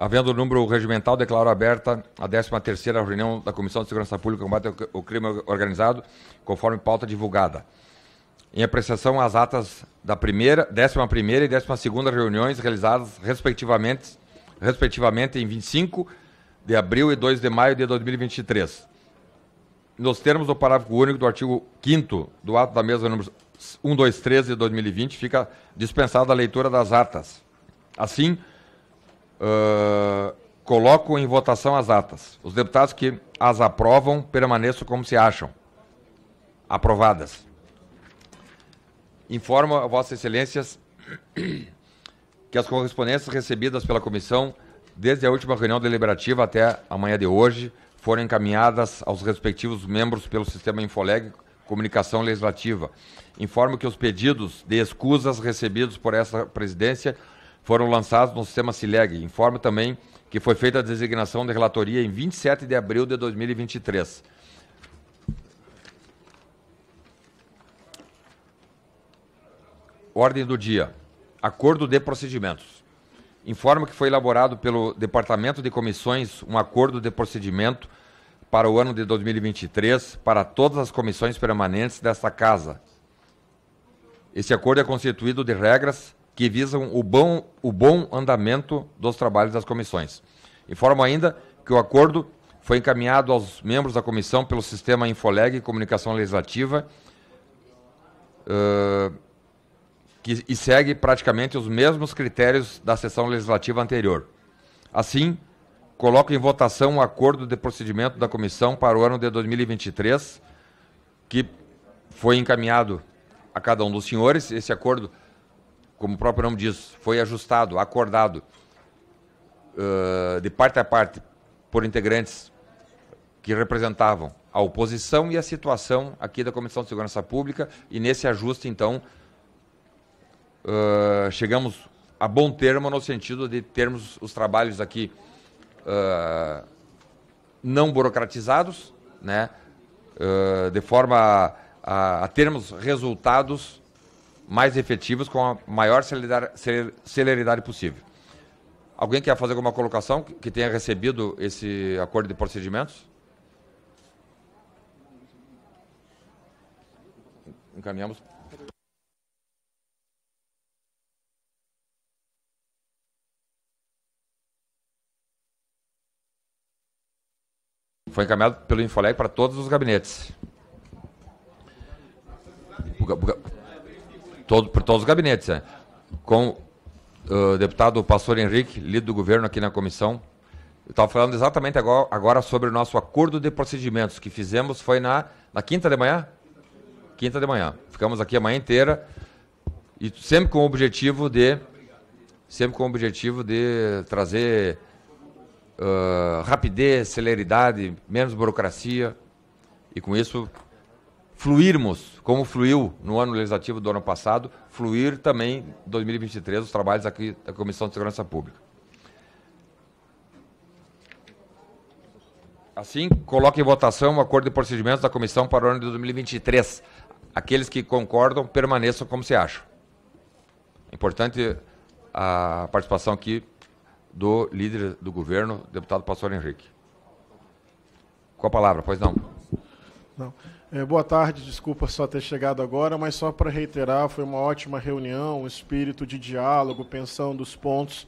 Havendo o número regimental, declaro aberta a 13ª reunião da Comissão de Segurança Pública e Combate ao Crime Organizado, conforme pauta divulgada. Em apreciação às atas da primeira, 11ª e 12ª reuniões realizadas respectivamente, respectivamente em 25 de abril e 2 de maio de 2023. Nos termos do parágrafo único do artigo 5 do ato da mesa número 123 de 2020, fica dispensada a leitura das atas. Assim, Uh, coloco em votação as atas. Os deputados que as aprovam permaneçam como se acham. Aprovadas. Informo a Vossas Excelências que as correspondências recebidas pela comissão desde a última reunião deliberativa até amanhã de hoje foram encaminhadas aos respectivos membros pelo sistema Infoleg Comunicação Legislativa. Informo que os pedidos de escusas recebidos por essa presidência foram lançados no sistema SILEG. Informa também que foi feita a designação de relatoria em 27 de abril de 2023. Ordem do dia. Acordo de procedimentos. Informa que foi elaborado pelo Departamento de Comissões um acordo de procedimento para o ano de 2023 para todas as comissões permanentes desta Casa. Este acordo é constituído de regras que visam o bom, o bom andamento dos trabalhos das comissões. Informo ainda que o acordo foi encaminhado aos membros da comissão pelo sistema Infoleg Comunicação Legislativa uh, que, e segue praticamente os mesmos critérios da sessão legislativa anterior. Assim, coloco em votação o acordo de procedimento da comissão para o ano de 2023, que foi encaminhado a cada um dos senhores. Esse acordo como o próprio nome diz, foi ajustado, acordado uh, de parte a parte por integrantes que representavam a oposição e a situação aqui da Comissão de Segurança Pública, e nesse ajuste, então, uh, chegamos a bom termo no sentido de termos os trabalhos aqui uh, não burocratizados, né, de forma a, a, a termos resultados mais efetivos com a maior celeridade possível. Alguém quer fazer alguma colocação que tenha recebido esse acordo de procedimentos? Encaminhamos. Foi encaminhado pelo Infoleg para todos os gabinetes todo, por todos os gabinetes, né? com o uh, deputado Pastor Henrique, líder do governo aqui na comissão. Eu estava falando exatamente agora, agora, sobre o nosso acordo de procedimentos que fizemos, foi na, na quinta de manhã? Quinta de manhã. Ficamos aqui a manhã inteira e sempre com o objetivo de sempre com o objetivo de trazer uh, rapidez, celeridade, menos burocracia e com isso fluirmos, como fluiu no ano legislativo do ano passado, fluir também em 2023 os trabalhos aqui da Comissão de Segurança Pública. Assim, coloque em votação o acordo de procedimentos da comissão para o ano de 2023. Aqueles que concordam, permaneçam como se acham. Importante a participação aqui do líder do governo, deputado Pastor Henrique. Com a palavra, pois não. Não. É, boa tarde, desculpa só ter chegado agora, mas só para reiterar, foi uma ótima reunião, um espírito de diálogo, pensão dos pontos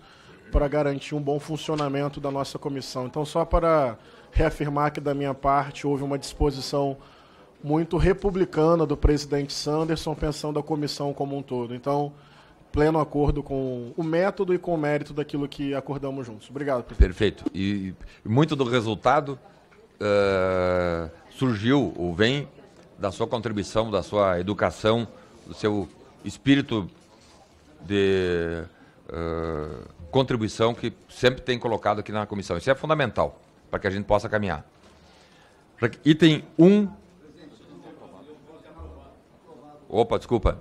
para garantir um bom funcionamento da nossa comissão. Então, só para reafirmar que da minha parte houve uma disposição muito republicana do presidente Sanderson, pensando a comissão como um todo. Então, pleno acordo com o método e com o mérito daquilo que acordamos juntos. Obrigado, presidente. Perfeito. E muito do resultado. Uh surgiu ou vem da sua contribuição, da sua educação, do seu espírito de uh, contribuição que sempre tem colocado aqui na comissão. Isso é fundamental para que a gente possa caminhar. Item 1. Um... Opa, desculpa.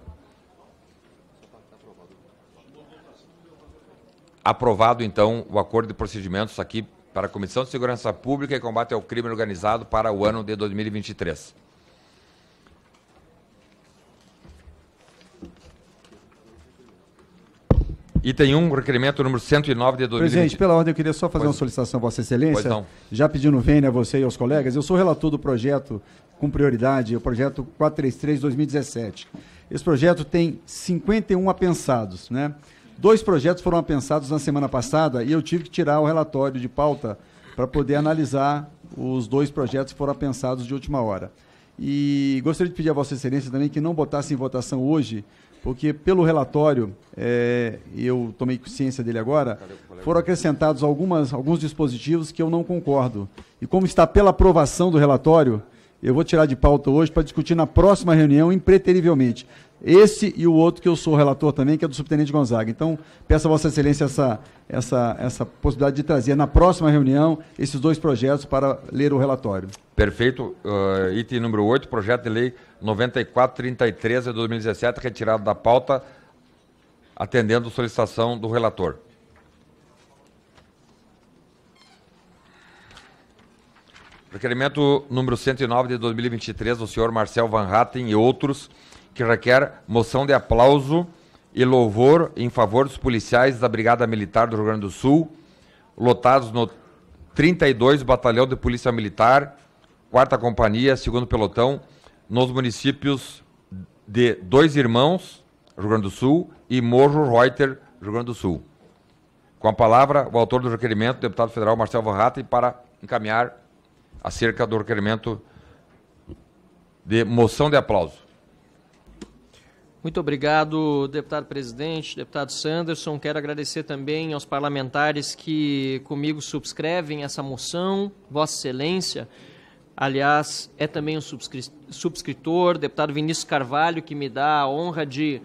Aprovado, então, o acordo de procedimentos aqui para a Comissão de Segurança Pública e Combate ao Crime Organizado para o ano de 2023. E tem um requerimento número 109 de 2020. Presidente, pela ordem, eu queria só fazer pois uma solicitação, Vossa Excelência. Pois não. Já pedindo vênia a você e aos colegas, eu sou relator do projeto com prioridade, o projeto 433-2017. Esse projeto tem 51 apensados, né? Dois projetos foram apensados na semana passada e eu tive que tirar o relatório de pauta para poder analisar os dois projetos que foram apensados de última hora. E gostaria de pedir a Vossa Excelência também que não botasse em votação hoje porque pelo relatório, é, eu tomei consciência dele agora, foram acrescentados algumas, alguns dispositivos que eu não concordo. E como está pela aprovação do relatório, eu vou tirar de pauta hoje para discutir na próxima reunião, impreterivelmente. Esse e o outro que eu sou relator também, que é do subtenente Gonzaga. Então, peço a Vossa Excelência essa, essa, essa possibilidade de trazer na próxima reunião esses dois projetos para ler o relatório. Perfeito. Uh, item número 8, projeto de lei 9433 de 2017, retirado da pauta, atendendo solicitação do relator. Requerimento número 109 de 2023 do senhor Marcel Van Hatten e outros que requer moção de aplauso e louvor em favor dos policiais da Brigada Militar do Rio Grande do Sul, lotados no 32 Batalhão de Polícia Militar, 4 Companhia, 2 Pelotão, nos municípios de Dois Irmãos, Rio Grande do Sul, e Morro Reuter, Rio Grande do Sul. Com a palavra, o autor do requerimento, deputado federal Marcelo Varrata, para encaminhar acerca do requerimento de moção de aplauso. Muito obrigado, deputado presidente, deputado Sanderson. Quero agradecer também aos parlamentares que comigo subscrevem essa moção. Vossa Excelência, aliás, é também um subscri subscritor, deputado Vinícius Carvalho, que me dá a honra de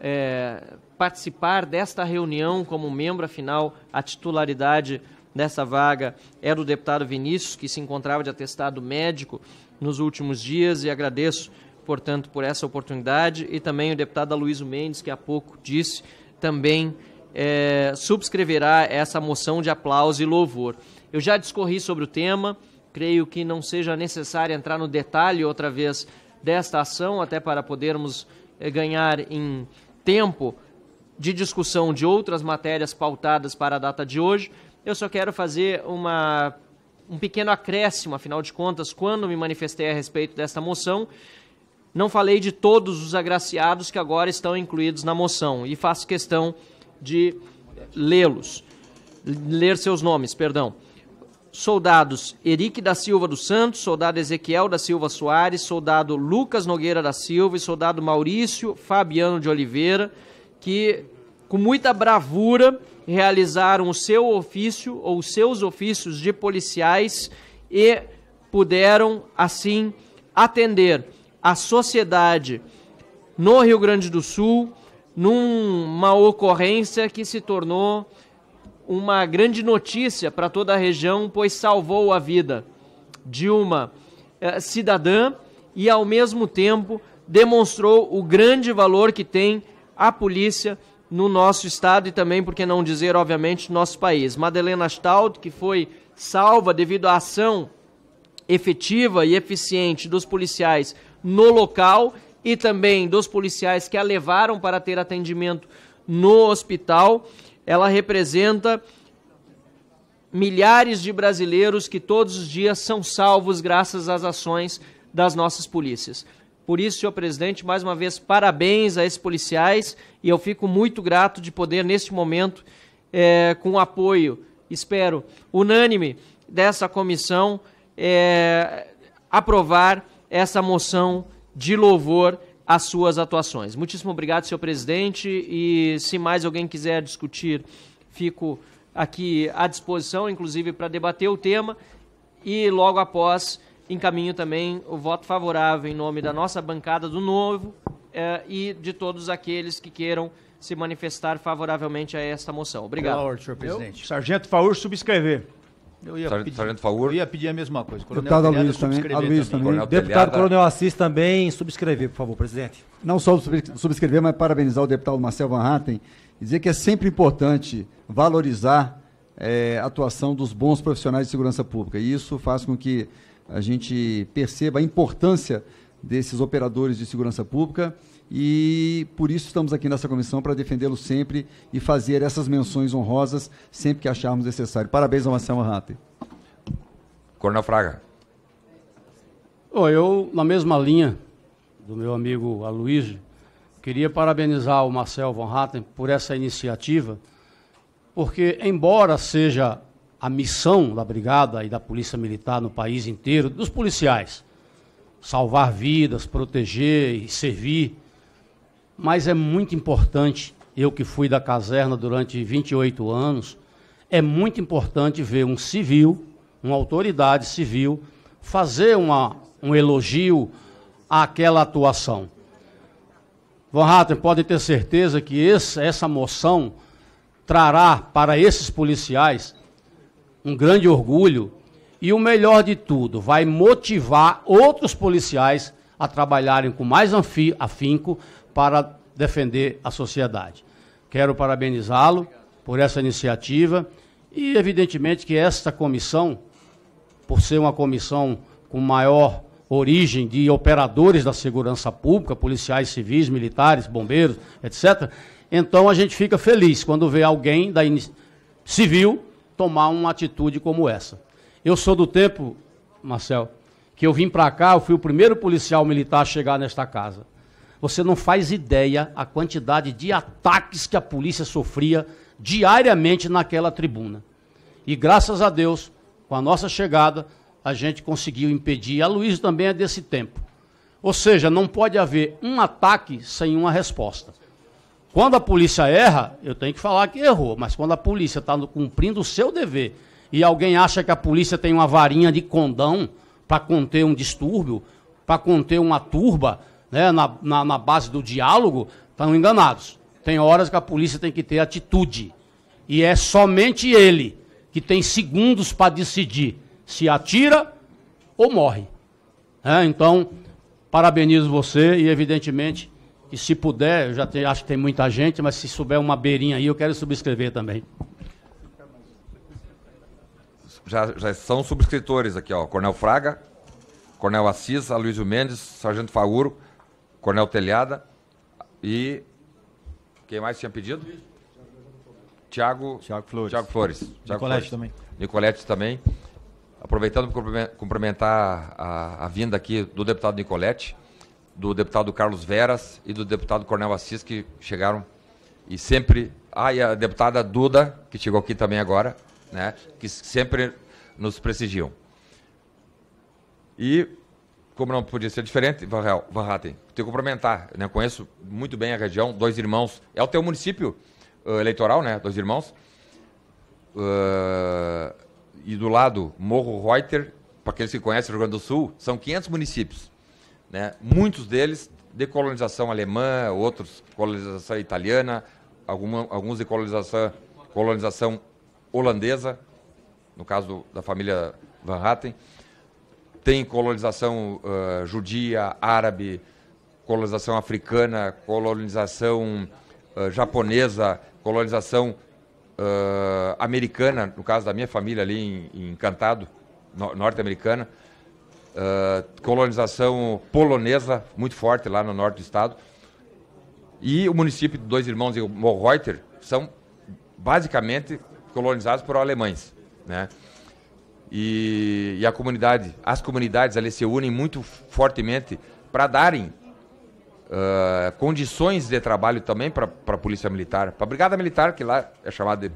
é, participar desta reunião como membro, afinal, a titularidade dessa vaga era é do deputado Vinícius, que se encontrava de atestado médico nos últimos dias, e agradeço portanto, por essa oportunidade e também o deputado Aloysio Mendes, que há pouco disse, também é, subscreverá essa moção de aplauso e louvor. Eu já discorri sobre o tema, creio que não seja necessário entrar no detalhe outra vez desta ação, até para podermos é, ganhar em tempo de discussão de outras matérias pautadas para a data de hoje. Eu só quero fazer uma um pequeno acréscimo, afinal de contas, quando me manifestei a respeito desta moção, não falei de todos os agraciados que agora estão incluídos na moção e faço questão de lê-los, ler seus nomes, perdão. Soldados Eric da Silva dos Santos, soldado Ezequiel da Silva Soares, soldado Lucas Nogueira da Silva e soldado Maurício Fabiano de Oliveira, que com muita bravura realizaram o seu ofício ou seus ofícios de policiais e puderam assim atender a sociedade no Rio Grande do Sul numa ocorrência que se tornou uma grande notícia para toda a região, pois salvou a vida de uma eh, cidadã e, ao mesmo tempo, demonstrou o grande valor que tem a polícia no nosso estado e também, por que não dizer, obviamente, nosso país. Madalena Staud, que foi salva devido à ação efetiva e eficiente dos policiais no local e também dos policiais que a levaram para ter atendimento no hospital. Ela representa milhares de brasileiros que todos os dias são salvos graças às ações das nossas polícias. Por isso, senhor presidente, mais uma vez, parabéns a esses policiais e eu fico muito grato de poder, neste momento, é, com o apoio, espero, unânime dessa comissão, é, aprovar essa moção de louvor às suas atuações. Muitíssimo obrigado, senhor presidente, e se mais alguém quiser discutir, fico aqui à disposição, inclusive para debater o tema e logo após encaminho também o voto favorável em nome da nossa bancada do Novo eh, e de todos aqueles que queiram se manifestar favoravelmente a esta moção. Obrigado. ordem, senhor presidente. Eu? Sargento Faur subscrever. Eu ia, Sargento, pedir, Sargento Faur. ia pedir a mesma coisa. Coronel Deputado Telhada, Luiz também. Luiz também. também. Deputado Telhada. Coronel Assis também subscrever, por favor, presidente. Não só subscrever, mas parabenizar o deputado Marcel Van Hatten e dizer que é sempre importante valorizar é, a atuação dos bons profissionais de segurança pública. E isso faz com que a gente perceba a importância desses operadores de segurança pública e por isso estamos aqui nessa comissão para defendê-lo sempre e fazer essas menções honrosas sempre que acharmos necessário. Parabéns ao Marcelo Ratter. Coronel Fraga. Oh, eu, na mesma linha do meu amigo Aloysio, queria parabenizar o Marcel Von Hatten por essa iniciativa, porque, embora seja a missão da Brigada e da Polícia Militar no país inteiro, dos policiais, salvar vidas, proteger e servir mas é muito importante, eu que fui da caserna durante 28 anos, é muito importante ver um civil, uma autoridade civil, fazer uma, um elogio àquela atuação. Von Hatten, pode ter certeza que esse, essa moção trará para esses policiais um grande orgulho e o melhor de tudo, vai motivar outros policiais a trabalharem com mais afinco, para defender a sociedade. Quero parabenizá-lo por essa iniciativa e, evidentemente, que esta comissão, por ser uma comissão com maior origem de operadores da segurança pública, policiais civis, militares, bombeiros, etc., então a gente fica feliz quando vê alguém da civil tomar uma atitude como essa. Eu sou do tempo, Marcel, que eu vim para cá, eu fui o primeiro policial militar a chegar nesta casa. Você não faz ideia a quantidade de ataques que a polícia sofria diariamente naquela tribuna. E graças a Deus, com a nossa chegada, a gente conseguiu impedir. A Luiz também é desse tempo. Ou seja, não pode haver um ataque sem uma resposta. Quando a polícia erra, eu tenho que falar que errou, mas quando a polícia está cumprindo o seu dever e alguém acha que a polícia tem uma varinha de condão para conter um distúrbio, para conter uma turba, né, na, na, na base do diálogo, estão enganados. Tem horas que a polícia tem que ter atitude. E é somente ele que tem segundos para decidir se atira ou morre. É, então, parabenizo você e, evidentemente, que se puder, eu já acho que tem muita gente, mas se souber uma beirinha aí, eu quero subscrever também. Já, já são subscritores aqui, ó. Cornel Fraga, Cornel Assis, Aloysio Mendes, Sargento Fauro. Coronel Telhada e quem mais tinha pedido? Tiago Flores. Tiago Flores. Thiago Nicolete Flores. também. Nicolete também. Aproveitando para cumprimentar a, a, vinda aqui do deputado Nicolete, do deputado Carlos Veras e do deputado Coronel Assis, que chegaram e sempre. Ah, e a deputada Duda, que chegou aqui também agora, né? Que sempre nos prestigiam. E como não podia ser diferente, Van, Van Hatten, te cumprimentar. Né? Conheço muito bem a região, dois irmãos. É o teu município uh, eleitoral, né? Dois irmãos. Uh, e do lado, Morro Reuter, para aqueles que conhecem o Rio Grande do Sul, são 500 municípios. Né? Muitos deles de colonização alemã, outros colonização italiana, alguma, alguns de colonização, colonização holandesa, no caso da família Van Hatten tem colonização uh, judia, árabe, colonização africana, colonização uh, japonesa, colonização uh, americana, no caso da minha família ali em, em Encantado, no, norte-americana, colonização polonesa, muito forte lá no norte do estado. E o município de Dois Irmãos e Morreuter são basicamente colonizados por alemães, né? E, e a comunidade, as comunidades ali se unem muito fortemente para darem uh, condições de trabalho também para a Polícia Militar, para a Brigada Militar, que lá é chamada de,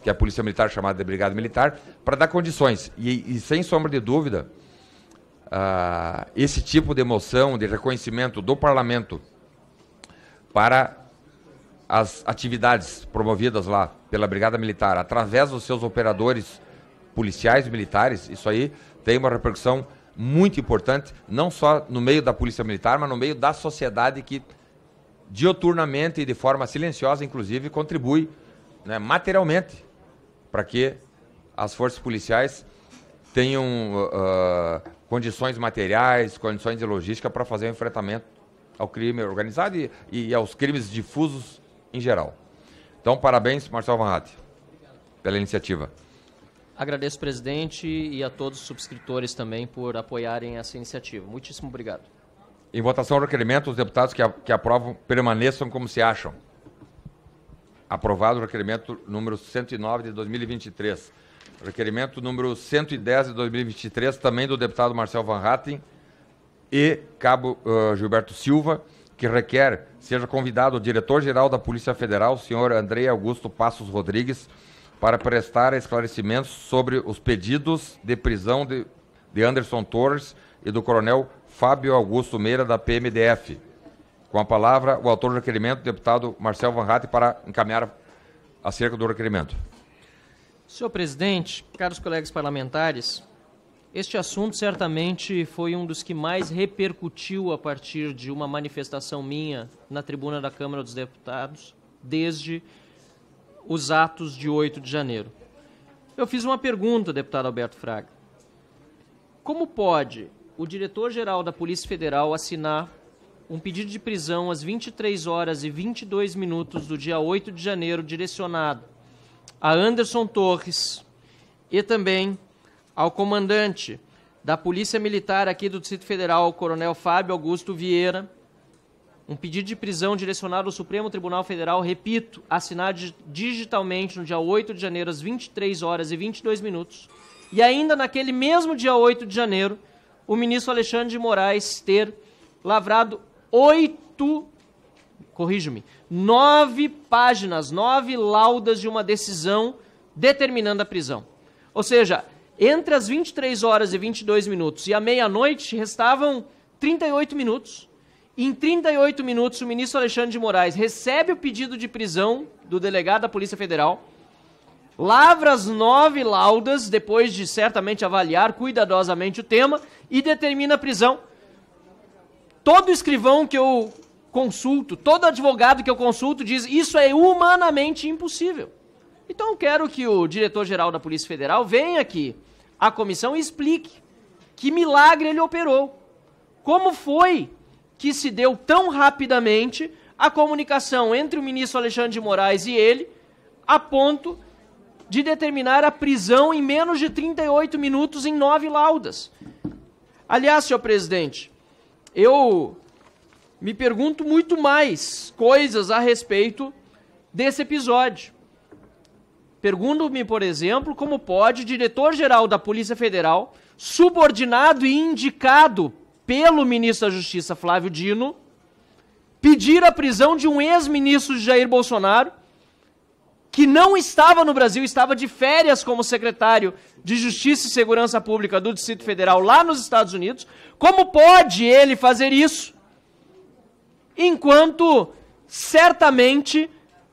que a Polícia Militar é chamada de Brigada Militar, para dar condições. E, e, sem sombra de dúvida, uh, esse tipo de emoção, de reconhecimento do parlamento para as atividades promovidas lá pela Brigada Militar, através dos seus operadores policiais e militares, isso aí tem uma repercussão muito importante, não só no meio da polícia militar, mas no meio da sociedade que dioturnamente e de forma silenciosa, inclusive, contribui né, materialmente para que as forças policiais tenham uh, condições materiais, condições de logística para fazer o enfrentamento ao crime organizado e, e, aos crimes difusos em geral. Então, parabéns, Marcel Vanratti, pela iniciativa. Agradeço, presidente, e a todos os subscritores também por apoiarem essa iniciativa. Muitíssimo obrigado. Em votação, requerimento, os deputados que, a, que aprovam permaneçam como se acham. Aprovado o requerimento número 109 de 2023. Requerimento número 110 de 2023, também do deputado Marcel Van Hatten e cabo uh, Gilberto Silva, que requer seja convidado o diretor-geral da Polícia Federal, senhor André Augusto Passos Rodrigues, para prestar esclarecimentos sobre os pedidos de prisão de, de Anderson Torres e do coronel Fábio Augusto Meira, da PMDF. Com a palavra, o autor do requerimento, deputado Marcel Van Hatten, para encaminhar acerca do requerimento. Senhor presidente, caros colegas parlamentares, este assunto certamente foi um dos que mais repercutiu a partir de uma manifestação minha na tribuna da Câmara dos Deputados, desde os atos de 8 de janeiro. Eu fiz uma pergunta, deputado Alberto Fraga. Como pode o diretor-geral da Polícia Federal assinar um pedido de prisão às 23 horas e 22 minutos do dia 8 de janeiro, direcionado a Anderson Torres e também ao comandante da Polícia Militar aqui do Distrito Federal, Coronel Fábio Augusto Vieira, um pedido de prisão direcionado ao Supremo Tribunal Federal, repito, assinado digitalmente no dia 8 de janeiro, às 23 horas e 22 minutos. E ainda naquele mesmo dia 8 de janeiro, o ministro Alexandre de Moraes ter lavrado oito, corrijo-me, nove páginas, nove laudas de uma decisão determinando a prisão. Ou seja, entre as 23 horas e 22 minutos e a meia-noite, restavam 38 minutos em 38 minutos, o ministro Alexandre de Moraes recebe o pedido de prisão do delegado da Polícia Federal, lavra as nove laudas, depois de certamente avaliar cuidadosamente o tema, e determina a prisão. Todo escrivão que eu consulto, todo advogado que eu consulto diz isso é humanamente impossível. Então quero que o diretor-geral da Polícia Federal venha aqui à comissão e explique que milagre ele operou. Como foi que se deu tão rapidamente a comunicação entre o ministro Alexandre de Moraes e ele, a ponto de determinar a prisão em menos de 38 minutos em nove laudas. Aliás, senhor presidente, eu me pergunto muito mais coisas a respeito desse episódio. Pergunto-me, por exemplo, como pode o diretor-geral da Polícia Federal, subordinado e indicado pelo ministro da Justiça Flávio Dino, pedir a prisão de um ex-ministro Jair Bolsonaro, que não estava no Brasil, estava de férias como secretário de Justiça e Segurança Pública do Distrito Federal lá nos Estados Unidos. Como pode ele fazer isso? Enquanto certamente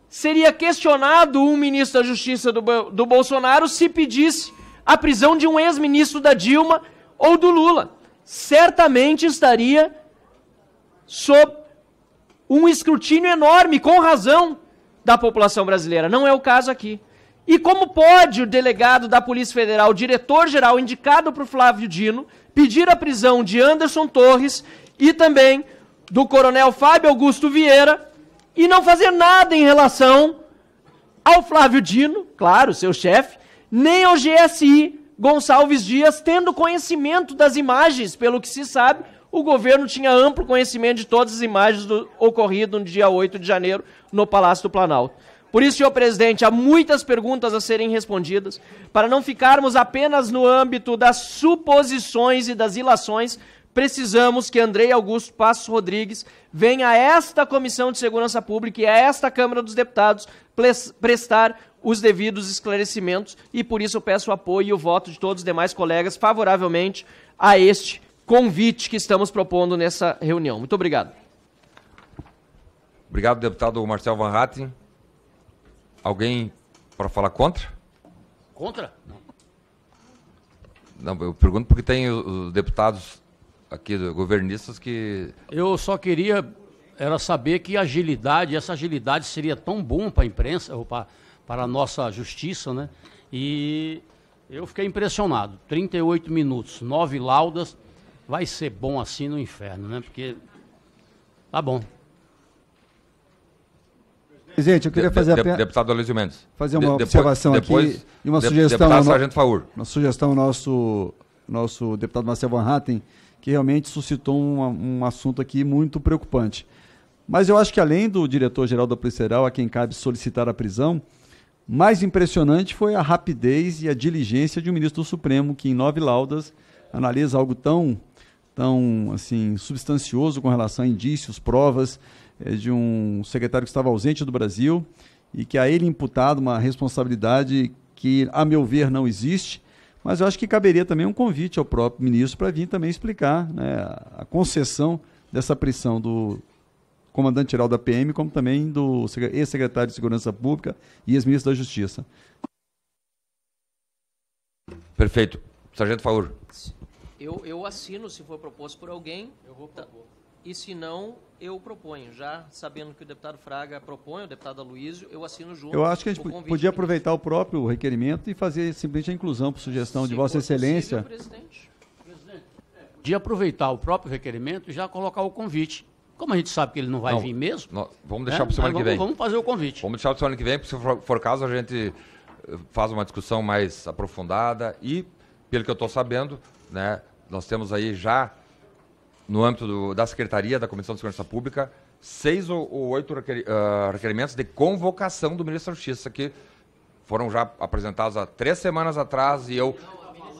seria questionado um ministro da Justiça do, do Bolsonaro se pedisse a prisão de um ex-ministro da Dilma ou do Lula certamente estaria sob um escrutínio enorme, com razão, da população brasileira. Não é o caso aqui. E como pode o delegado da Polícia Federal, diretor-geral indicado para o Flávio Dino, pedir a prisão de Anderson Torres e também do coronel Fábio Augusto Vieira e não fazer nada em relação ao Flávio Dino, claro, seu chefe, nem ao GSI, Gonçalves Dias, tendo conhecimento das imagens, pelo que se sabe, o governo tinha amplo conhecimento de todas as imagens do ocorrido no dia 8 de janeiro no Palácio do Planalto. Por isso, senhor presidente, há muitas perguntas a serem respondidas, para não ficarmos apenas no âmbito das suposições e das ilações, precisamos que Andrei Augusto Passos Rodrigues venha a esta Comissão de Segurança Pública e a esta Câmara dos Deputados prestar os devidos esclarecimentos e por isso eu peço o apoio e o voto de todos os demais colegas favoravelmente a este convite que estamos propondo nessa reunião. Muito obrigado. Obrigado, deputado Marcel Van Hatten. Alguém para falar contra? Contra? Não. Não, eu pergunto porque tem os deputados aqui, governistas, que. Eu só queria era saber que agilidade, essa agilidade seria tão bom para a imprensa, ou pra, para a nossa justiça, né? E eu fiquei impressionado. 38 minutos, nove laudas, vai ser bom assim no inferno, né? Porque tá bom. Presidente, eu queria fazer de, de, Deputado Aloysio Mendes. Fazer uma de, observação depois, aqui e uma sugestão. Deputado Sargento Faur. Uma sugestão ao nosso, nosso deputado Marcelo Van Hatten, que realmente suscitou um, um assunto aqui muito preocupante. Mas eu acho que além do diretor-geral da Polícia Federal, a quem cabe solicitar a prisão, mais impressionante foi a rapidez e a diligência de um ministro do Supremo que, em nove laudas, analisa algo tão, tão assim, substancioso com relação a indícios, provas é, de um secretário que estava ausente do Brasil e que a ele imputado uma responsabilidade que, a meu ver, não existe. Mas eu acho que caberia também um convite ao próprio ministro para vir também explicar né, a concessão dessa prisão do comandante-geral da PM, como também do ex-secretário de Segurança Pública e ex-ministro da Justiça. Perfeito. Sargento Faur. Eu, eu assino se for proposto por alguém. Eu vou tá. propor. E se não, eu proponho. Já sabendo que o deputado Fraga propõe, o deputado Aloysio, eu assino junto. Eu acho que a gente podia aproveitar o próprio requerimento e fazer simplesmente a inclusão por sugestão se de Vossa Excelência. Possível, presidente. presidente é, podia aproveitar o próprio requerimento e já colocar o convite como a gente sabe que ele não vai não, vir mesmo. Não, vamos né? deixar né? para semana que vem. Vamos fazer o convite. Vamos deixar para semana que vem, porque se for, for caso, a gente eh, faz uma discussão mais aprofundada e, pelo que eu estou sabendo, né, nós temos aí já, no âmbito do, da Secretaria da Comissão de Segurança Pública, seis ou, ou oito requer, uh, ah, requerimentos de convocação do ministro da Justiça, que foram já apresentados há três semanas atrás e eu.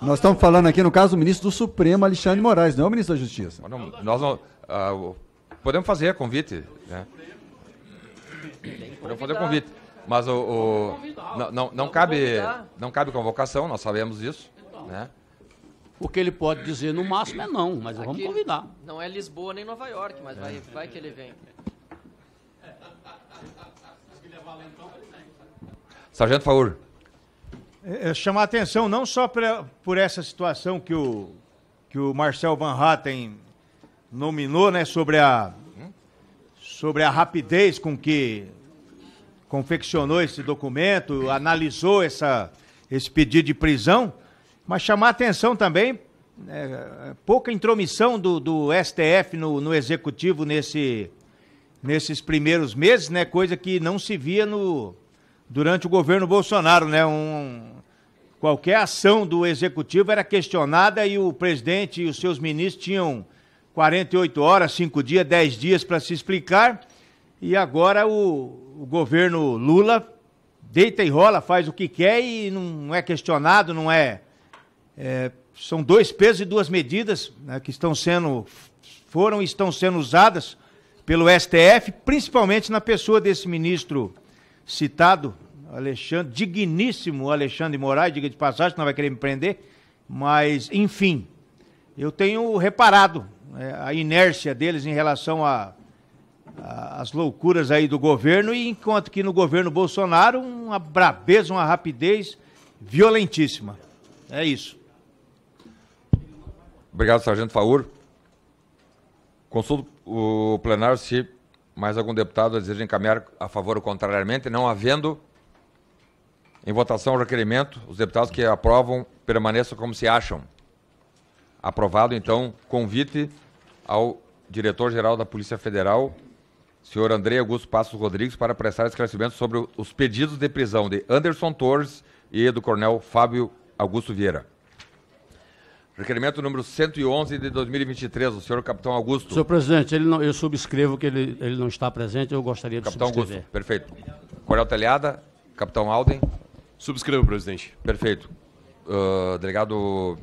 Nós estamos falando aqui, no caso, do ministro do Supremo, Alexandre Moraes, não é o ministro da Justiça. Não, nós não. Uh, Podemos fazer convite. Né? Podemos fazer convite. Mas o, o não, não, não, cabe, não cabe convocação, nós sabemos isso, Né? O que ele pode dizer no máximo é não, mas Aqui vamos convidar. Não é Lisboa nem Nova York, mas é. vai, vai que ele vem. Sargento Faur. É, é chamar atenção não só pra, por essa situação que o, que o Marcel Van Hatten nominou, né, sobre a sobre a rapidez com que confeccionou esse documento, analisou essa esse pedido de prisão, mas chamar atenção também é, pouca intromissão do, do STF no, no executivo nesse nesses primeiros meses, né? Coisa que não se via no durante o governo Bolsonaro, né? Um, qualquer ação do executivo era questionada e o presidente e os seus ministros tinham 48 horas, 5 dias, 10 dias para se explicar. E agora o, o, governo Lula deita e rola, faz o que quer e não é questionado, não é. é são dois pesos e duas medidas né, que estão sendo, foram e estão sendo usadas pelo STF, principalmente na pessoa desse ministro citado, Alexandre, digníssimo Alexandre Moraes, diga de passagem, não vai querer me prender, mas enfim, eu tenho reparado né, a inércia deles em relação a, a, as loucuras aí do governo, e enquanto que no governo Bolsonaro, uma brabeza, uma rapidez violentíssima. É isso. Obrigado, Sargento Faur. Consulto o plenário se mais algum deputado deseja encaminhar a favor ou contrariamente, não havendo em votação o requerimento, os deputados que aprovam permaneçam como se acham. Aprovado, então, convite ao diretor-geral da Polícia Federal, senhor André Augusto Passos Rodrigues, para prestar esclarecimentos sobre os pedidos de prisão de Anderson Torres e do coronel Fábio Augusto Vieira. Requerimento número 111 de 2023, o senhor capitão Augusto. Senhor presidente, não, eu subscrevo que ele, ele, não está presente, eu gostaria de capitão subscrever. Capitão Augusto, perfeito. Coronel Telhada, capitão Alden. Subscrevo, presidente. Perfeito. Uh, delegado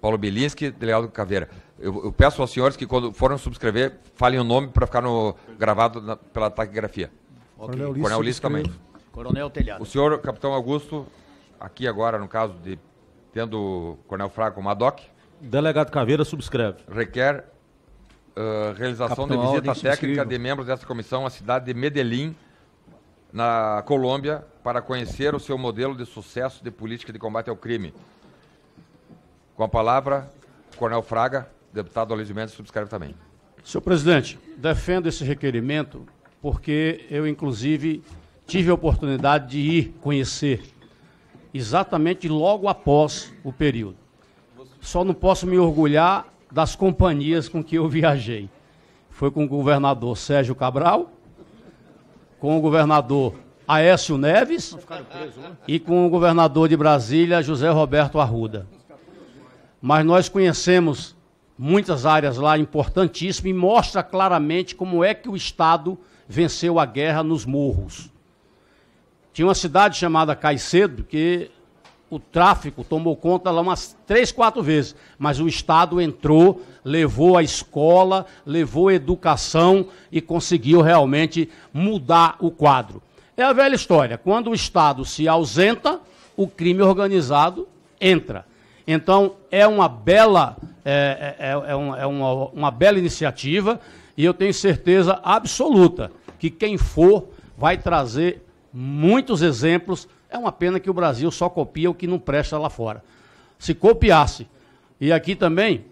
Paulo Belinski, delegado Caveira. Eu, eu, peço aos senhores que, quando forem subscrever, falem o nome para ficar no, gravado na, pela taquigrafia. Okay. Coronel Ulisses também. Coronel Telhado. O senhor, capitão Augusto, aqui agora, no caso de tendo o Coronel Fraga como adoc. Delegado Caveira subscreve. Requer uh, realização capitão de visita Alden, técnica de membros dessa comissão à cidade de Medellín, na Colômbia, para conhecer o seu modelo de sucesso de política de combate ao crime com a palavra, Coronel Fraga, deputado Aloysio Mendes, subscreve também. Senhor presidente, defendo esse requerimento porque eu, inclusive, tive a oportunidade de ir conhecer exatamente logo após o período. Só não posso me orgulhar das companhias com que eu viajei. Foi com o governador Sérgio Cabral, com o governador Aécio Neves né? e com o governador de Brasília, José Roberto Arruda mas nós conhecemos muitas áreas lá importantíssimas e mostra claramente como é que o Estado venceu a guerra nos morros. Tinha uma cidade chamada Caicedo que o tráfico tomou conta lá umas três, quatro vezes, mas o Estado entrou, levou a escola, levou a educação e conseguiu realmente mudar o quadro. É a velha história, quando o Estado se ausenta, o crime organizado entra. Então, é uma bela, é, é, é, é uma, uma bela iniciativa e eu tenho certeza absoluta que quem for vai trazer muitos exemplos. É uma pena que o Brasil só copia o que não presta lá fora. Se copiasse, e aqui também,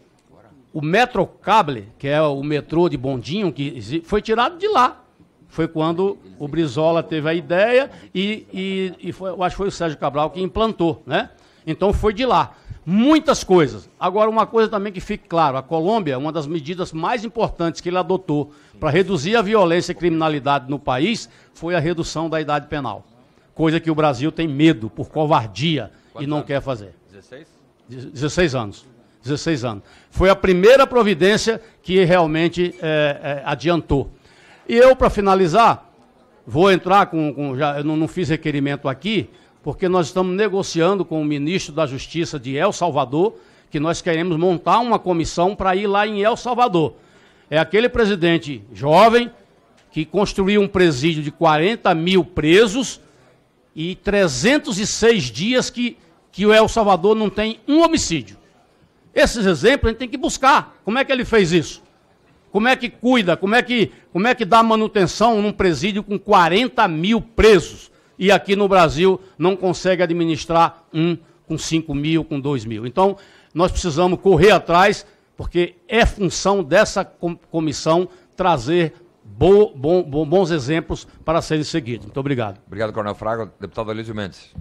o Metrocable, que é o metrô de bondinho, que foi tirado de lá. Foi quando o Brizola teve a ideia e, e, e foi, eu acho que foi o Sérgio Cabral que implantou, né? Então foi de lá muitas coisas. Agora, uma coisa também que fique claro: a Colômbia, é uma das medidas mais importantes que ele adotou para reduzir a violência e criminalidade no país foi a redução da idade penal. Coisa que o Brasil tem medo por covardia e não anos? quer fazer. 16? 16 anos. 16 anos. Foi a primeira providência que realmente é, é, adiantou. E eu, para finalizar, vou entrar com. com já, eu não, não fiz requerimento aqui, porque nós estamos negociando com o ministro da Justiça de El Salvador, que nós queremos montar uma comissão para ir lá em El Salvador. É aquele presidente jovem que construiu um presídio de 40 mil presos e 306 dias que, que o El Salvador não tem um homicídio. Esses exemplos a gente tem que buscar. Como é que ele fez isso? Como é que cuida? Como é que, como é que dá manutenção num presídio com 40 mil presos? e aqui no Brasil não consegue administrar um com 5 mil, com 2 mil. Então, nós precisamos correr atrás, porque é função dessa comissão trazer bo, bom, bom, bons exemplos para serem seguidos. Muito obrigado. Obrigado, Coronel Fraga. Deputado Alísio Mendes.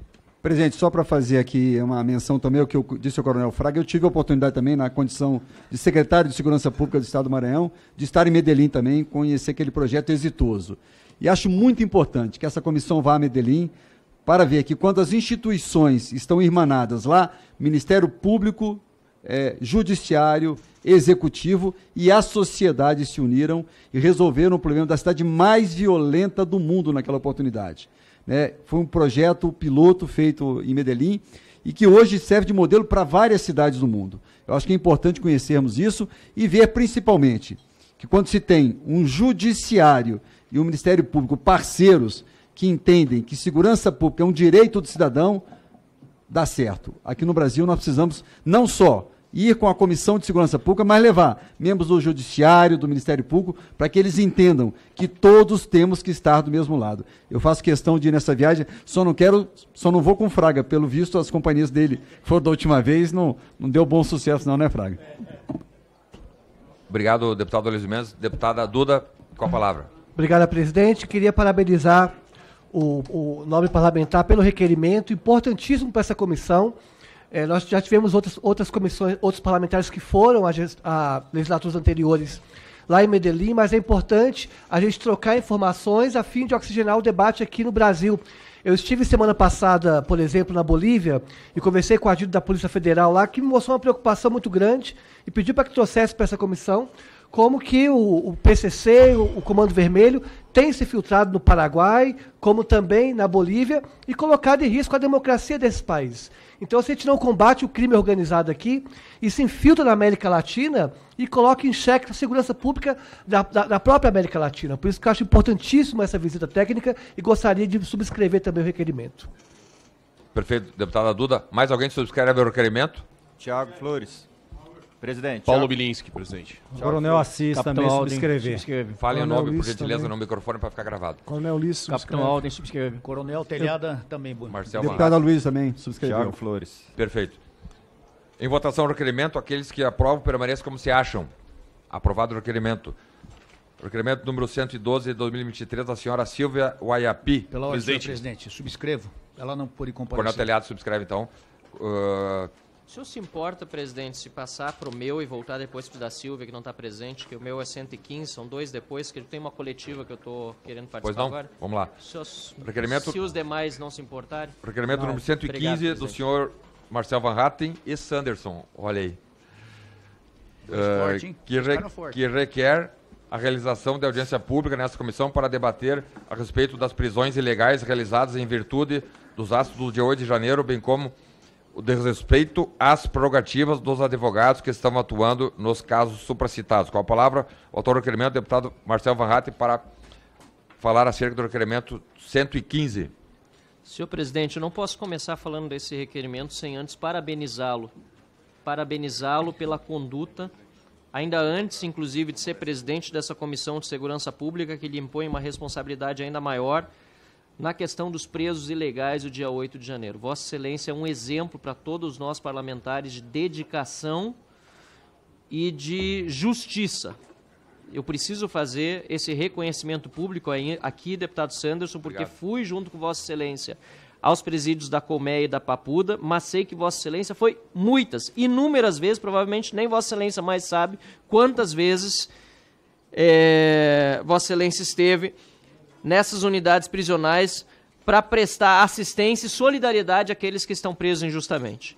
Presidente, só para fazer aqui uma menção também ao que eu disse ao Coronel Fraga, eu tive a oportunidade também, na condição de secretário de Segurança Pública do Estado do Maranhão, de estar em Medellín também, conhecer aquele projeto exitoso. E acho muito importante que essa comissão vá a Medellín para ver que quantas instituições estão irmanadas lá, Ministério Público, eh, Judiciário, Executivo e a sociedade se uniram e resolveram o problema da cidade mais violenta do mundo naquela oportunidade. Né? Foi um projeto piloto feito em Medellín e que hoje serve de modelo para várias cidades do mundo. Eu acho que é importante conhecermos isso e ver principalmente que quando se tem um judiciário e o Ministério Público parceiros que entendem que segurança pública é um direito do cidadão, dá certo. Aqui no Brasil nós precisamos não só ir com a Comissão de Segurança Pública, mas levar membros do Judiciário, do Ministério Público, para que eles entendam que todos temos que estar do mesmo lado. Eu faço questão de ir nessa viagem, só não quero, só não vou com Fraga, pelo visto as companhias dele foram da última vez, não, não deu bom sucesso não, né Fraga? Obrigado, deputado Aloysio Mendes. Deputada Duda, com a palavra. Obrigada, presidente. Queria parabenizar o, o nobre parlamentar pelo requerimento importantíssimo para essa comissão. É, nós já tivemos outras, outras comissões, outros parlamentares que foram a, a legislaturas anteriores lá em Medellín, mas é importante a gente trocar informações a fim de oxigenar o debate aqui no Brasil. Eu estive semana passada, por exemplo, na Bolívia e conversei com o agente da Polícia Federal lá, que me mostrou uma preocupação muito grande e pediu para que trouxesse para essa comissão como que o, o PCC, o, o, Comando Vermelho, tem se filtrado no Paraguai, como também na Bolívia, e colocado em risco a democracia desses países. Então, se a gente não combate o crime organizado aqui e se infiltra na América Latina e coloca em xeque a segurança pública da, da, da própria América Latina. Por isso que eu acho importantíssima essa visita técnica e gostaria de subscrever também o requerimento. Perfeito, deputada Duda. Mais alguém subscreve o requerimento? Tiago Flores. Presidente. Paulo Bilinski, presidente. Coronel Assis Capitão também Alden, subscrever. subscreve. Fale o nome, por gentileza, também. no microfone para ficar gravado. Coronel Ulisses, Capitão Alden, subscreve. Coronel Telhada, Eu... também. Marcelo Deputada Manato. Luiz também, subscreveu. Thiago Flores. Perfeito. Em votação, requerimento, aqueles que aprovam permaneçam como se acham. Aprovado o requerimento. Requerimento número 112 de 2023 da senhora Silvia Guayapi. Pela ordem, presidente. presidente. Subscrevo. Ela não pôde comparecer. Coronel Telhada subscreve, então. Uh, o senhor se importa, presidente, se passar para o meu e voltar depois para o da Silvia, que não está presente, que o meu é 115, são dois depois, que tem uma coletiva que eu estou querendo participar pois não. agora? Vamos lá. Se, requerimento... se os demais não se importarem. Requerimento não. número 115 Obrigado, do senhor Marcel Van Hatten e Sanderson. Olha aí. Uh, que, re... que requer a realização de audiência pública nessa comissão para debater a respeito das prisões ilegais realizadas em virtude dos atos do dia 8 de janeiro, bem como o desrespeito às prerrogativas dos advogados que estão atuando nos casos supracitados. Com a palavra, o autor do requerimento, deputado Marcelo Van Hatten, para falar acerca do requerimento 115. Senhor presidente, eu não posso começar falando desse requerimento sem antes parabenizá-lo. Parabenizá-lo pela conduta, ainda antes, inclusive, de ser presidente dessa Comissão de Segurança Pública, que lhe impõe uma responsabilidade ainda maior na questão dos presos ilegais o dia 8 de janeiro. Vossa Excelência é um exemplo para todos nós parlamentares de dedicação e de justiça. Eu preciso fazer esse reconhecimento público aqui, deputado Sanderson, porque Obrigado. fui junto com Vossa Excelência aos presídios da Colmeia e da Papuda, mas sei que Vossa Excelência foi muitas, inúmeras vezes, provavelmente nem Vossa Excelência mais sabe quantas vezes é, Vossa Excelência esteve nessas unidades prisionais para prestar assistência e solidariedade àqueles que estão presos injustamente.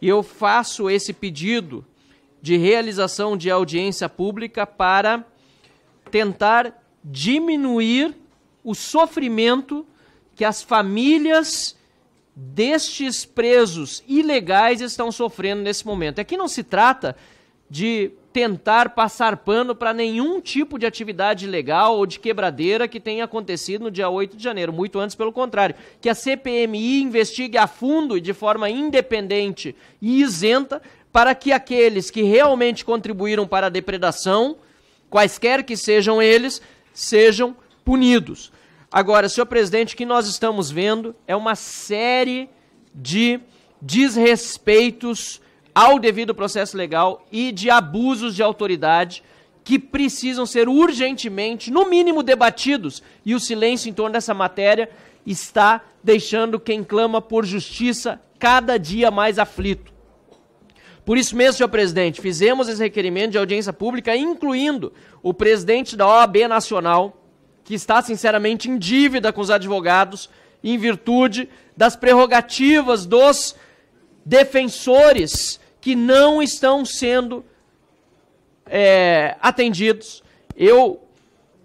E eu faço esse pedido de realização de audiência pública para tentar diminuir o sofrimento que as famílias destes presos ilegais estão sofrendo nesse momento. Aqui é não se trata de tentar passar pano para nenhum tipo de atividade legal ou de quebradeira que tenha acontecido no dia 8 de janeiro. Muito antes, pelo contrário. Que a CPMI investigue a fundo e de forma independente e isenta para que aqueles que realmente contribuíram para a depredação, quaisquer que sejam eles, sejam punidos. Agora, senhor presidente, o que nós estamos vendo é uma série de desrespeitos ao devido processo legal e de abusos de autoridade que precisam ser urgentemente, no mínimo, debatidos, e o silêncio em torno dessa matéria está deixando quem clama por justiça cada dia mais aflito. Por isso mesmo, senhor presidente, fizemos esse requerimento de audiência pública, incluindo o presidente da OAB Nacional, que está sinceramente em dívida com os advogados, em virtude das prerrogativas dos defensores que não estão sendo é, atendidos. Eu,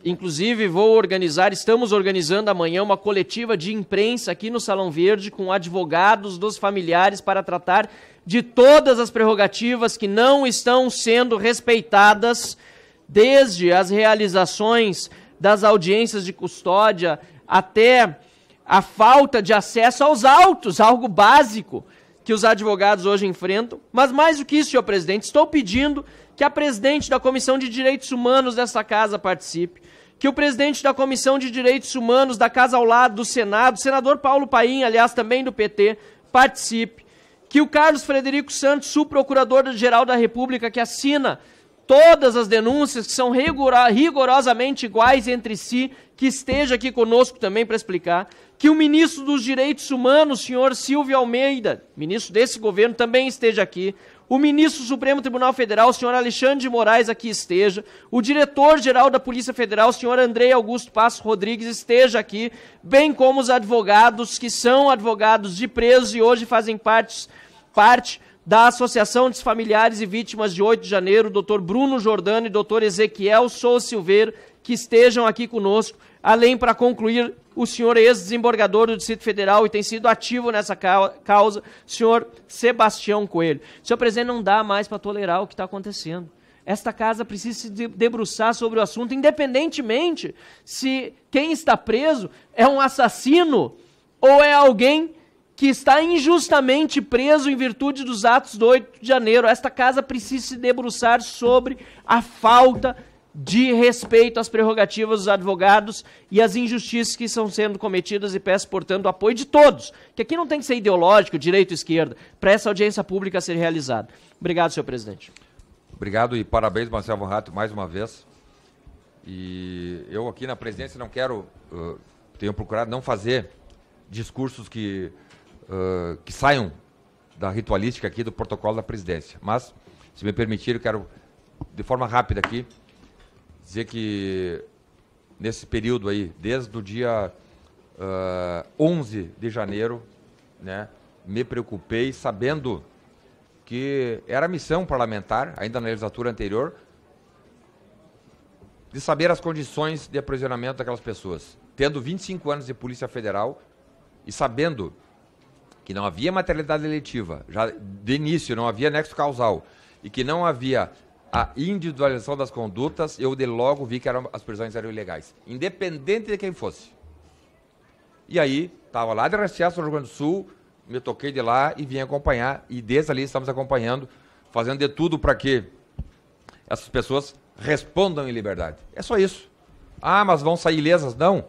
inclusive, vou organizar, estamos organizando amanhã uma coletiva de imprensa aqui no Salão Verde com advogados dos familiares para tratar de todas as prerrogativas que não estão sendo respeitadas, desde as realizações das audiências de custódia até a falta de acesso aos autos, algo básico que os advogados hoje enfrentam. Mas mais do que isso, senhor presidente, estou pedindo que a presidente da Comissão de Direitos Humanos dessa casa participe, que o presidente da Comissão de Direitos Humanos da casa ao lado do Senado, senador Paulo Paim, aliás, também do PT, participe, que o Carlos Frederico Santos, subprocurador-geral da República, que assina todas as denúncias que são rigorosamente iguais entre si, que esteja aqui conosco também para explicar que o ministro dos Direitos Humanos, senhor Silvio Almeida, ministro desse governo, também esteja aqui, o ministro do Supremo Tribunal Federal, senhor Alexandre de Moraes, aqui esteja, o diretor-geral da Polícia Federal, senhor Andrei Augusto Passo Rodrigues, esteja aqui, bem como os advogados que são advogados de presos e hoje fazem parte, parte da Associação dos Familiares e Vítimas de 8 de Janeiro, doutor Bruno Jordano e doutor Ezequiel Sou Silveira, que estejam aqui conosco, além para concluir o senhor é ex-desembargador do Distrito Federal e tem sido ativo nessa causa, senhor Sebastião Coelho. Senhor presidente, não dá mais para tolerar o que está acontecendo. Esta casa precisa se debruçar sobre o assunto, independentemente se quem está preso é um assassino ou é alguém que está injustamente preso em virtude dos atos do 8 de janeiro. Esta casa precisa se debruçar sobre a falta de respeito às prerrogativas dos advogados e às injustiças que estão sendo cometidas e peço, portanto, o apoio de todos, que aqui não tem que ser ideológico, direito esquerda, para essa audiência pública ser realizada. Obrigado, senhor presidente. Obrigado e parabéns, Marcelo Rato, mais uma vez. E eu aqui na presidência não quero, uh, tenho procurado não fazer discursos que, uh, que saiam da ritualística aqui do protocolo da presidência. Mas, se me permitir, eu quero, de forma rápida aqui, dizer que nesse período aí, desde o dia uh, ah, 11 de janeiro, né, me preocupei sabendo que era missão parlamentar, ainda na legislatura anterior, de saber as condições de aprisionamento daquelas pessoas. Tendo 25 anos de Polícia Federal e sabendo que não havia materialidade eleitiva já de início não havia nexo causal e que não havia a individualização das condutas, eu de logo vi que eram, as prisões eram ilegais, independente de quem fosse. E aí, estava lá de Recesso, no Rio Grande do Sul, me toquei de lá e vim acompanhar, e desde ali estamos acompanhando, fazendo de tudo para que essas pessoas respondam em liberdade. É só isso. Ah, mas vão sair ilesas? Não.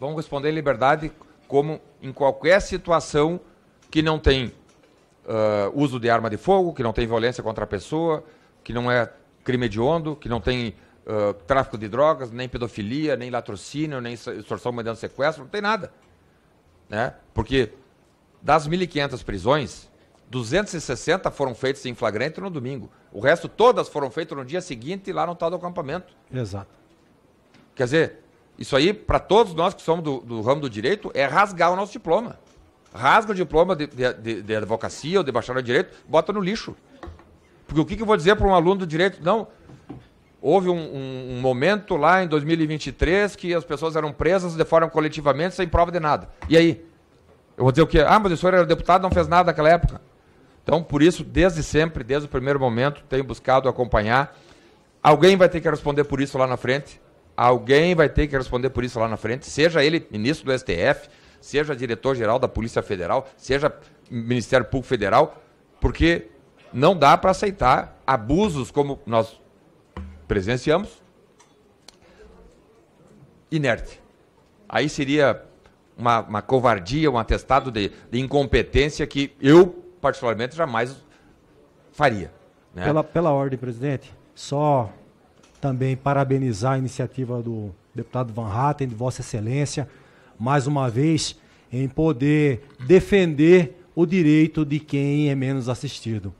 Vão responder em liberdade como em qualquer situação que não tem uh, uso de arma de fogo, que não tem violência contra a pessoa, que não é crime hediondo, que não tem uh, tráfico de drogas, nem pedofilia, nem latrocínio, nem extorsão mediante sequestro, não tem nada. Né? Porque das 1.500 prisões, 260 foram feitas em flagrante no domingo. O resto todas foram feitas no dia seguinte lá no tal do acampamento. Exato. Quer dizer, isso aí, para todos nós que somos do, do, ramo do direito, é rasgar o nosso diploma. Rasga o diploma de, de, de advocacia ou de bacharel de direito, bota no lixo. Porque o que, que eu vou dizer para um aluno do direito? Não, houve um, um, um, momento lá em 2023 que as pessoas eram presas de forma coletivamente sem prova de nada. E aí? Eu vou dizer o quê? Ah, mas o senhor era deputado, não fez nada naquela época. Então, por isso, desde sempre, desde o primeiro momento, tenho buscado acompanhar. Alguém vai ter que responder por isso lá na frente. Alguém vai ter que responder por isso lá na frente, seja ele ministro do STF, seja diretor-geral da Polícia Federal, seja Ministério Público Federal, porque não dá para aceitar abusos como nós presenciamos. Inerte. Aí seria uma, uma covardia, um atestado de, de, incompetência que eu, particularmente, jamais faria. Né? Pela, pela ordem, presidente, só também parabenizar a iniciativa do deputado Van Hatten, de Vossa Excelência, mais uma vez, em poder defender o direito de quem é menos assistido.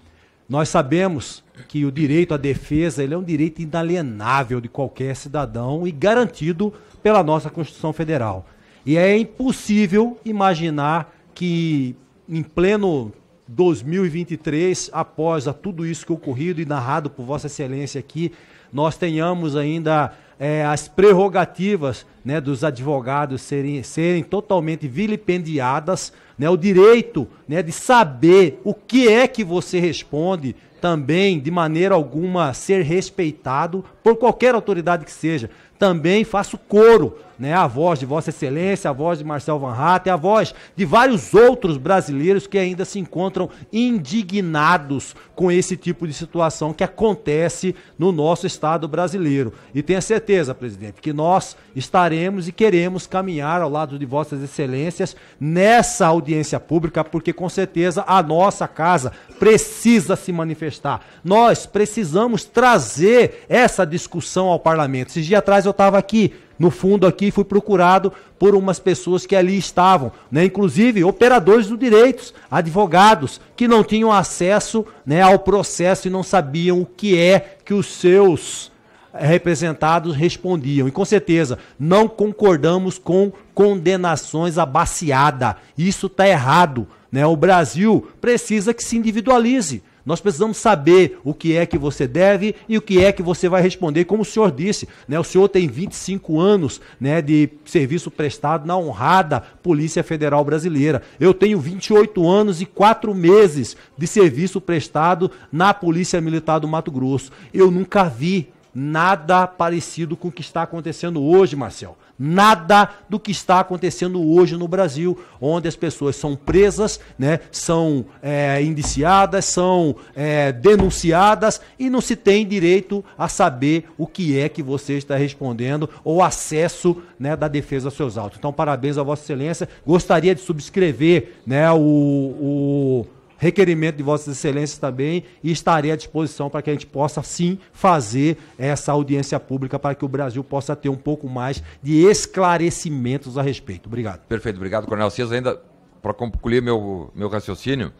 Nós sabemos que o direito à defesa ele é um direito inalienável de qualquer cidadão e garantido pela nossa Constituição Federal. E é impossível imaginar que em pleno 2023, após tudo isso que é ocorrido e narrado por Vossa Excelência aqui, nós tenhamos ainda é, as prerrogativas né, dos advogados serem, serem totalmente vilipendiadas, né, o direito né, de saber o que é que você responde também, de maneira alguma, ser respeitado por qualquer autoridade que seja, também faço coro, né? A voz de Vossa Excelência, a voz de Marcel Van e a voz de vários outros brasileiros que ainda se encontram indignados com esse tipo de situação que acontece no nosso Estado brasileiro. E tenha certeza, presidente, que nós estaremos e queremos caminhar ao lado de Vossas Excelências nessa audiência pública, porque com certeza a nossa casa precisa se manifestar. Nós precisamos trazer essa discussão ao parlamento. Esses dias atrás eu eu estava aqui, no fundo aqui, fui procurado por umas pessoas que ali estavam, né? inclusive operadores do direitos, advogados, que não tinham acesso né, ao processo e não sabiam o que é que os seus eh, representados respondiam. E com certeza, não concordamos com condenações abaciada. Isso está errado. Né? O Brasil precisa que se individualize. Nós precisamos saber o que é que você deve e o que é que você vai responder, como o senhor disse. Né? O senhor tem 25 anos né, de serviço prestado na honrada Polícia Federal Brasileira. Eu tenho 28 anos e 4 meses de serviço prestado na Polícia Militar do Mato Grosso. Eu nunca vi nada parecido com o que está acontecendo hoje, Marcel nada do que está acontecendo hoje no Brasil, onde as pessoas são presas, né, são é, indiciadas, são é, denunciadas e não se tem direito a saber o que é que você está respondendo ou acesso né, da defesa aos seus autos. Então, parabéns a Vossa Excelência. Gostaria de subscrever né, o, o requerimento de Vossas Excelências também, e estarei à disposição para que a gente possa sim fazer essa audiência pública para que o Brasil possa ter um pouco mais de esclarecimentos a respeito. Obrigado. Perfeito, obrigado, Coronel César. Ainda para concluir meu, meu raciocínio,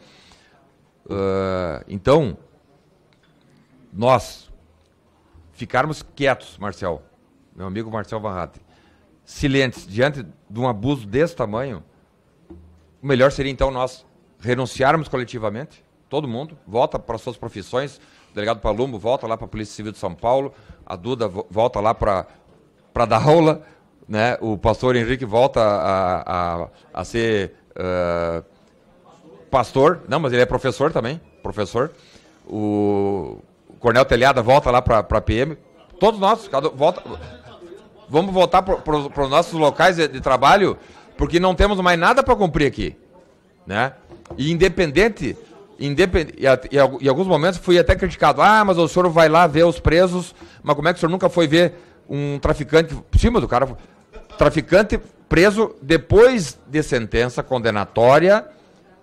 uh, então, nós ficarmos quietos, Marcel, meu amigo Marcel Van silentes diante de um abuso desse tamanho, o melhor seria então nós renunciarmos coletivamente, todo mundo, volta para suas profissões, o delegado Palumbo volta lá para a Polícia Civil de São Paulo, a Duda volta lá para, para dar aula, né? o pastor Henrique volta a, a, a ser uh, pastor, não, mas ele é professor também, professor, o Cornel Telhada volta lá para a PM, todos nós, cada, volta, vamos voltar para os nossos locais de, de trabalho, porque não temos mais nada para cumprir aqui, né? E independente, independente e, e, em alguns momentos fui até criticado. Ah, mas o senhor vai lá ver os presos, mas como é que o senhor nunca foi ver um traficante por cima do cara? Traficante preso depois de sentença condenatória,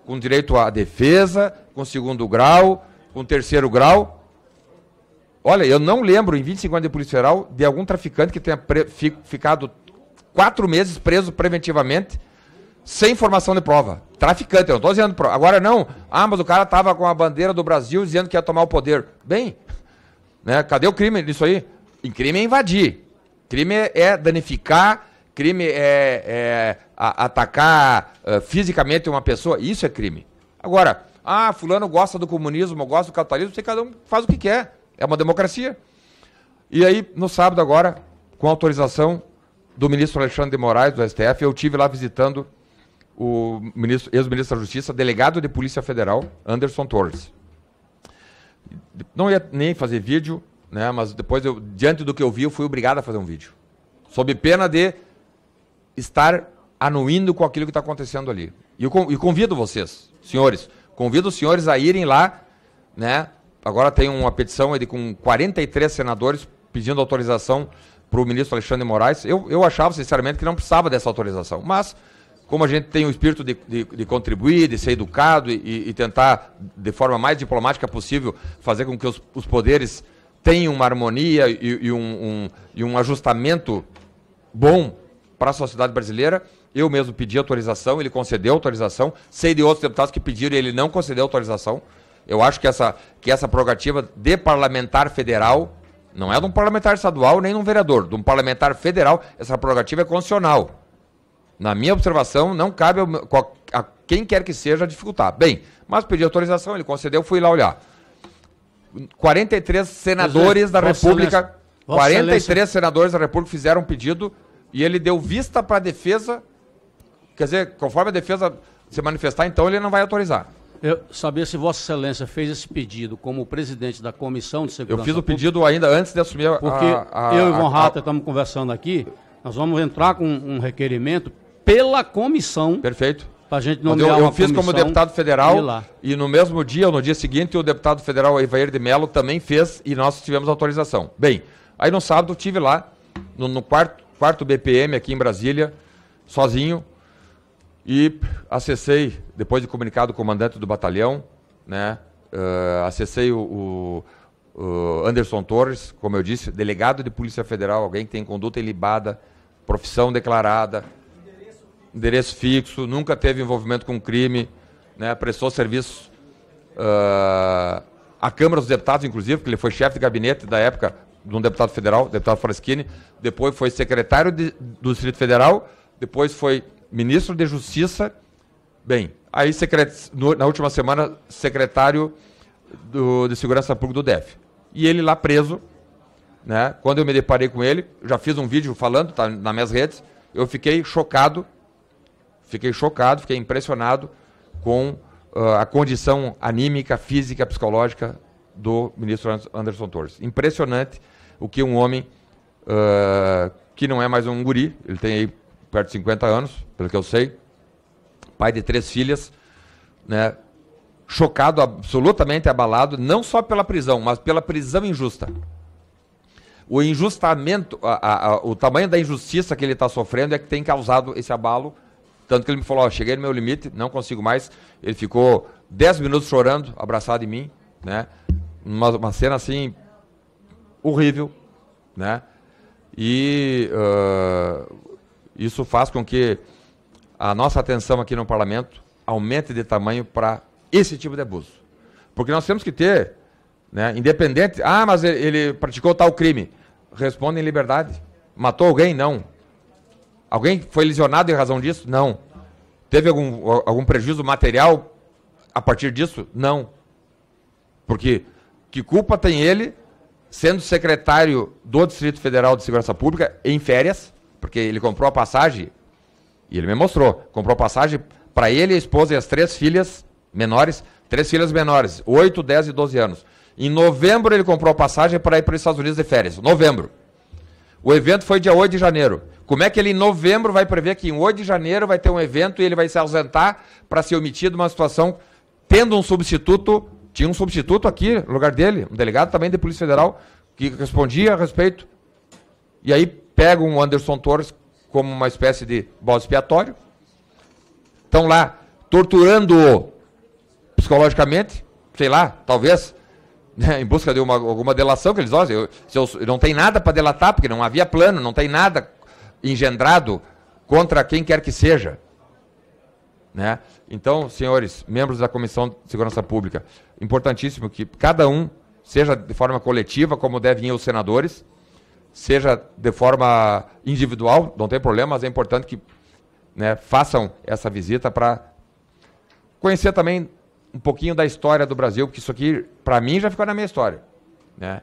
com direito à defesa, com segundo grau, com terceiro grau, Olha, eu não lembro em 25 anos de Polícia Federal de algum traficante que tenha ficado quatro meses preso preventivamente sem formação de prova. Traficante, eu não estou dizendo prova. Agora não, ah, mas o cara tava com a bandeira do Brasil dizendo que ia tomar o poder. Bem, né, cadê o crime nisso aí? crime é invadir. Crime é, é danificar, crime é, é atacar uh, fisicamente uma pessoa. Isso é crime. Agora, ah, fulano gosta do comunismo, gosta do capitalismo, você cada um faz o que quer. É uma democracia. E aí, no sábado agora, com autorização do ministro Alexandre de Moraes, do STF, eu tive lá visitando o ex-ministro da Justiça, delegado de Polícia Federal, Anderson Torres. Não ia nem fazer vídeo, né? Mas depois, eu, diante do que eu vi, eu fui obrigado a fazer um vídeo. Sob pena de estar anuindo com aquilo que está acontecendo ali. E eu, eu convido vocês, senhores, convido os senhores a irem lá, né? Agora tem uma petição ele, com 43 senadores pedindo autorização para o ministro Alexandre Moraes. Eu, eu achava, sinceramente, que não precisava dessa autorização. Mas como a gente tem o espírito de, de, de contribuir, de ser educado e, e, tentar, de forma mais diplomática possível, fazer com que os, os poderes tenham uma harmonia e, e um, um, e um ajustamento bom para a sociedade brasileira, eu mesmo pedi autorização, ele concedeu autorização. Sei de outros deputados que pediram e ele não concedeu autorização. Eu acho que essa, que essa prerrogativa de parlamentar federal, não é de um parlamentar estadual nem de um vereador, de um parlamentar federal, essa prerrogativa é constitucional na minha observação, não cabe a, a quem quer que seja dificultar. Bem, mas pedi autorização, ele concedeu, fui lá olhar. 43 senadores é, da República, 43 senadores da República fizeram um pedido e ele deu vista para a defesa. Quer dizer, conforme a defesa se manifestar, então ele não vai autorizar. Eu sabia se Vossa Excelência fez esse pedido como presidente da Comissão de Segurança. Eu fiz o pedido Pública, ainda antes de assumir a. Porque a, eu e o Von Ratter estamos conversando aqui. Nós vamos entrar com um requerimento pela comissão. Perfeito. Para a gente nomear Mas eu, eu fiz como deputado federal e no mesmo dia, ou no dia seguinte, o deputado federal Ivair de Mello também fez e nós tivemos autorização. Bem, aí no sábado eu tive lá, no, no quarto, quarto BPM aqui em Brasília, sozinho, e acessei, depois de comunicado o comandante do batalhão, né, uh, acessei o, o, o, Anderson Torres, como eu disse, delegado de Polícia Federal, alguém que tem conduta ilibada, profissão declarada, endereço fixo, nunca teve envolvimento com crime, né, prestou serviço uh, à Câmara dos Deputados, inclusive, que ele foi chefe de gabinete da época de um deputado federal, deputado Fraschini, depois foi secretário de, do Distrito Federal, depois foi ministro de Justiça, bem, aí secret, no, na última semana secretário do, de Segurança Pública do DEF. E ele lá preso, né? Quando eu me deparei com ele, já fiz um vídeo falando, tá nas minhas redes, eu fiquei chocado Fiquei chocado, fiquei impressionado com uh, a condição anímica, física, psicológica do ministro Anderson Torres. Impressionante o que um homem uh, que não é mais um guri, ele tem aí perto de 50 anos, pelo que eu sei, pai de três filhas, né, chocado, absolutamente abalado, não só pela prisão, mas pela prisão injusta. O injustamento, a, a, a, o tamanho da injustiça que ele está sofrendo é que tem causado esse abalo tanto que ele me falou, ó, cheguei no meu limite, não consigo mais. Ele ficou 10 minutos chorando, abraçado em mim, né? Uma, uma cena assim horrível, né? E uh, isso faz com que a nossa atenção aqui no parlamento aumente de tamanho para esse tipo de abuso. Porque nós temos que ter, né, independente, ah, mas ele, ele praticou tal crime. Responde em liberdade. Matou alguém? Não. Alguém foi lesionado em razão disso? Não. Teve algum, algum prejuízo material a partir disso? Não. Porque que culpa tem ele sendo secretário do Distrito Federal de Segurança Pública em férias? Porque ele comprou a passagem, e ele me mostrou, comprou a passagem para ele, a esposa e as três filhas menores, três filhas menores, 8, 10 e 12 anos. Em novembro ele comprou a passagem para ir para os Estados Unidos de férias, novembro. O evento foi dia 8 de janeiro. Como é que ele, em novembro, vai prever que em 8 de janeiro vai ter um evento e ele vai se ausentar para se omitir de uma situação, tendo um substituto? Tinha um substituto aqui, no lugar dele, um delegado também da Polícia Federal, que respondia a respeito. E aí pegam um o Anderson Torres como uma espécie de bode expiatório. Estão lá torturando-o psicologicamente, sei lá, talvez né, em busca de uma, alguma delação, que eles, dizem, eu, eu, não tem nada para delatar, porque não havia plano, não tem nada engendrado contra quem quer que seja. Né? Então, senhores, membros da Comissão de Segurança Pública, importantíssimo que cada um, seja de forma coletiva, como devem ir os senadores, seja de forma individual, não tem problema, mas é importante que né, façam essa visita para conhecer também um pouquinho da história do Brasil, porque isso aqui, para mim, já ficou na minha história. Né?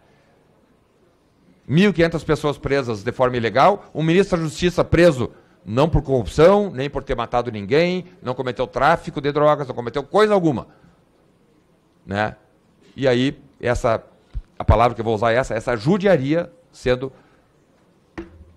1.500 pessoas presas de forma ilegal, um ministro da Justiça preso não por corrupção, nem por ter matado ninguém, não cometeu tráfico de drogas, não cometeu coisa alguma. Né? E aí, essa, a palavra que eu vou usar é essa, essa judiaria sendo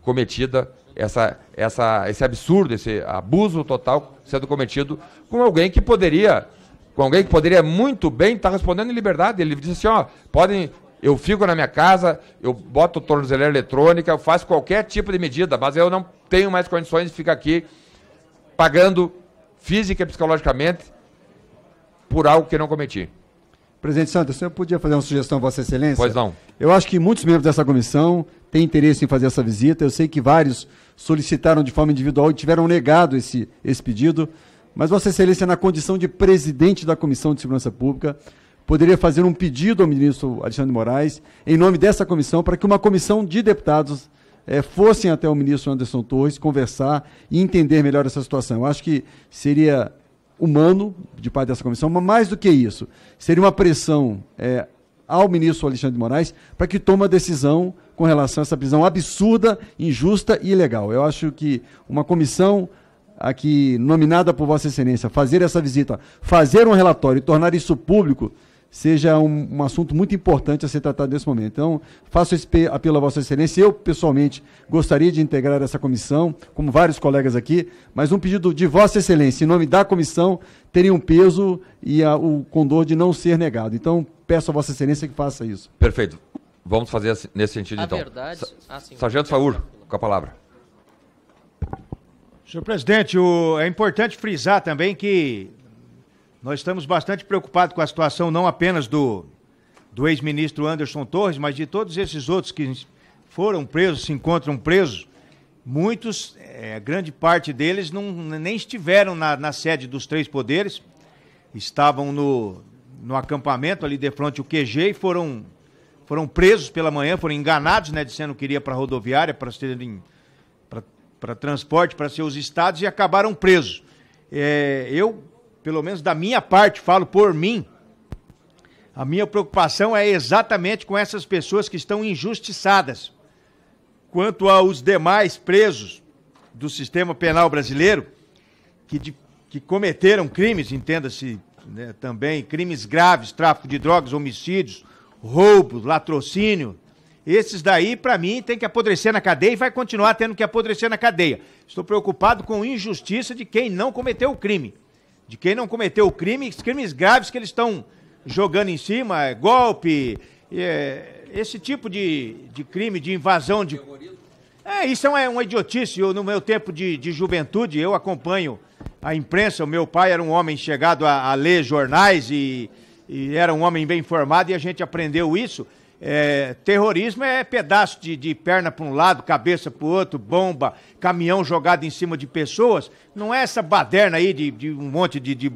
cometida, essa, essa, esse absurdo, esse abuso total sendo cometido com alguém que poderia com alguém que poderia muito bem estar tá respondendo em liberdade. Ele disse assim, ó, podem, eu fico na minha casa, eu boto tornozeleira eletrônica, eu faço qualquer tipo de medida, mas eu não tenho mais condições de ficar aqui pagando física e psicologicamente por algo que não cometi. Presidente Santos, eu podia fazer uma sugestão, Vossa Excelência? Pois não. Eu acho que muitos membros dessa comissão têm interesse em fazer essa visita. Eu sei que vários solicitaram de forma individual e tiveram negado esse, esse pedido. Mas Vossa Excelência, na condição de presidente da Comissão de Segurança Pública, poderia fazer um pedido ao ministro Alexandre Moraes, em nome dessa comissão, para que uma comissão de deputados eh, fossem até o ministro Anderson Torres conversar e entender melhor essa situação. Eu acho que seria humano de parte dessa comissão, mas mais do que isso, seria uma pressão eh, ao ministro Alexandre de Moraes para que tome a decisão com relação a essa prisão absurda, injusta e ilegal. Eu acho que uma comissão aqui nominada por Vossa Excelência fazer essa visita, fazer um relatório e tornar isso público, seja um, um, assunto muito importante a ser tratado nesse momento. Então, faço esse apelo a Vossa Excelência. Eu, pessoalmente, gostaria de integrar essa comissão, como vários colegas aqui, mas um pedido de Vossa Excelência, em nome da comissão, teria um peso e a, o condor de não ser negado. Então, peço a Vossa Excelência que faça isso. Perfeito. Vamos fazer assim, nesse sentido, a então. Verdade... Assim, Sargento Saúl, com a palavra. Senhor presidente, o, é importante frisar também que nós estamos bastante preocupados com a situação não apenas do, do ex-ministro Anderson Torres, mas de todos esses outros que foram presos, se encontram presos. Muitos, é, grande parte deles, não, nem estiveram na, na sede dos três poderes, estavam no, no acampamento ali de frente ao QG e foram, foram presos pela manhã, foram enganados, né, dizendo que iria para a rodoviária para serem para transporte para seus estados e acabaram presos. É, eu, pelo menos da minha parte, falo por mim, a minha preocupação é exatamente com essas pessoas que estão injustiçadas. Quanto aos demais presos do sistema penal brasileiro, que, de, que cometeram crimes, entenda-se né, também, crimes graves, tráfico de drogas, homicídios, roubo, latrocínio, esses daí, para mim, tem que apodrecer na cadeia e vai continuar tendo que apodrecer na cadeia. Estou preocupado com injustiça de quem não cometeu o crime. De quem não cometeu o crime, os crimes graves que eles estão jogando em cima, é golpe, é, esse tipo de, de crime, de invasão de. É, isso é uma idiotice. Eu, no meu tempo de, de juventude, eu acompanho a imprensa. O meu pai era um homem chegado a, a ler jornais e, e era um homem bem informado e a gente aprendeu isso. É, terrorismo é pedaço de, de perna para um lado, cabeça para o outro, bomba, caminhão jogado em cima de pessoas. Não é essa baderna aí de, de um monte de, de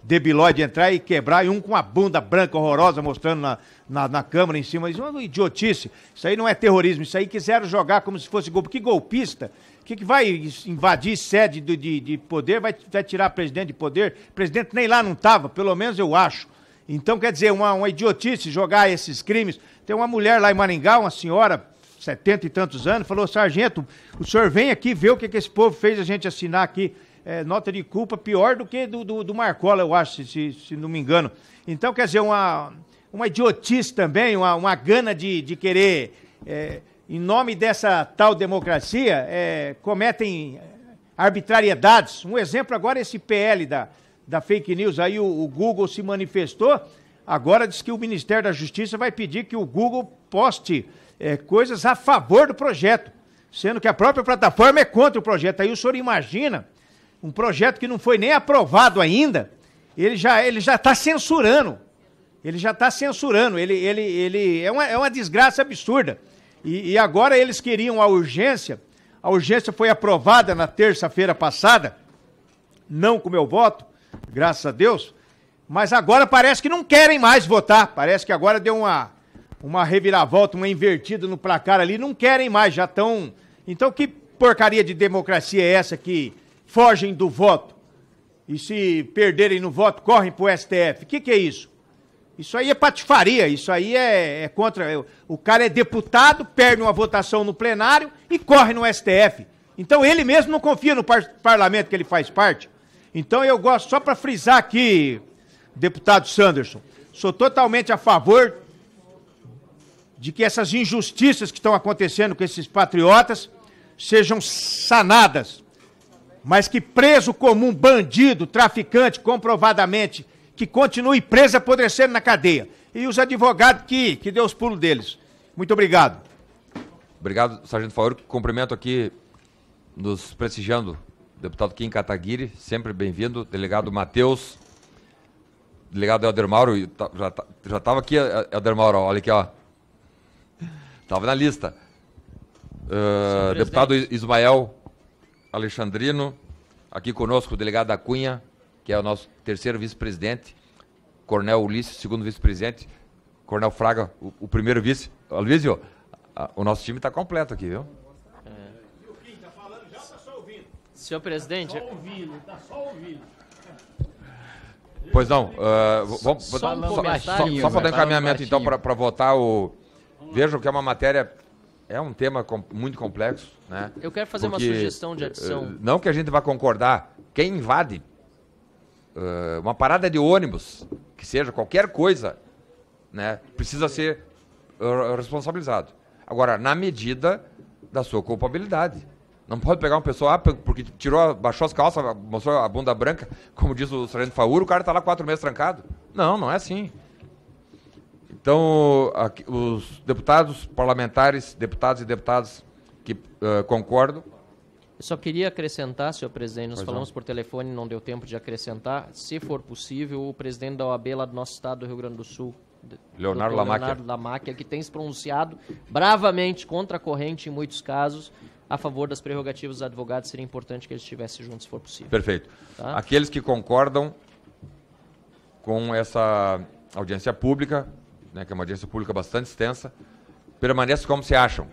debilóide entrar e quebrar, e um com a bunda branca horrorosa mostrando na, na, na câmera em cima. Isso é uma idiotice. Isso aí não é terrorismo. Isso aí quiseram jogar como se fosse golpe. Que golpista que, que vai invadir sede de, de, de poder, vai, vai, tirar presidente de poder? Presidente nem lá não estava, pelo menos eu acho. Então, quer dizer, uma, uma idiotice jogar esses crimes. Tem uma mulher lá em Maringá, uma senhora, setenta e tantos anos, falou, sargento, o senhor vem aqui ver o que, que esse povo fez a gente assinar aqui. É, nota de culpa pior do que do, do, do Marcola, eu acho, se, se, se, não me engano. Então, quer dizer, uma, uma idiotice também, uma, uma gana de, de querer, é, em nome dessa tal democracia, é, cometem arbitrariedades. Um exemplo agora é esse PL da, da fake news, aí o, o Google se manifestou. Agora diz que o Ministério da Justiça vai pedir que o Google poste é, coisas a favor do projeto, sendo que a própria plataforma é contra o projeto. Aí o senhor imagina um projeto que não foi nem aprovado ainda, ele já ele já está censurando, ele já está censurando, ele ele ele é uma, é uma desgraça absurda. E, e agora eles queriam a urgência, a urgência foi aprovada na terça-feira passada, não com meu voto, graças a Deus. Mas agora parece que não querem mais votar. Parece que agora deu uma, uma reviravolta, uma invertida no placar ali. Não querem mais, já estão. Então, que porcaria de democracia é essa que fogem do voto? E se perderem no voto, correm para o STF. O que, que é isso? Isso aí é patifaria, isso aí é, é contra. É, o cara é deputado, perde uma votação no plenário e corre no STF. Então ele mesmo não confia no par parlamento que ele faz parte. Então eu gosto, só para frisar aqui, deputado Sanderson, sou totalmente a favor de que essas injustiças que estão acontecendo com esses patriotas sejam sanadas, mas que preso comum, bandido, traficante, comprovadamente, que continue preso apodrecendo na cadeia. E os advogados que, que deu os pulos deles. Muito obrigado. Obrigado, Sargento Fauro. Cumprimento aqui, nos prestigiando deputado Kim Kataguiri, sempre bem-vindo, delegado Matheus, delegado Helder Mauro, tá, já estava tá, aqui, eh, Helder Mauro, olha aqui, ó. Estava na lista. Uh, deputado Ismael Alexandrino, aqui conosco o delegado da Cunha, que é o nosso terceiro vice-presidente, Coronel Ulisses, segundo vice-presidente, Coronel Fraga, o, o primeiro vice. Aloysio, o nosso time está completo aqui, viu? Senhor presidente. Está só ouvindo, está só ouvindo. Pois não, uh, vamos, só, só, só, só para dar encaminhamento então para votar o. Vejo que é uma matéria é um tema com, muito complexo, né? Eu quero fazer Porque, uma sugestão de adição. Eh, não que a gente vá concordar. Quem invade uh, uma parada de ônibus, que seja qualquer coisa, né, precisa ser uh, responsabilizado. Agora, na medida da sua culpabilidade. Não pode pegar uma pessoa, ah, porque tirou, baixou as calças, mostrou a bunda branca, como diz o Sargento Faúro, o cara está lá quatro meses trancado. Não, não é assim. Então, aqui, os deputados parlamentares, deputados e deputadas que uh, concordam. Eu só queria acrescentar, senhor presidente, nós pois é. falamos não. por telefone, não deu tempo de acrescentar. Se for possível, o presidente da OAB lá do nosso estado do Rio Grande do Sul, Leonardo Lamacchia. Leonardo que tem se pronunciado bravamente contra a corrente em muitos casos, a favor das prerrogativas dos advogados, seria importante que eles estivessem juntos, se for possível. Perfeito. Tá? Aqueles que concordam com essa audiência pública, né, que é uma audiência pública bastante extensa, permanece como se acham.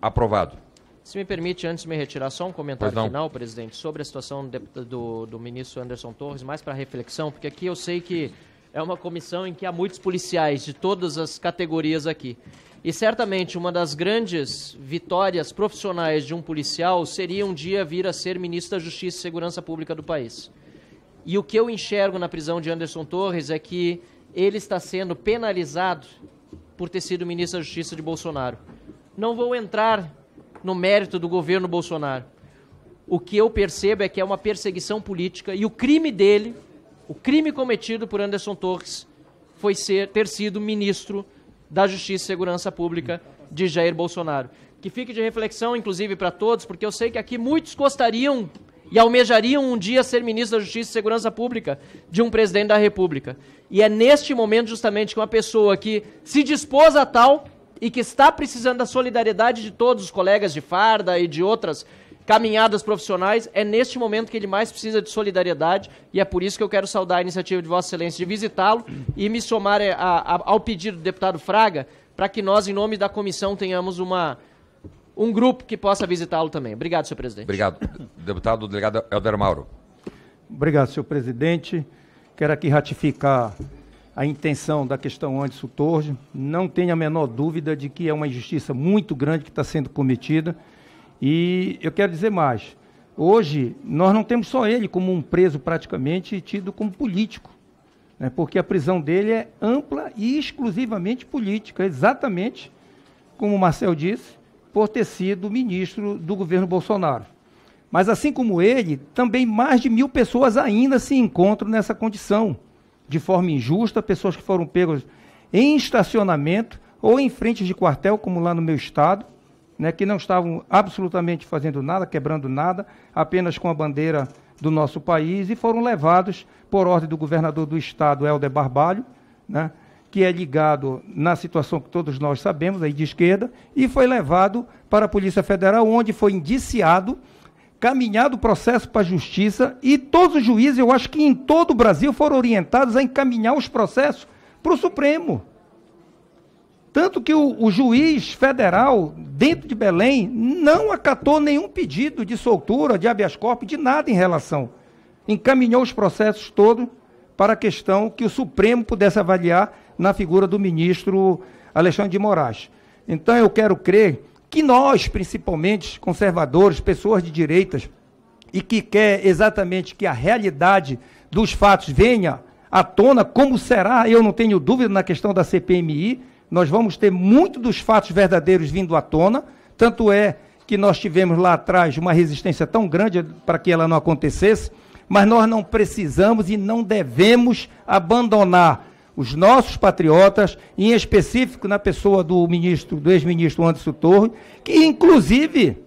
Aprovado. Se me permite, antes de me retirar, só um comentário final, presidente, sobre a situação do, do, do ministro Anderson Torres, mais para reflexão, porque aqui eu sei que é uma comissão em que há muitos policiais de todas as categorias aqui. E certamente uma das grandes vitórias profissionais de um policial seria um dia vir a ser ministro da Justiça e Segurança Pública do país. E o que eu enxergo na prisão de Anderson Torres é que ele está sendo penalizado por ter sido ministro da Justiça de Bolsonaro. Não vou entrar no mérito do governo Bolsonaro. O que eu percebo é que é uma perseguição política e o crime dele o crime cometido por Anderson Torres foi ser, ter sido ministro da Justiça e Segurança Pública de Jair Bolsonaro. Que fique de reflexão, inclusive, para todos, porque eu sei que aqui muitos gostariam e almejariam um dia ser ministro da Justiça e Segurança Pública de um presidente da República. E é neste momento, justamente, que uma pessoa que se dispôs a tal e que está precisando da solidariedade de todos os colegas de farda e de outras caminhadas profissionais, é neste momento que ele mais precisa de solidariedade e é por isso que eu quero saudar a iniciativa de Vossa Excelência de visitá-lo e me somar é, a, a, ao pedido do deputado Fraga para que nós, em nome da comissão, tenhamos uma, um grupo que possa visitá-lo também. Obrigado, senhor presidente. Obrigado. Deputado delegado Helder Mauro. Obrigado, senhor presidente. Quero aqui ratificar a intenção da questão Anderson Torres. Não tenho a menor dúvida de que é uma injustiça muito grande que está sendo cometida e eu quero dizer mais. Hoje, nós não temos só ele como um preso praticamente tido como político, né? porque a prisão dele é ampla e exclusivamente política, exatamente como o Marcel disse, por ter sido ministro do governo Bolsonaro. Mas assim como ele, também mais de mil pessoas ainda se encontram nessa condição, de forma injusta, pessoas que foram pegas em estacionamento ou em frente de quartel, como lá no meu estado, né, que não estavam absolutamente fazendo nada, quebrando nada, apenas com a bandeira do nosso país, e foram levados por ordem do governador do estado, Helder Barbalho, né, que é ligado na situação que todos nós sabemos, aí de esquerda, e foi levado para a Polícia Federal, onde foi indiciado, caminhado o processo para a justiça, e todos os juízes, eu acho que em todo o Brasil, foram orientados a encaminhar os processos para o Supremo. Tanto que o, o, juiz federal, dentro de Belém, não acatou nenhum pedido de soltura, de habeas corpus, de nada em relação. Encaminhou os processos todos para a questão que o Supremo pudesse avaliar na figura do ministro Alexandre de Moraes. Então, eu quero crer que nós, principalmente conservadores, pessoas de direitas, e que quer exatamente que a realidade dos fatos venha à tona, como será, eu não tenho dúvida na questão da CPMI, nós vamos ter muito dos fatos verdadeiros vindo à tona, tanto é que nós tivemos lá atrás uma resistência tão grande para que ela não acontecesse, mas nós não precisamos e não devemos abandonar os nossos patriotas, em específico na pessoa do ministro, do ex-ministro Anderson Torres, que inclusive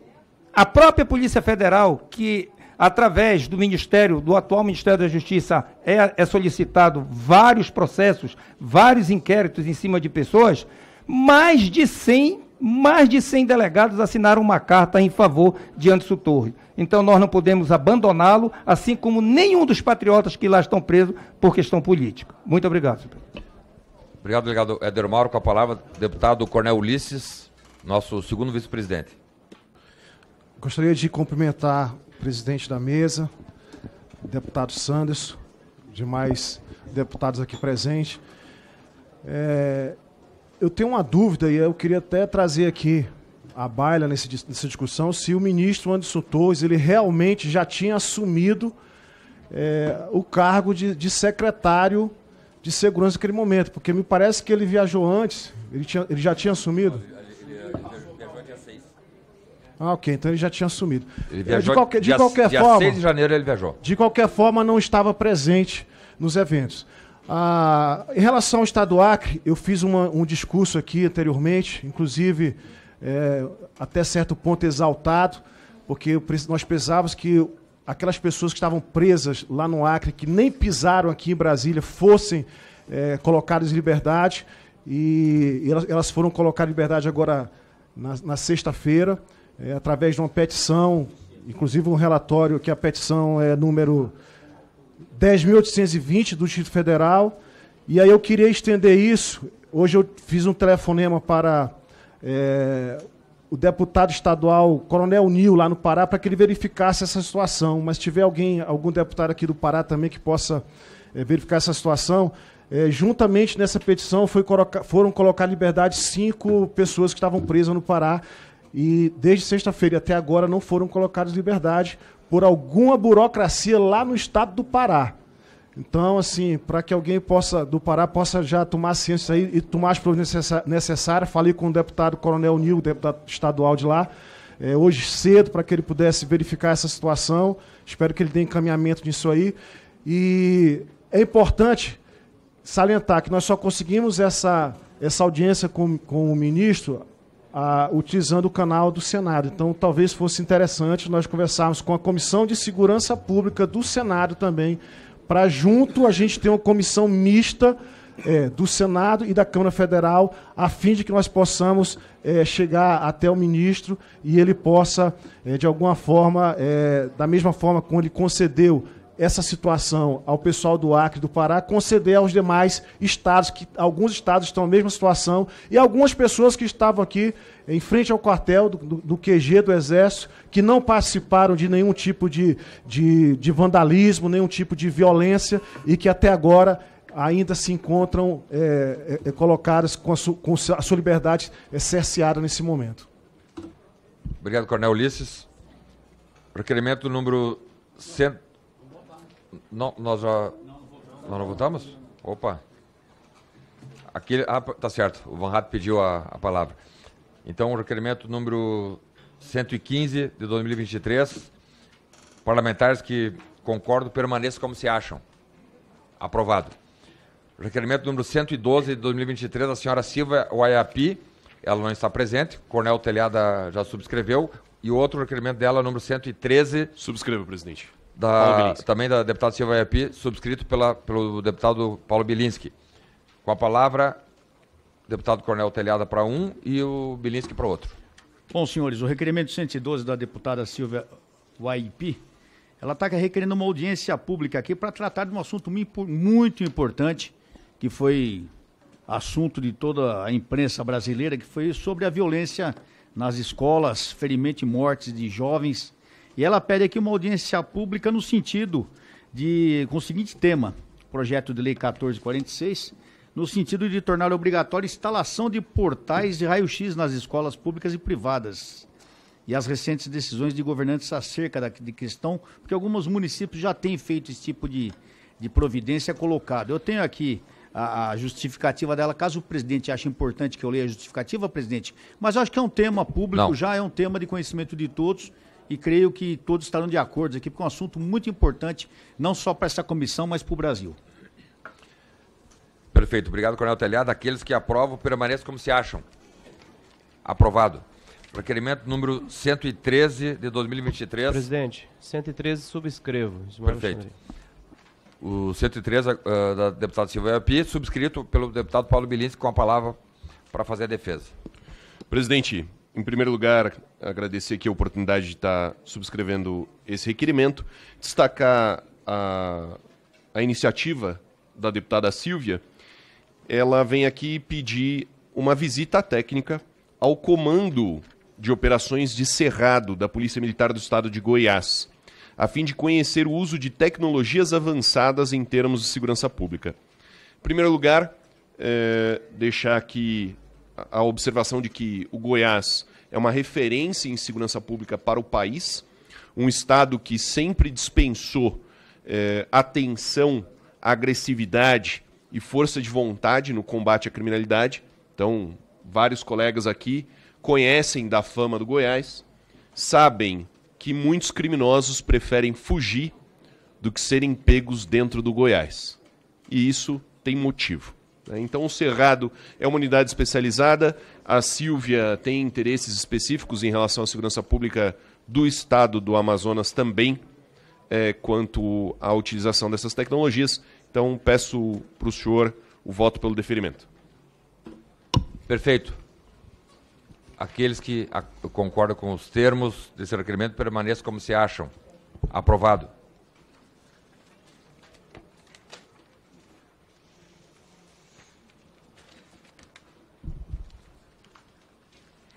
a própria Polícia Federal, que através do Ministério, do atual Ministério da Justiça, é, é solicitado vários processos, vários inquéritos em cima de pessoas, mais de 100, mais de 100 delegados assinaram uma carta em favor de Anderson Torres. Então nós não podemos abandoná-lo, assim como nenhum dos patriotas que lá estão presos por questão política. Muito obrigado, senhor presidente. Obrigado, delegado Éder Mauro. Com a palavra, deputado Cornel Ulisses, nosso segundo vice-presidente. Gostaria de cumprimentar presidente da mesa, deputado Sanderson, demais deputados aqui presentes. É, eu tenho uma dúvida e eu queria até trazer aqui a baila nesse, nessa discussão se o ministro Anderson Torres ele realmente já tinha assumido é, o cargo de, de, secretário de segurança naquele momento, porque me parece que ele viajou antes, ele, tinha, ele já tinha assumido. Ah, ok. Então ele já tinha sumido. Ele é, viajou, de qualquer, de dia, qualquer dia forma. 6 de janeiro ele viajou. De qualquer forma, não estava presente nos eventos. Ah, em relação ao Estado do Acre, eu fiz uma, um discurso aqui anteriormente, inclusive é, até certo ponto exaltado, porque nós precisávamos que aquelas pessoas que estavam presas lá no Acre, que nem pisaram aqui em Brasília, fossem é, colocadas em liberdade. E elas, foram colocadas em liberdade agora na, na sexta-feira é, através de uma petição, inclusive um relatório que a petição é número 10.820 do Distrito Federal. E aí eu queria estender isso. Hoje eu fiz um telefonema para é, o deputado estadual Coronel Nil, lá no Pará, para que ele verificasse essa situação. Mas se tiver alguém, algum deputado aqui do Pará também que possa é, verificar essa situação, é, juntamente nessa petição foi coloca, foram colocar liberdade cinco pessoas que estavam presas no Pará e desde sexta-feira até agora não foram colocados em liberdade por alguma burocracia lá no estado do Pará. Então, assim, para que alguém possa do Pará possa já tomar ciência aí e tomar as providências necessárias, falei com o deputado Coronel Nil, deputado estadual de lá, é, hoje cedo, para que ele pudesse verificar essa situação. Espero que ele dê encaminhamento nisso aí. E é importante salientar que nós só conseguimos essa, essa audiência com, com o ministro utilizando o canal do Senado. Então, talvez fosse interessante nós conversarmos com a Comissão de Segurança Pública do Senado também, para junto a gente ter uma comissão mista é, do Senado e da Câmara Federal, a fim de que nós possamos é, chegar até o ministro e ele possa, é, de alguma forma, é, da mesma forma como ele concedeu essa situação ao pessoal do Acre, do Pará, conceder aos demais estados, que alguns estados estão na mesma situação, e algumas pessoas que estavam aqui em frente ao quartel do, do, do QG do Exército, que não participaram de nenhum tipo de, de, de, vandalismo, nenhum tipo de violência, e que até agora ainda se encontram é, é, é colocadas com a, su, com a, sua liberdade é, cerceada nesse momento. Obrigado, Coronel Ulisses. Requerimento número 100. Cent... Não, nós já. Nós não votamos? Opa. Aqui, ah, tá certo. O Van Rato pediu a, a palavra. Então, o requerimento número 115 de 2023. Parlamentares que concordam permaneçam como se acham. Aprovado. Requerimento número 112 de 2023 da senhora Silva Waiapi. Ela não está presente. Cornel Telhada já subscreveu. E outro requerimento dela, número 113. Subscreva, presidente da, também da deputada Silva Iapi, subscrito pela, pelo deputado Paulo Bilinski. Com a palavra, deputado Cornel Telhada para um e o Bilinski para outro. Bom, senhores, o requerimento 112 da deputada Silvia Waipi, ela está requerendo uma audiência pública aqui para tratar de um assunto muito importante, que foi assunto de toda a imprensa brasileira, que foi sobre a violência nas escolas, ferimento e mortes de jovens e ela pede aqui uma audiência pública no sentido de, com o seguinte tema, projeto de lei 1446, no sentido de tornar obrigatória a instalação de portais de raio-x nas escolas públicas e privadas. E as recentes decisões de governantes acerca da de questão, porque alguns municípios já têm feito esse tipo de, de providência colocado. Eu tenho aqui a, a, justificativa dela, caso o presidente ache importante que eu leia a justificativa, presidente, mas acho que é um tema público, Não. já é um tema de conhecimento de todos e creio que todos estarão de acordo aqui, porque é um assunto muito importante, não só para essa comissão, mas para o Brasil. Perfeito. Obrigado, Coronel Telhado. Aqueles que aprovam, permaneçam como se acham. Aprovado. Requerimento número 113 de 2023. Presidente, 113 subscrevo. Perfeito. O 113 uh, eh, da deputada Silvia Pi, subscrito pelo deputado Paulo Bilinski com a palavra para fazer a defesa. Presidente, em primeiro lugar, agradecer aqui a oportunidade de estar subscrevendo esse requerimento, destacar a, a iniciativa da deputada Silvia. Ela vem aqui pedir uma visita técnica ao comando de operações de Cerrado da Polícia Militar do Estado de Goiás, a fim de conhecer o uso de tecnologias avançadas em termos de segurança pública. Em primeiro lugar, é, deixar aqui a observação de que o Goiás é uma referência em segurança pública para o país, um Estado que sempre dispensou eh, atenção, agressividade e força de vontade no combate à criminalidade. Então, vários colegas aqui conhecem da fama do Goiás, sabem que muitos criminosos preferem fugir do que serem pegos dentro do Goiás. E isso tem motivo. Né? Então, o Cerrado é uma unidade especializada. A Silvia tem interesses específicos em relação à segurança pública do estado do Amazonas também, é, quanto à utilização dessas tecnologias. Então, peço para o senhor o voto pelo deferimento. Perfeito. Aqueles que concordam com os termos desse requerimento permaneçam como se acham. Aprovado.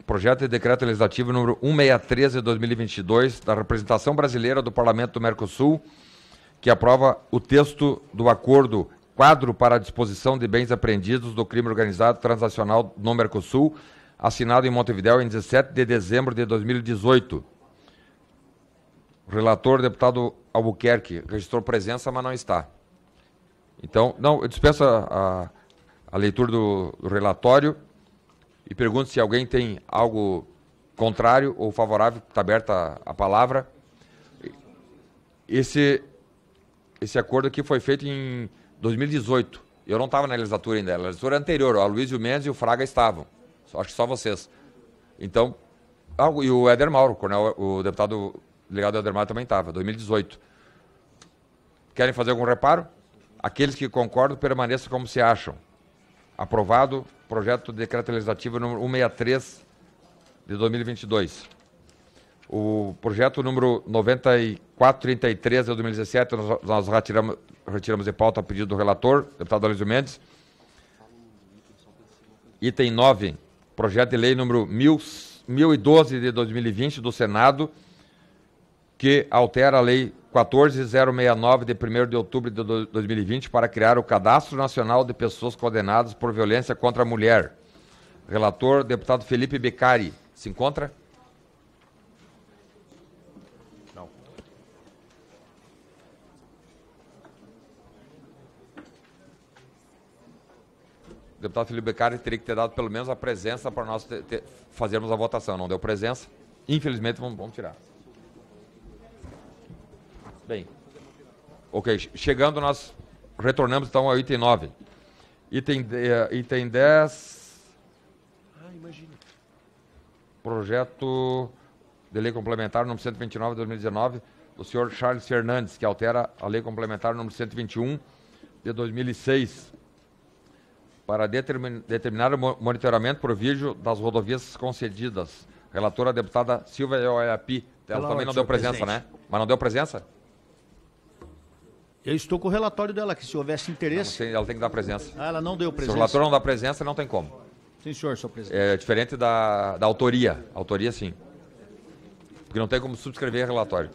projeto de decreto legislativo número 163 de 2022 da representação brasileira do Parlamento do Mercosul, que aprova o texto do acordo quadro para a disposição de bens apreendidos do crime organizado transacional no Mercosul, assinado em Montevideo em 17 de dezembro de 2018. Relator, deputado Albuquerque, registrou presença, mas não está. Então, não, eu dispenso a, a, a leitura do, do relatório e pergunto se alguém tem algo contrário ou favorável, está aberta a palavra. Esse, esse acordo aqui foi feito em 2018. Eu não estava na legislatura ainda, na legislatura anterior, o Aloysio Mendes e o Fraga estavam. Acho que só vocês. Então, algo, e o Éder Mauro, o, coronel, o deputado ligado Éder Mauro também estava, 2018. Querem fazer algum reparo? Aqueles que concordam permaneçam como se acham. Aprovado projeto de decreto legislativo número 163 de 2022. O projeto número 9433 de 2017, nós, nós retiramos, retiramos de pauta a pedido do relator, deputado Aloysio Mendes. Item 9, projeto de lei número 1012 de 2020 do Senado, que altera a lei 14069 de 1 de outubro de 2020 para criar o Cadastro Nacional de Pessoas Condenadas por Violência contra a Mulher. Relator, deputado Felipe Beccari. Se encontra? Não. O deputado Felipe Beccari teria que ter dado pelo menos a presença para nós fazermos a votação. Não deu presença. Infelizmente, vamos, vamos tirar. Bem, ok. Chegando, nós retornamos então ao item 9. Eh, item, uh, item 10. Ah, imagina. Projeto de lei complementar número 129 de 2019 do senhor Charles Fernandes, que altera a lei complementar número 121 de 2006 para determinar o monitoramento provígio das rodovias concedidas. Relatora, a deputada Silvia Oiapi. Ela Olá, também não deu presença, presidente. né? Mas não deu presença? Eu estou com o relatório dela, que se houvesse interesse. Não, ela tem que dar presença. Ah, ela não deu presença. Se o relator não dá presença, não tem como. Sim, senhor, senhor presidente. É diferente da, da autoria. Autoria, sim. Porque não tem como subscrever relatório.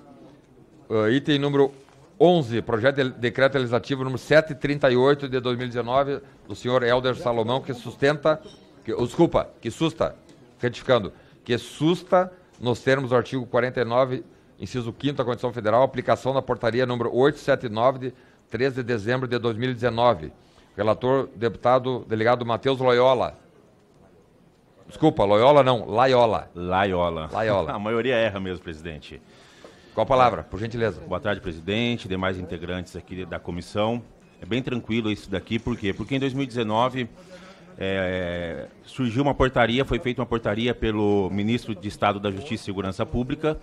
Uh, item número 11, projeto de decreto legislativo número 738 de 2019, do senhor Helder Salomão, que sustenta. Que, oh, desculpa, que susta, retificando, que susta nos termos do artigo 49 inciso 5 da Constituição Federal, aplicação da portaria número 879 de 13 de dezembro de 2019. Relator, deputado, delegado Matheus Loyola. Desculpa, Loyola não, Laiola. Laiola. Laiola. A maioria erra mesmo, presidente. Qual a palavra, por gentileza? Boa tarde, presidente, demais integrantes aqui da comissão. É bem tranquilo isso daqui, por quê? Porque em 2019 é, é, surgiu uma portaria, foi feita uma portaria pelo ministro de Estado da Justiça e Segurança Pública,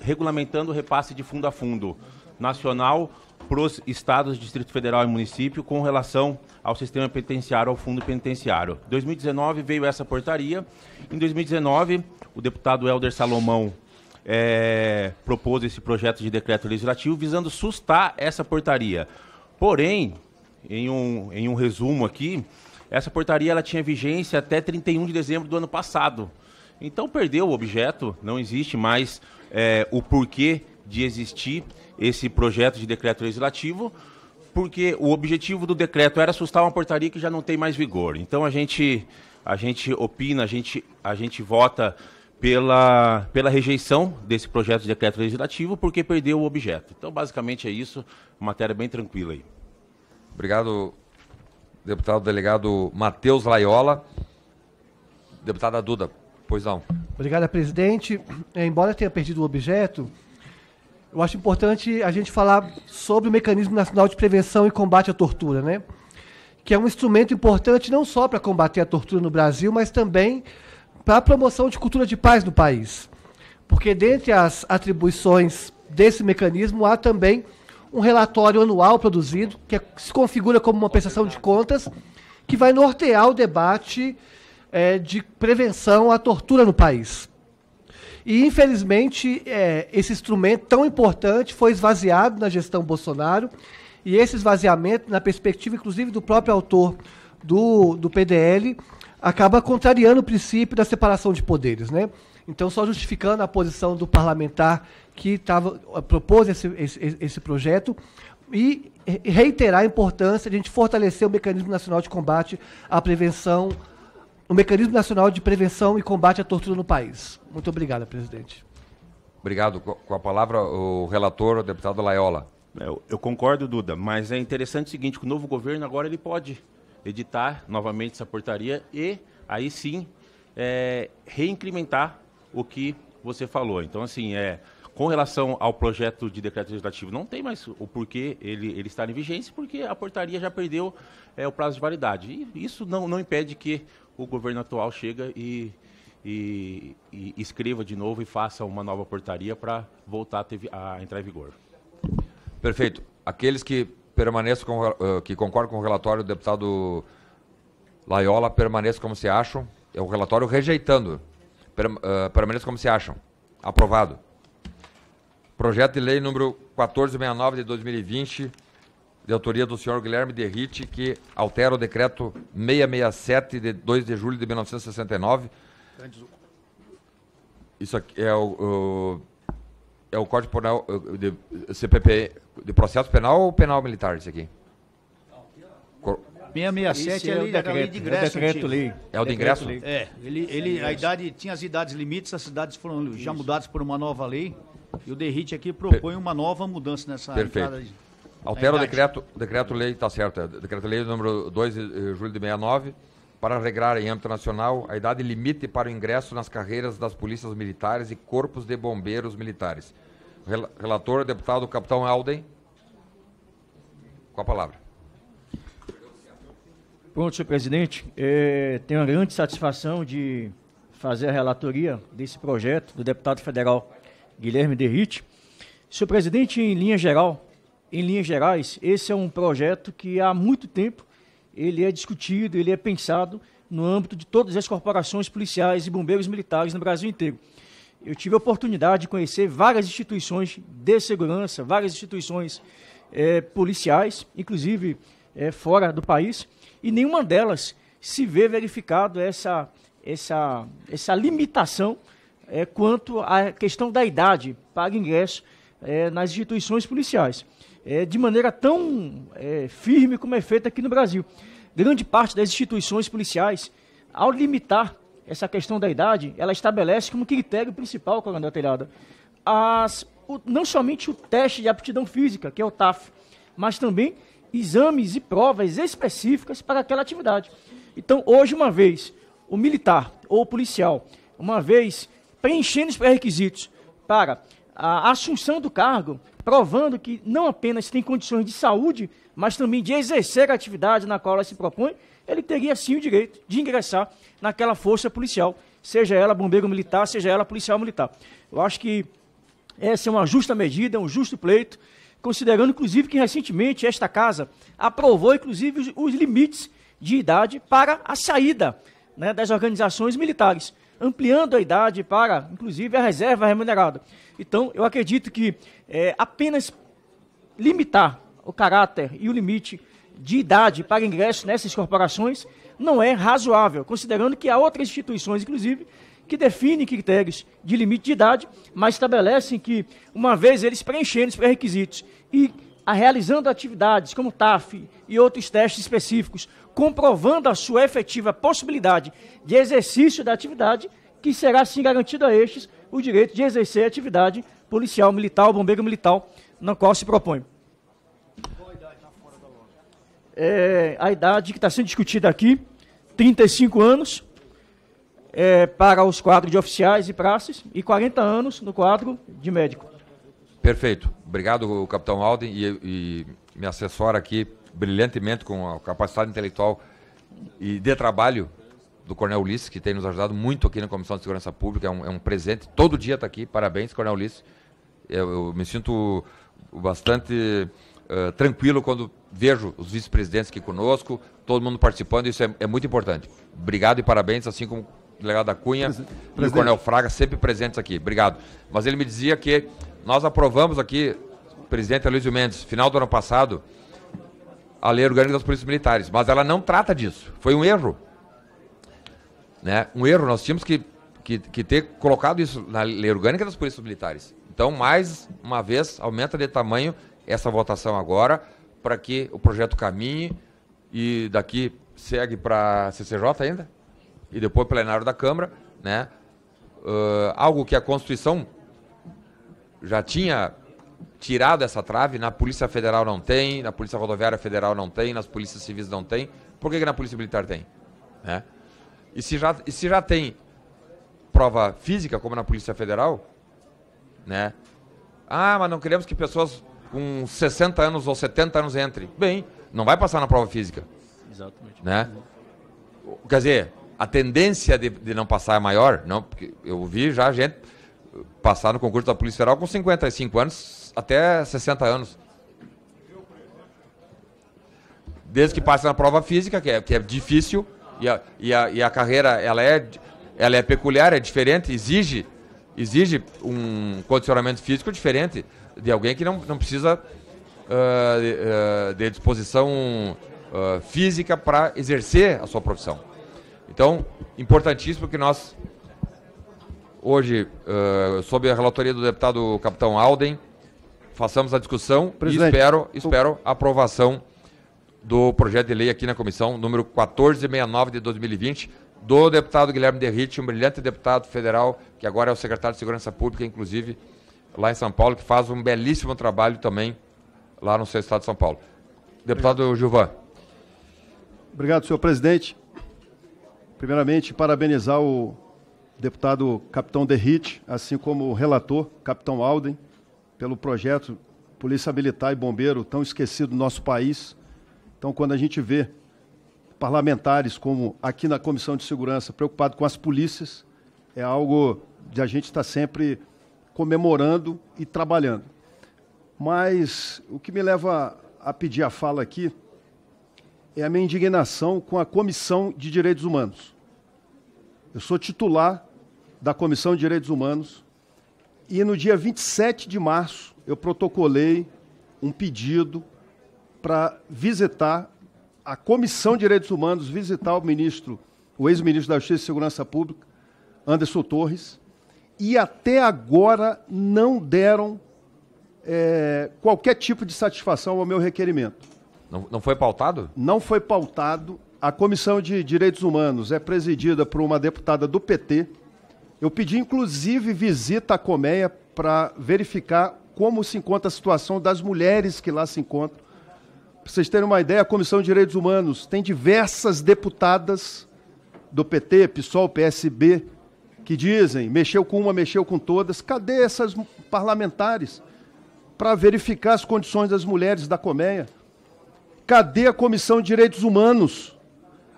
regulamentando o repasse de fundo a fundo nacional para os estados, Distrito Federal e município com relação ao sistema penitenciário, ao fundo penitenciário. Em 2019 veio essa portaria. Em 2019, o deputado Helder Salomão é, propôs esse projeto de decreto legislativo visando sustar essa portaria. Porém, em um, em um resumo aqui, essa portaria ela tinha vigência até 31 de dezembro do ano passado. Então perdeu o objeto, não existe mais é, o porquê de existir esse projeto de decreto legislativo, porque o objetivo do decreto era assustar uma portaria que já não tem mais vigor. Então a gente, a gente opina, a gente, a gente vota pela, pela rejeição desse projeto de decreto legislativo, porque perdeu o objeto. Então, basicamente é isso, matéria bem tranquila aí. Obrigado, deputado delegado Matheus Laiola. Deputada Duda, pois não. Obrigada, presidente. É, embora tenha perdido o objeto, eu acho importante a gente falar sobre o Mecanismo Nacional de Prevenção e Combate à Tortura, né? Que é um instrumento importante não só para combater a tortura no Brasil, mas também para a promoção de cultura de paz no país. Porque dentre as atribuições desse mecanismo há também um relatório anual produzido, que é, se configura como uma prestação de contas, que vai nortear o debate é, de prevenção à tortura no país. E, infelizmente, é, esse instrumento tão importante foi esvaziado na gestão Bolsonaro, e esse esvaziamento, na perspectiva, inclusive, do próprio autor do, do PDL, acaba contrariando o princípio da separação de poderes. Né? Então, só justificando a posição do parlamentar que tava, eh, propôs esse, esse, esse projeto e reiterar a importância de a gente fortalecer o mecanismo nacional de combate à prevenção, o mecanismo nacional de prevenção e combate à tortura no país. Muito obrigado, presidente. Obrigado. Com a palavra, o relator, o deputado Laiola. Eu, eu concordo, Duda, mas é interessante o seguinte, que o novo governo agora ele pode editar novamente essa portaria e aí sim é, eh, reincrementar o que você falou. Então, assim, é, com relação ao projeto de decreto legislativo, não tem mais o porquê ele, ele estar em vigência, porque a portaria já perdeu é, o prazo de validade. E isso não, não impede que o governo atual chega e, e, e escreva de novo e faça uma nova portaria para voltar a, ter, a, entrar em vigor. Perfeito. Aqueles que permaneçam com, eh, que concordam com o relatório do deputado Laiola, permaneçam como se acham. É o relatório rejeitando. Eh, permaneçam como se acham. Aprovado. Projeto de lei número 1469 de 2020, de autoria do senhor Guilherme Derrite, que altera o decreto 667 de 2 de julho de 1969. Isso aqui é o, o é o Código Penal de CPP de processo penal ou penal militar isso aqui? 667 é, é, é o decreto, de ingresso, é o É o de ingresso? É, ele, ele, a é idade, tinha as idades limites, as cidades foram já mudadas por uma nova lei. E o Derrite aqui propõe uma nova mudança nessa Perfeito. entrada. De, Altera o decreto, decreto-lei, está certo, é, decreto-lei número 2 de eh, julho de 69, para regrar em âmbito nacional a idade limite para o ingresso nas carreiras das polícias militares e corpos de bombeiros militares. Rel relator, deputado capitão Alden, com a palavra. Pronto, senhor presidente. É, tenho a grande satisfação de fazer a relatoria desse projeto do deputado federal Guilherme Derrite. Senhor presidente, em linha geral, em linhas gerais, esse é um projeto que há muito tempo ele é discutido, ele é pensado no âmbito de todas as corporações policiais e bombeiros militares no Brasil inteiro. Eu tive a oportunidade de conhecer várias instituições de segurança, várias instituições eh, policiais, inclusive eh, fora do país, e nenhuma delas se vê verificado essa, essa, essa limitação é, quanto à questão da idade para ingresso é, nas instituições policiais, é, de maneira tão é, firme como é feita aqui no Brasil. Grande parte das instituições policiais, ao limitar essa questão da idade, ela estabelece como critério principal, Coronel Telhada, as, o, não somente o teste de aptidão física, que é o TAF, mas também exames e provas específicas para aquela atividade. Então, hoje, uma vez, o militar ou o policial, uma vez preenchendo os pré-requisitos para a assunção do cargo, provando que não apenas tem condições de saúde, mas também de exercer a atividade na qual ela se propõe, ele teria sim o direito de ingressar naquela força policial, seja ela bombeiro militar, seja ela policial militar. Eu acho que essa é uma justa medida, é um justo pleito, considerando inclusive que recentemente esta casa aprovou inclusive os, os limites de idade para a saída né, das organizações militares ampliando a idade para, inclusive, a reserva remunerada. Então, eu acredito que é, apenas limitar o caráter e o limite de idade para ingresso nessas corporações não é razoável, considerando que há outras instituições, inclusive, que definem critérios de limite de idade, mas estabelecem que, uma vez eles preenchendo os pré-requisitos e a realizando atividades como TAF e outros testes específicos, comprovando a sua efetiva possibilidade de exercício da atividade, que será assim garantido a estes o direito de exercer a atividade policial, militar, bombeiro militar, na qual se propõe. É, a idade que está sendo discutida aqui, 35 anos é, para os quadros de oficiais e praças e 40 anos no quadro de médico. Perfeito. Obrigado, capitão Alden, e, e me assessora aqui brilhantemente com a capacidade intelectual e de trabalho do Coronel Ulisses, que tem nos ajudado muito aqui na Comissão de Segurança Pública. É um, é um presente. Todo dia está aqui. Parabéns, Coronel Ulisses. Eu, eu me sinto bastante uh, tranquilo quando vejo os vice-presidentes aqui conosco, todo mundo participando. Isso é, é muito importante. Obrigado e parabéns, assim como delegado da Cunha Presidente. e o Coronel Fraga, sempre presentes aqui. Obrigado. Mas ele me dizia que nós aprovamos aqui, presidente Aloysio Mendes, final do ano passado, a lei orgânica das polícias militares, mas ela não trata disso. Foi um erro. Né? Um erro, nós tínhamos que, que, que ter colocado isso na lei orgânica das polícias militares. Então, mais uma vez, aumenta de tamanho essa votação agora para que o projeto caminhe e daqui segue para a CCJ ainda e depois plenário da Câmara, né? Uh, algo que a Constituição já tinha tirado essa trave, na Polícia Federal não tem, na Polícia Rodoviária Federal não tem, nas Polícias Civis não tem, por que, que na Polícia Militar tem? Né? E, se já, e se já tem prova física, como na Polícia Federal, né? Ah, mas não queremos que pessoas com 60 anos ou 70 anos entrem. Bem, não vai passar na prova física. Exatamente. Né? Quer dizer, a tendência de, de não passar é maior, não, porque eu vi já gente passar no concurso da Polícia Federal com 55 anos até 60 anos. Desde que passe na prova física, que é, que é difícil, e a, e a, e a carreira ela é, ela é peculiar, é diferente, exige, exige um condicionamento físico diferente de alguém que não, não precisa uh, de, uh, de, disposição uh, física para exercer a sua profissão. Então, importantíssimo que nós hoje, uh, sob a relatoria do deputado Capitão Alden, façamos a discussão Presidente, e espero, espero a aprovação do projeto de lei aqui na comissão, número 1469 de 2020, do deputado Guilherme Derritte, um brilhante deputado federal, que agora é o secretário de Segurança Pública, inclusive, lá em São Paulo, que faz um belíssimo trabalho também lá no seu estado de São Paulo. Deputado Gilvan. Obrigado, senhor presidente. Primeiramente, parabenizar o deputado Capitão Derrite, assim como o relator, Capitão Alden, pelo projeto Polícia Militar e Bombeiro, tão esquecido do nosso país. Então, quando a gente vê parlamentares como aqui na Comissão de Segurança preocupado com as polícias, é algo de a gente estar sempre comemorando e trabalhando. Mas o que me leva a pedir a fala aqui é a minha indignação com a Comissão de Direitos Humanos. Eu sou titular da Comissão de Direitos Humanos. E no dia 27 de março, eu protocolei um pedido para visitar a Comissão de Direitos Humanos, visitar o ministro, o ex-ministro da Justiça e Segurança Pública, Anderson Torres, e até agora não deram é, qualquer tipo de satisfação ao meu requerimento. Não, não foi pautado? Não foi pautado. A Comissão de Direitos Humanos é presidida por uma deputada do PT, eu pedi, inclusive, visita à coméia para verificar como se encontra a situação das mulheres que lá se encontram. Para vocês terem uma ideia, a Comissão de Direitos Humanos tem diversas deputadas do PT, PSOL, PSB, que dizem, mexeu com uma, mexeu com todas. Cadê essas parlamentares para verificar as condições das mulheres da coméia? Cadê a Comissão de Direitos Humanos?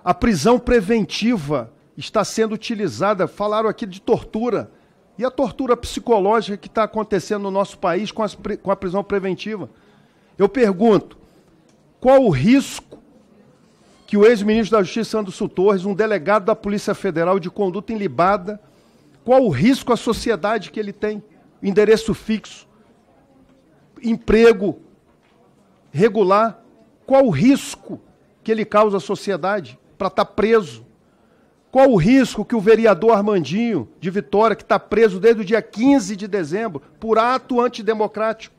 A prisão preventiva está sendo utilizada, falaram aqui de tortura, e a tortura psicológica que está acontecendo no nosso país com, as, com a prisão preventiva. Eu pergunto, qual o risco que o ex-ministro da Justiça, Anderson Torres, um delegado da Polícia Federal de conduta ilibada, qual o risco à sociedade que ele tem? Endereço fixo, emprego regular, qual o risco que ele causa à sociedade para estar tá preso? Qual o risco que o vereador Armandinho de Vitória, que está preso desde o dia 15 de dezembro por ato antidemocrático,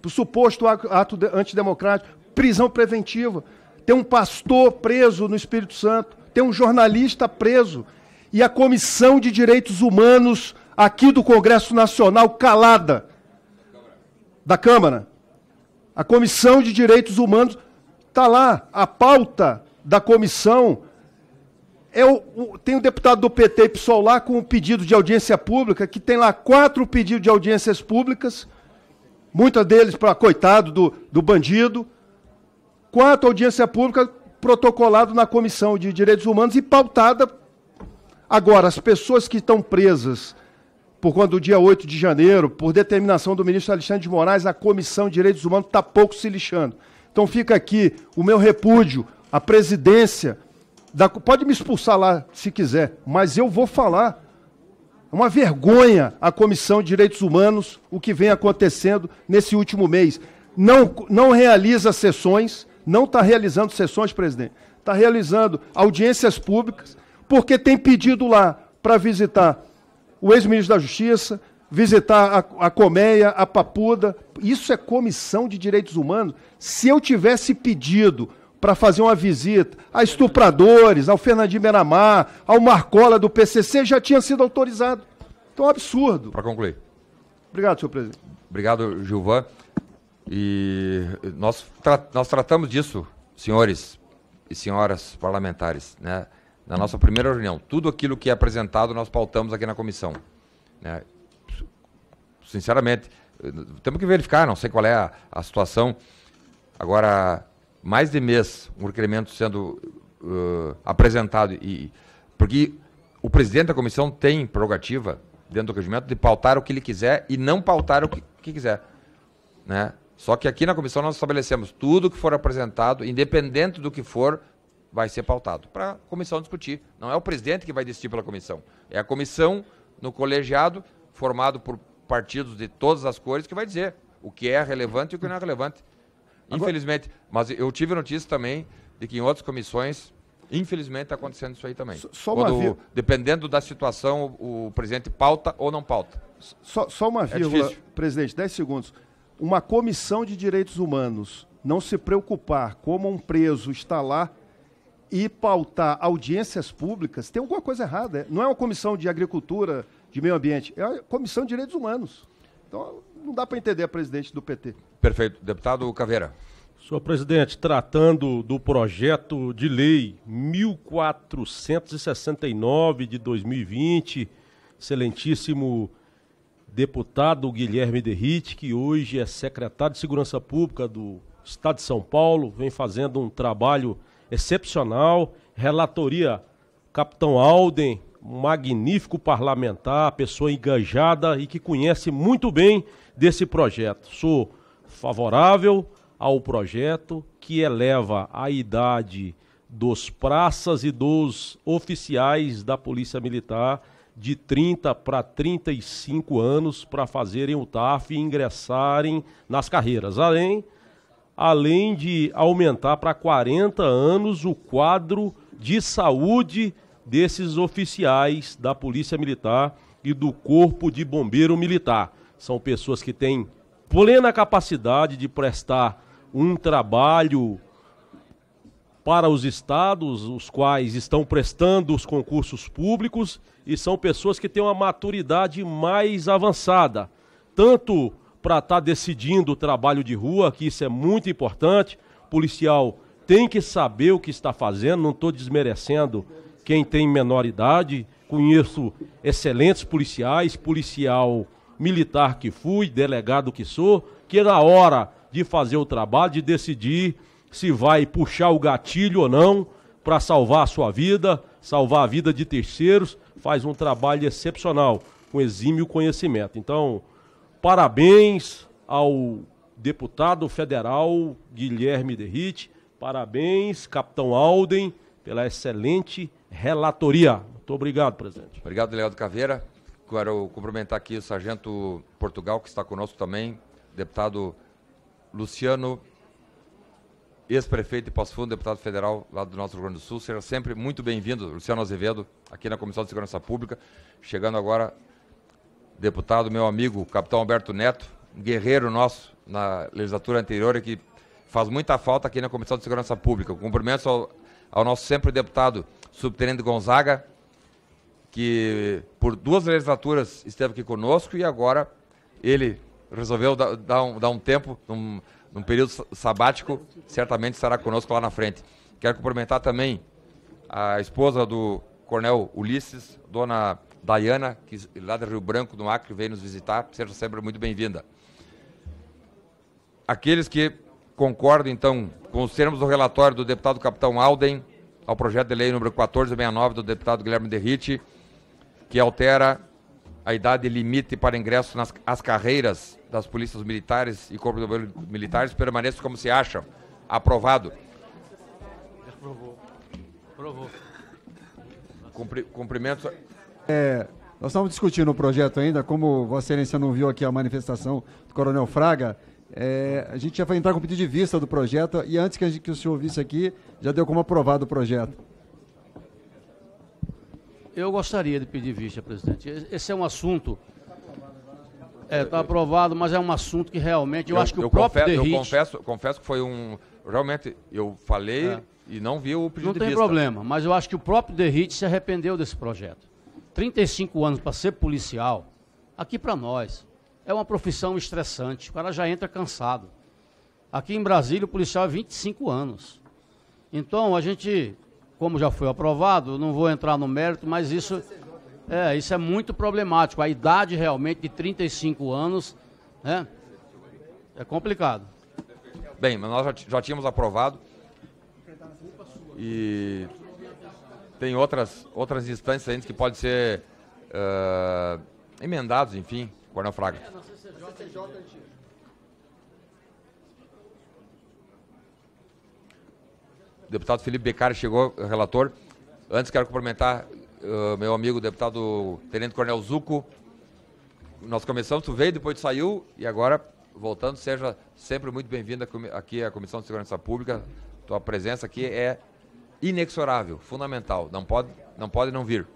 por suposto ato antidemocrático, prisão preventiva, tem um pastor preso no Espírito Santo, tem um jornalista preso e a Comissão de Direitos Humanos aqui do Congresso Nacional calada da Câmara. A Comissão de Direitos Humanos está lá, a pauta da comissão é o, o, tem o um deputado do PT e PSOL lá com um pedido de audiência pública, que tem lá quatro pedidos de audiências públicas, muitas deles para coitado do, do bandido, quatro audiência pública protocolado na Comissão de Direitos Humanos e pautada. Agora, as pessoas que estão presas por conta do dia 8 de janeiro, por determinação do ministro Alexandre de Moraes, a Comissão de Direitos Humanos está pouco se lixando. Então fica aqui o meu repúdio à presidência da, pode me expulsar lá se quiser, mas eu vou falar. É uma vergonha a Comissão de Direitos Humanos o que vem acontecendo nesse último mês. Não, não realiza sessões, não está realizando sessões, presidente. Está realizando audiências públicas, porque tem pedido lá para visitar o ex-ministro da Justiça, visitar a, a Colmeia, a Papuda. Isso é Comissão de Direitos Humanos. Se eu tivesse pedido para fazer uma visita a estupradores, ao Fernandinho Benamar, ao Marcola do PCC, já tinha sido autorizado. Então é um absurdo. Para concluir. Obrigado, senhor presidente. Obrigado, Gilvan. E nós, tra nós tratamos disso, senhores e senhoras parlamentares, né? na nossa primeira reunião. Tudo aquilo que é apresentado nós pautamos aqui na comissão. Né? Sinceramente, temos que verificar, não sei qual é a, a situação. Agora, mais de mês um requerimento sendo uh, apresentado e porque o presidente da comissão tem prerrogativa dentro do regimento de pautar o que ele quiser e não pautar o que, que quiser, né? Só que aqui na comissão nós estabelecemos tudo que for apresentado, independente do que for, vai ser pautado para a comissão discutir. Não é o presidente que vai decidir pela comissão, é a comissão no colegiado formado por partidos de todas as cores que vai dizer o que é relevante e o que não é relevante. Infelizmente, Agora... mas eu tive notícia também de que em outras comissões Infelizmente está acontecendo isso aí também. Só uma Quando, Dependendo da situação, o, presidente pauta ou não pauta. Só, só uma é vírgula, é presidente, 10 segundos. Uma comissão de direitos humanos não se preocupar como um preso está lá e pautar audiências públicas, tem alguma coisa errada. Né? Não é uma comissão de agricultura, de meio ambiente, é uma comissão de direitos humanos. Então, não dá para entender a presidente do PT. Perfeito. Deputado Caveira. Senhor presidente, tratando do projeto de lei 1469 de 2020, excelentíssimo deputado Guilherme Derrite, que hoje é secretário de Segurança Pública do Estado de São Paulo, vem fazendo um trabalho excepcional. Relatoria, capitão Alden, magnífico parlamentar, pessoa engajada e que conhece muito bem desse projeto. Sou favorável ao projeto que eleva a idade dos praças e dos oficiais da Polícia Militar de 30 para 35 anos para fazerem o TAF e ingressarem nas carreiras. Além, além de aumentar para 40 anos o quadro de saúde desses oficiais da Polícia Militar e do Corpo de Bombeiro Militar. São pessoas que têm plena capacidade de prestar um trabalho para os estados, os quais estão prestando os concursos públicos, e são pessoas que têm uma maturidade mais avançada, tanto para estar tá decidindo o trabalho de rua, que isso é muito importante, policial tem que saber o que está fazendo, não estou desmerecendo quem tem menor idade. Conheço excelentes policiais, policial militar que fui, delegado que sou, que na hora de fazer o trabalho, de decidir se vai puxar o gatilho ou não para salvar a sua vida, salvar a vida de terceiros, faz um trabalho excepcional, com exímio conhecimento. Então, parabéns ao deputado federal Guilherme Derrite, parabéns, capitão Alden, pela excelente relatoria. Muito obrigado, presidente. Obrigado, delegado Caveira. Quero cumprimentar aqui o sargento Portugal, que está conosco também, deputado Luciano, ex-prefeito de Passo Fundo, deputado federal lá do nosso Rio Grande do Sul. Seja sempre muito bem-vindo, Luciano Azevedo, aqui na Comissão de Segurança Pública. Chegando agora, deputado, meu amigo, capitão Alberto Neto, guerreiro nosso na legislatura anterior e que faz muita falta aqui na Comissão de Segurança Pública. Cumprimento ao, ao nosso sempre deputado subtenente Gonzaga, que por duas legislaturas esteve aqui conosco e agora ele resolveu dar, dar, um, dar um, tempo, num, num, período sabático, certamente estará conosco lá na frente. Quero cumprimentar também a esposa do Coronel Ulisses, dona Dayana, que lá do Rio Branco, do Acre, veio nos visitar. Seja sempre muito bem-vinda. Aqueles que concordam, então, com os termos do relatório do deputado capitão Alden, ao projeto de lei número 1469 do deputado Guilherme Derrite, que altera a idade limite para ingresso nas as carreiras das polícias militares e corpos de militares permanece como se acha Aprovado. Aprovou. Cumpri, cumprimento. É, nós estamos discutindo o projeto ainda, como Vossa Excelência não viu aqui a manifestação do Coronel Fraga, é, a gente já vai entrar com o pedido de vista do projeto e antes que, a gente, que o senhor visse aqui, já deu como aprovado o projeto. Eu gostaria de pedir vista, presidente. Esse é um assunto. É, está aprovado, mas é um assunto que realmente eu, eu acho que eu o próprio confesso, Eu confesso, confesso que foi um. Realmente, eu falei é. e não vi o pedido de vista. Não tem problema, mas eu acho que o próprio Derrite se arrependeu desse projeto. 35 anos para ser policial, aqui para nós, é uma profissão estressante, o cara já entra cansado. Aqui em Brasília, o policial é 25 anos. Então, a gente, como já foi aprovado, não vou entrar no mérito, mas isso é, isso é muito problemático. A idade realmente de 35 anos né, é complicado. Bem, mas nós já, tínhamos aprovado e tem outras, outras instâncias ainda que podem ser uh, emendados, enfim. Coronel Fraga. É, é é deputado Felipe Becari chegou, relator. Antes quero cumprimentar uh, meu amigo deputado Tenente Cornel Zuco. Nós começamos, tu veio, depois tu saiu e agora voltando, seja sempre muito bem-vindo aqui à Comissão de Segurança Pública. Tua presença aqui é inexorável, fundamental. Não pode, não pode não vir.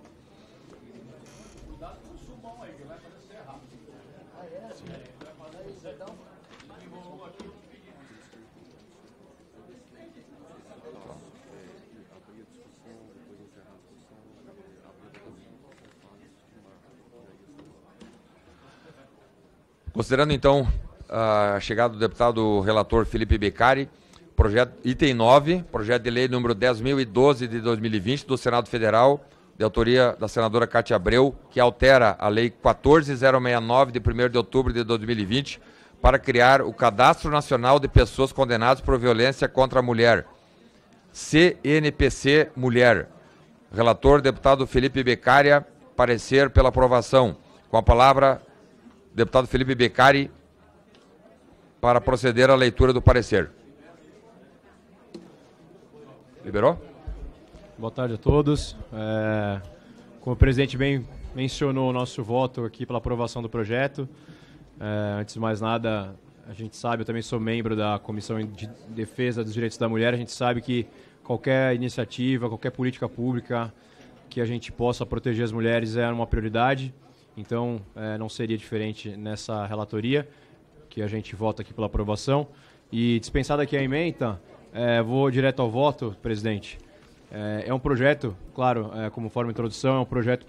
Considerando então a chegada do deputado relator Felipe Beccari, projeto item 9, projeto de lei número 10.012 de 2020 do Senado Federal, de autoria da senadora Cátia Abreu, que altera a lei 14069 de 1 de outubro de 2020 para criar o Cadastro Nacional de Pessoas Condenadas por Violência contra a Mulher, CNPC Mulher. Relator deputado Felipe Beccaria, parecer pela aprovação. Com a palavra, deputado Felipe Beccari para proceder à leitura do parecer. Liberou? Boa tarde a todos. É, como o presidente bem mencionou, o nosso voto aqui pela aprovação do projeto. É, antes de mais nada, a gente sabe, eu também sou membro da Comissão de Defesa dos Direitos da Mulher, a gente sabe que qualquer iniciativa, qualquer política pública que a gente possa proteger as mulheres é uma prioridade. Então, é, não seria diferente nessa relatoria, que a gente vota aqui pela aprovação. E dispensada aqui a emenda, é, vou direto ao voto, presidente. É, é um projeto, claro, é, como forma de introdução, é um projeto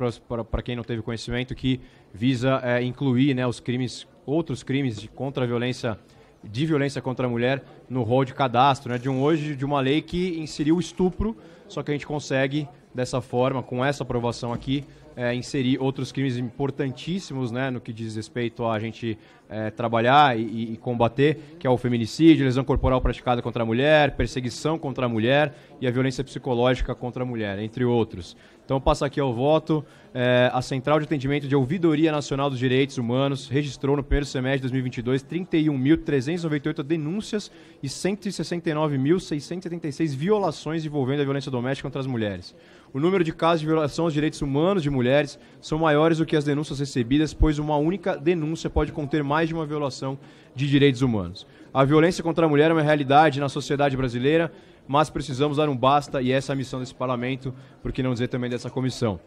para quem não teve conhecimento que visa é, incluir né, os crimes, outros crimes de contra a violência de violência contra a mulher no rol de cadastro, né, de um hoje de uma lei que inseriu o estupro, só que a gente consegue dessa forma, com essa aprovação aqui, é, inserir outros crimes importantíssimos né, no que diz respeito a gente é, trabalhar e, e, combater, que é o feminicídio, lesão corporal praticada contra a mulher, perseguição contra a mulher e a violência psicológica contra a mulher, entre outros. Então passa aqui ao voto. É, a Central de Atendimento de Ouvidoria Nacional dos Direitos Humanos registrou no primeiro semestre de 2022 31.398 denúncias e 169.676 violações envolvendo a violência doméstica contra as mulheres. O número de casos de violação aos direitos humanos de mulheres são maiores do que as denúncias recebidas, pois uma única denúncia pode conter mais mais de uma violação de direitos humanos. A violência contra a mulher é uma realidade na sociedade brasileira, mas precisamos dar um basta e essa é a missão desse parlamento, por que não dizer também dessa comissão.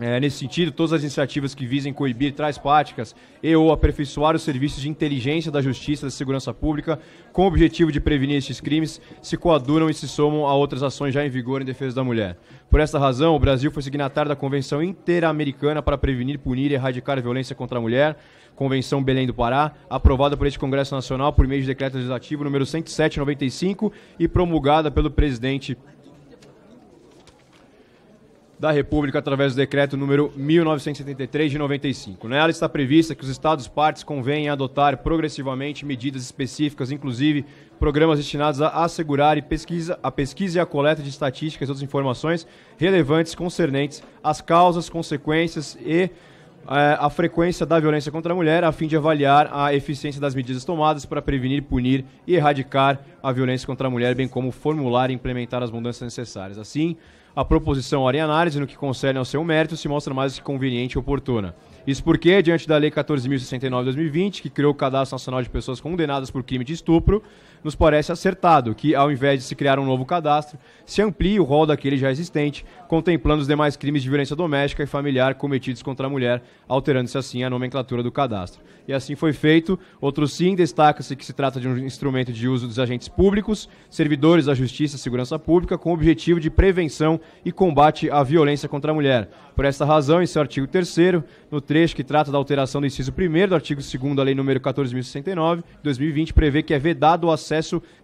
É, nesse sentido, todas as iniciativas que visem coibir traz práticas e ou aperfeiçoar os serviços de inteligência da justiça e da segurança pública com o objetivo de prevenir estes crimes se coadunam e se somam a outras ações já em vigor em defesa da mulher. Por esta razão, o Brasil foi signatário da Convenção Interamericana para Prevenir, Punir e Erradicar a Violência contra a Mulher, Convenção Belém do Pará, aprovada por este Congresso Nacional por meio de decreto legislativo número 10795 e promulgada pelo presidente da República através do decreto número 1973 de 95. Nela né? está prevista que os estados partes convenham adotar progressivamente medidas específicas, inclusive programas destinados a assegurar e pesquisa, a pesquisa e a coleta de estatísticas e outras informações relevantes concernentes às causas, consequências e a é, frequência da violência contra a mulher, a fim de avaliar a eficiência das medidas tomadas para prevenir, punir e erradicar a violência contra a mulher, bem como formular e implementar as mudanças necessárias. Assim, a proposição hora em análise, no que concerne ao seu mérito, se mostra mais conveniente e oportuna. Isso porque, diante da Lei 14.069-2020, que criou o Cadastro Nacional de Pessoas Condenadas por Crime de Estupro, nos parece acertado que, ao invés de se criar um novo cadastro, se amplie o rol daquele já existente, contemplando os demais crimes de violência doméstica e familiar cometidos contra a mulher, alterando-se assim a nomenclatura do cadastro. E assim foi feito. Outro sim, destaca-se que se trata de um instrumento de uso dos agentes públicos, servidores da Justiça e Segurança Pública, com o objetivo de prevenção e combate à violência contra a mulher. Por esta razão, em seu artigo 3 no trecho que trata da alteração do inciso 1 do artigo 2 da Lei nº 14.069, 2020, prevê que é vedado o acesso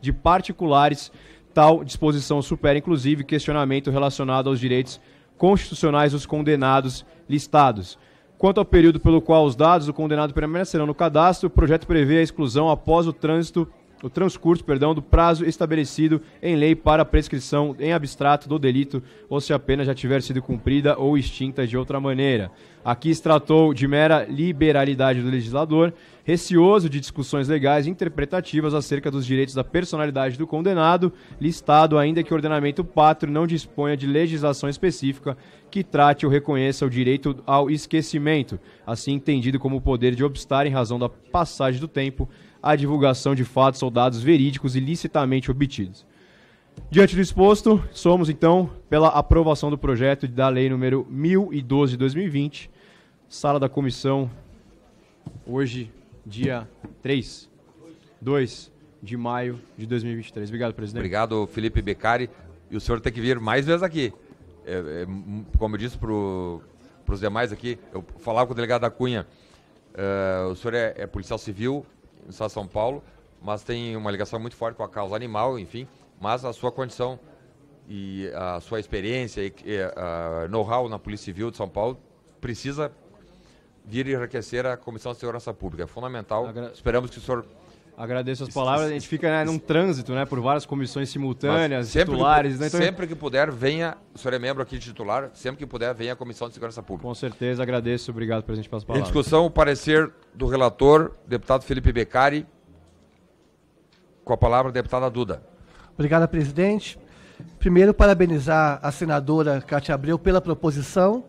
de particulares. Tal disposição supera, inclusive, questionamento relacionado aos direitos constitucionais dos condenados listados. Quanto ao período pelo qual os dados do condenado permanecerão no cadastro, o projeto prevê a exclusão após o trânsito o transcurso, perdão, do prazo estabelecido em lei para a prescrição em abstrato do delito ou se a pena já tiver sido cumprida ou extinta de outra maneira. Aqui se tratou de mera liberalidade do legislador, receoso de discussões legais interpretativas acerca dos direitos da personalidade do condenado, listado ainda que o ordenamento pátrio não disponha de legislação específica que trate ou reconheça o direito ao esquecimento, assim entendido como o poder de obstar em razão da passagem do tempo a divulgação de fatos ou dados verídicos ilicitamente obtidos. Diante do exposto, somos então pela aprovação do projeto da Lei número 1012 de 2020, sala da comissão, hoje, dia 3, 2 de maio de 2023. Obrigado, presidente. Obrigado, Felipe Beccari. E o senhor tem que vir mais vezes aqui. É, é, como eu disse para os demais aqui, eu falava com o delegado da Cunha, uh, o senhor é, é policial civil, no estado de São Paulo, mas tem uma ligação muito forte com a causa animal, enfim, mas a sua condição e a sua experiência e, e know-how na Polícia Civil de São Paulo precisa vir enriquecer a Comissão de Segurança Pública. É fundamental. Agra... Esperamos que o senhor Agradeço as palavras. A gente fica né, num trânsito, né? Por várias comissões simultâneas, titulares. Que, né, então... Sempre que puder, venha. O senhor é membro aqui de titular. Sempre que puder, venha a Comissão de Segurança Pública. Com certeza, agradeço. Obrigado, presidente, pelas palavras. Em discussão, o parecer do relator, deputado Felipe Beccari. Com a palavra, deputada Duda. Obrigada, presidente. Primeiro, parabenizar a senadora Cátia Abreu pela proposição,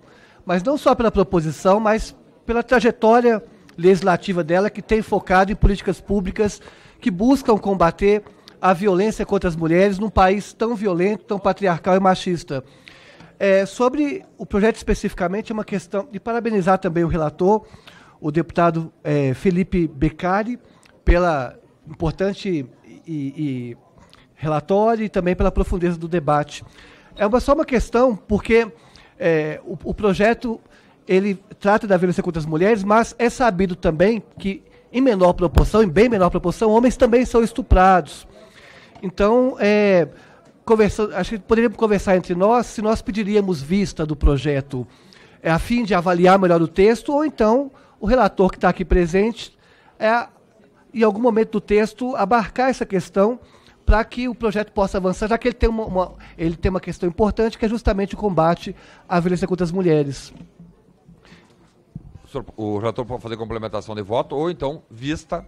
mas não só pela proposição, mas pela trajetória legislativa dela que tem focado em políticas públicas que buscam combater a violência contra as mulheres num país tão violento, tão patriarcal e machista. É, sobre o projeto especificamente, é uma questão de parabenizar também o relator, o deputado é, Felipe Beccari, pela importante e, e relatório e também pela profundeza do debate. É uma, só uma questão, porque é, o, o projeto ele trata da violência contra as mulheres, mas é sabido também que, em menor proporção, em bem menor proporção, homens também são estuprados. Então, é, acho que poderíamos conversar entre nós se nós pediríamos vista do projeto é, a fim de avaliar melhor o texto, ou então o relator que está aqui presente, é, em algum momento do texto, abarcar essa questão para que o projeto possa avançar, já que ele tem uma, uma, ele tem uma questão importante, que é justamente o combate à violência contra as mulheres senhor, o relator pode fazer complementação de voto ou então vista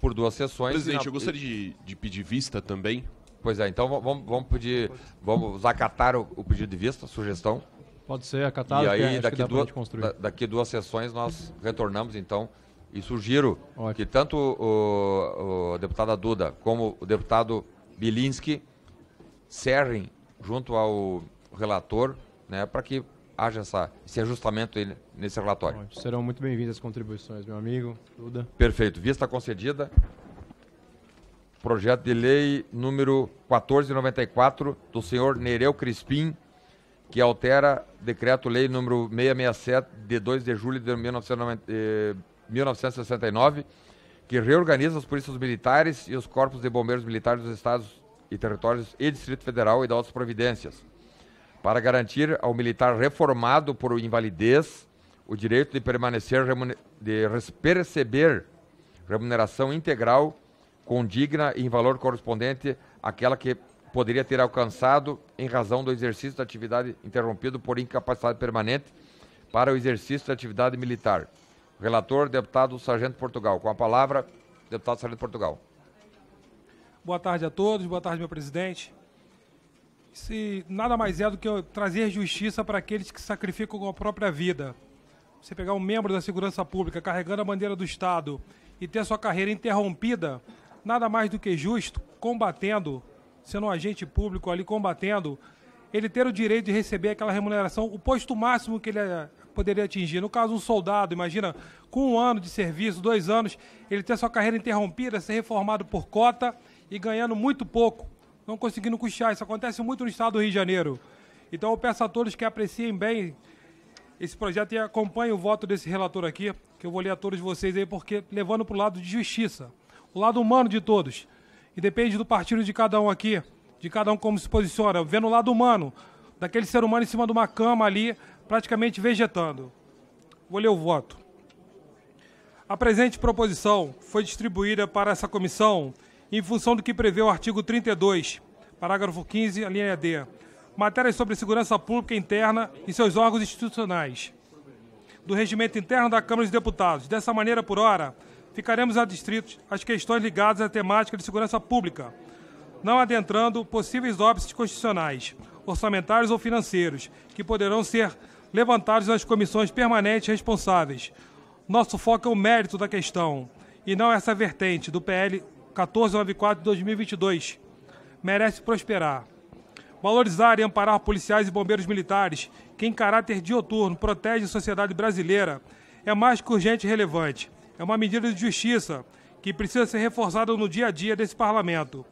por duas sessões. Presidente, na... eu gostaria de, de, pedir vista também. Pois é, então vamos, vamos pedir, vamos acatar o, o pedido de vista, sugestão. Pode ser acatado. E é, aí é, daqui, duas, da, daqui duas sessões nós retornamos então e sugiro Ótimo. que tanto o, o deputado Duda como o deputado Bilinski serrem junto ao relator, né, para que haja essa, esse ajustamento nesse relatório. Serão muito bem-vindas as contribuições, meu amigo. Duda. Perfeito. Vista concedida. Projeto de lei número 1494 do senhor Nereu Crispim, que altera decreto-lei número 667 de 2 de julho de 1969, eh, que reorganiza as polícias militares e os corpos de bombeiros militares dos estados e territórios e Distrito Federal e dá outras providências para garantir ao militar reformado por invalidez o direito de permanecer de perceber remuneração integral condigna e em valor correspondente àquela que poderia ter alcançado em razão do exercício da atividade interrompido por incapacidade permanente para o exercício da atividade militar. Relator, deputado Sargento Portugal. Com a palavra, deputado Sargento Portugal. Boa tarde a todos, boa tarde, meu presidente se nada mais é do que trazer justiça para aqueles que sacrificam a própria vida. Você pegar um membro da segurança pública carregando a bandeira do Estado e ter sua carreira interrompida, nada mais do que justo, combatendo, sendo um agente público ali combatendo, ele ter o direito de receber aquela remuneração, o posto máximo que ele eh, poderia atingir. No caso, um soldado, imagina, com um ano de serviço, dois anos, ele ter sua carreira interrompida, ser reformado por cota e ganhando muito pouco não conseguindo custear. Isso acontece muito no estado do Rio de Janeiro. Então eu peço a todos que apreciem bem esse projeto e acompanhem o voto desse relator aqui, que eu vou ler a todos vocês aí, porque levando para o lado de justiça, o lado humano de todos. E depende do partido de cada um aqui, de cada um como se posiciona, vendo o lado humano, daquele ser humano em cima de uma cama ali, praticamente vegetando. Vou ler o voto. A presente proposição foi distribuída para essa comissão em função do que prevê o artigo 32, parágrafo 15, linha D. Matérias sobre segurança pública interna e seus órgãos institucionais. Do regimento interno da Câmara dos Deputados. Dessa maneira, por hora, ficaremos adstritos às questões ligadas à temática de segurança pública, não adentrando possíveis óbices constitucionais, orçamentários ou financeiros, que poderão ser levantados nas comissões permanentes responsáveis. Nosso foco é o mérito da questão, e não essa vertente do PL 1494 de 2022 merece prosperar. Valorizar e amparar policiais e bombeiros militares, que em caráter dioturno protege a sociedade brasileira, é mais que urgente e relevante. É uma medida de justiça que precisa ser reforçada no dia a dia desse parlamento.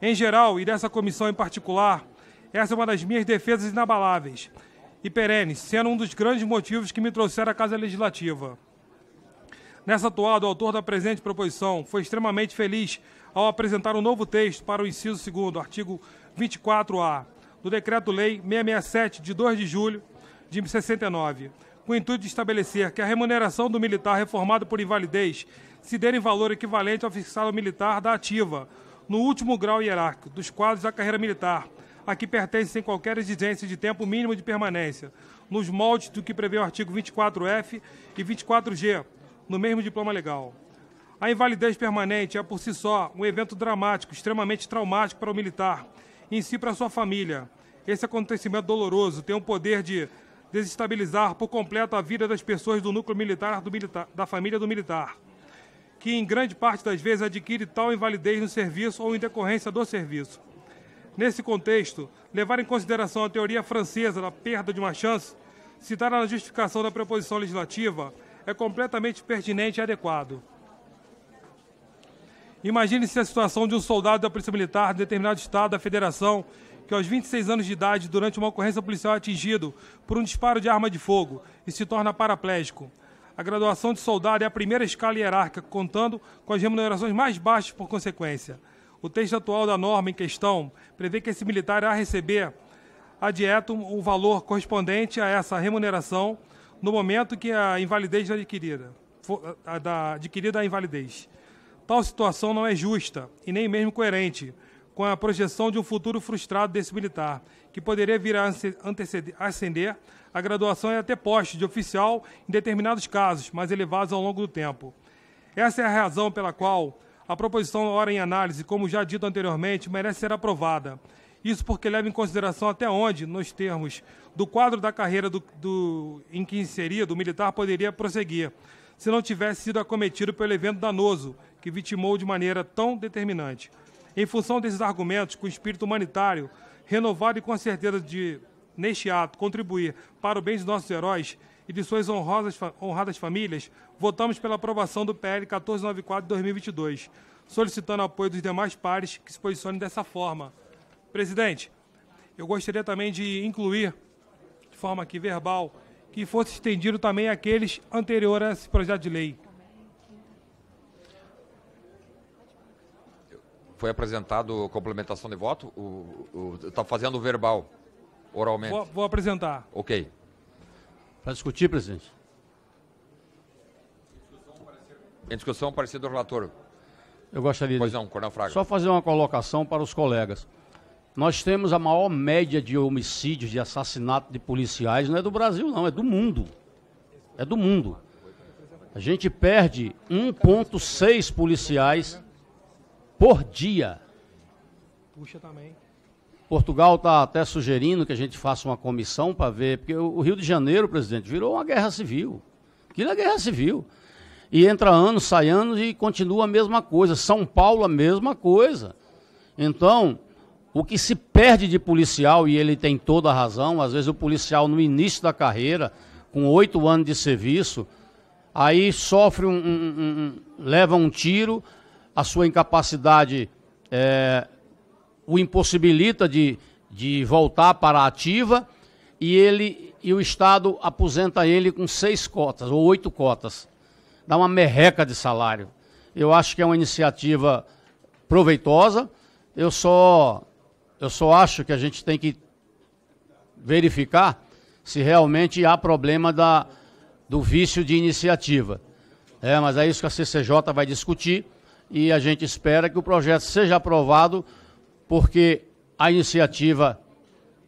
Em geral, e dessa comissão em particular, essa é uma das minhas defesas inabaláveis e perenes, sendo um dos grandes motivos que me trouxeram à Casa Legislativa. Nessa toada, o autor da presente proposição foi extremamente feliz ao apresentar um novo texto para o inciso 2 artigo 24-A do Decreto-Lei 667 de 2 de julho de 69, com o intuito de estabelecer que a remuneração do militar reformado por invalidez se der em valor equivalente ao fixado militar da ativa, no último grau hierárquico dos quadros da carreira militar, a que pertence sem qualquer exigência de tempo mínimo de permanência, nos moldes do que prevê o artigo 24F e 24G no mesmo diploma legal. A invalidez permanente é por si só um evento dramático, extremamente traumático para o militar e em si para a sua família. Esse acontecimento doloroso tem o poder de desestabilizar por completo a vida das pessoas do núcleo militar, do militar da família do militar, que em grande parte das vezes adquire tal invalidez no serviço ou em decorrência do serviço. Nesse contexto, levar em consideração a teoria francesa da perda de uma chance, citada na justificação da proposição legislativa, é completamente pertinente e adequado. Imagine-se a situação de um soldado da Polícia Militar de determinado Estado da Federação que, aos 26 anos de idade, durante uma ocorrência policial, é atingido por um disparo de arma de fogo e se torna paraplégico. A graduação de soldado é a primeira escala hierárquica, contando com as remunerações mais baixas por consequência. O texto atual da norma em questão prevê que esse militar irá receber a dieta o valor correspondente a essa remuneração no momento que a invalidez é adquirida, for, a, da, adquirida a invalidez. Tal situação não é justa e nem mesmo coerente com a projeção de um futuro frustrado desse militar, que poderia vir a ascender a graduação e até poste de oficial em determinados casos, mas elevados ao longo do tempo. Essa é a razão pela qual a proposição ora em análise, como já dito anteriormente, merece ser aprovada isso porque leva em consideração até onde, nos termos do quadro da carreira do, do, em que inseria, do militar poderia prosseguir, se não tivesse sido acometido pelo evento danoso que vitimou de maneira tão determinante. Em função desses argumentos, com o espírito humanitário renovado e com certeza de, neste ato, contribuir para o bem dos nossos heróis e de suas honrosas, honradas famílias, votamos pela aprovação do PL 1494 de 2022, solicitando apoio dos demais pares que se posicionem dessa forma. Presidente, eu gostaria também de incluir, de forma aqui verbal, que fosse estendido também aqueles anteriores a esse projeto de lei. Foi apresentado complementação de voto? Está fazendo o verbal, oralmente? Vou, vou apresentar. Ok. Para discutir, presidente. Em discussão, parecer do relator. Eu gostaria pois de... não, Coronel Fraga. Só fazer uma colocação para os colegas. Nós temos a maior média de homicídios, de assassinato de policiais, não é do Brasil, não, é do mundo. É do mundo. A gente perde 1,6 policiais por dia. Puxa também. Portugal está até sugerindo que a gente faça uma comissão para ver, porque o Rio de Janeiro, presidente, virou uma guerra civil. Aquilo é guerra civil. E entra ano, sai ano e continua a mesma coisa. São Paulo, a mesma coisa. Então, o que se perde de policial, e ele tem toda a razão, às vezes o policial no início da carreira, com oito anos de serviço, aí sofre um, um, um, leva um tiro, a sua incapacidade é, o impossibilita de, de voltar para a ativa e ele e o Estado aposenta ele com seis cotas ou oito cotas. Dá uma merreca de salário. Eu acho que é uma iniciativa proveitosa. Eu só eu só acho que a gente tem que verificar se realmente há problema da, do vício de iniciativa. É, mas é isso que a CCJ vai discutir e a gente espera que o projeto seja aprovado, porque a iniciativa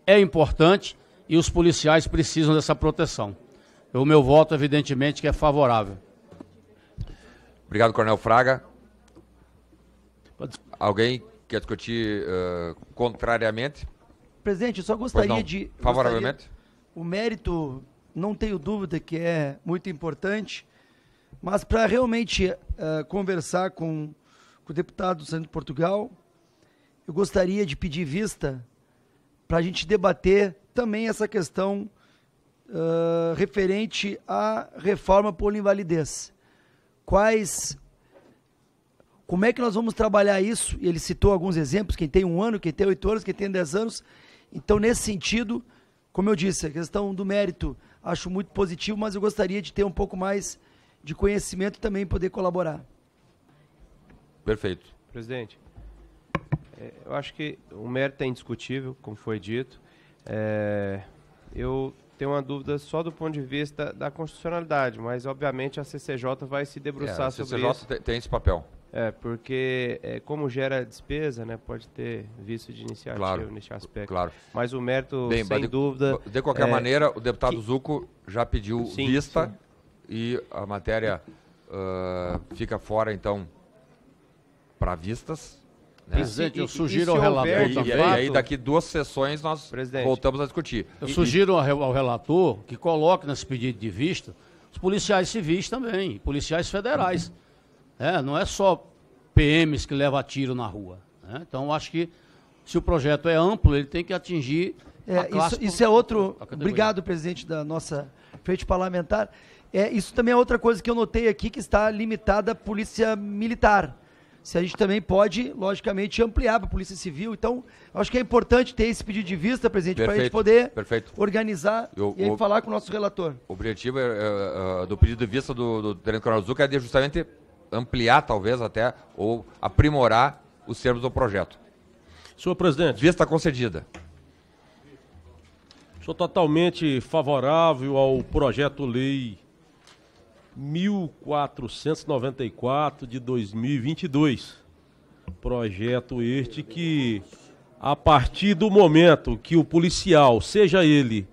é importante e os policiais precisam dessa proteção. O meu voto, evidentemente, que é favorável. Obrigado, Coronel Fraga. Alguém quer é discutir uh, contrariamente? Presidente, eu só gostaria não, de. Favoravelmente? Gostaria, o mérito, não tenho dúvida que é muito importante, mas para realmente uh, conversar com, com, o deputado do Centro de Portugal, eu gostaria de pedir vista para a gente debater também essa questão uh, referente à reforma por invalidez. Quais como é que nós vamos trabalhar isso? Ele citou alguns exemplos, quem tem um ano, quem tem oito anos, quem tem dez anos. Então, nesse sentido, como eu disse, a questão do mérito acho muito positivo, mas eu gostaria de ter um pouco mais de conhecimento também poder colaborar. Perfeito. Presidente, é, eu acho que o mérito é indiscutível, como foi dito. É, eu tenho uma dúvida só do ponto de vista da constitucionalidade, mas obviamente a CCJ vai se debruçar é, a CCJ sobre isso. tem esse papel. É, porque é, como gera despesa, né, pode ter visto de iniciativa claro, nesse aspecto. Claro. Mas o mérito, Bem, sem de, dúvida. De qualquer é, maneira, o deputado que, Zuco já pediu sim, vista sim. e a matéria uh, fica fora, então, para vistas. Né? Presidente, eu sugiro ao relator e, também. E, aí, daqui duas sessões, nós Presidente. voltamos a discutir. Eu sugiro e... ao relator que coloque nesse pedido de vista os policiais civis também, policiais federais. Né? Não é só PMs que levam tiro na rua. Né? Então, acho que se o projeto é amplo, ele tem que atingir. É, isso, isso, é outro. Obrigado, presidente da nossa frente parlamentar. É, isso também é outra coisa que eu notei aqui que está limitada à polícia militar. Se a gente também pode, logicamente, ampliar para a polícia civil. Então, acho que é importante ter esse pedido de vista, presidente, para a gente poder perfeito. organizar eu, e o, falar com o nosso relator. O objetivo é, é, é, do pedido de vista do, do Tenente Coronel Zucca é justamente ampliar talvez até, ou aprimorar os termos do projeto. Senhor presidente. Vista concedida. Sou totalmente favorável ao projeto lei 1494 de 2022. Projeto este que, a partir do momento que o policial, seja ele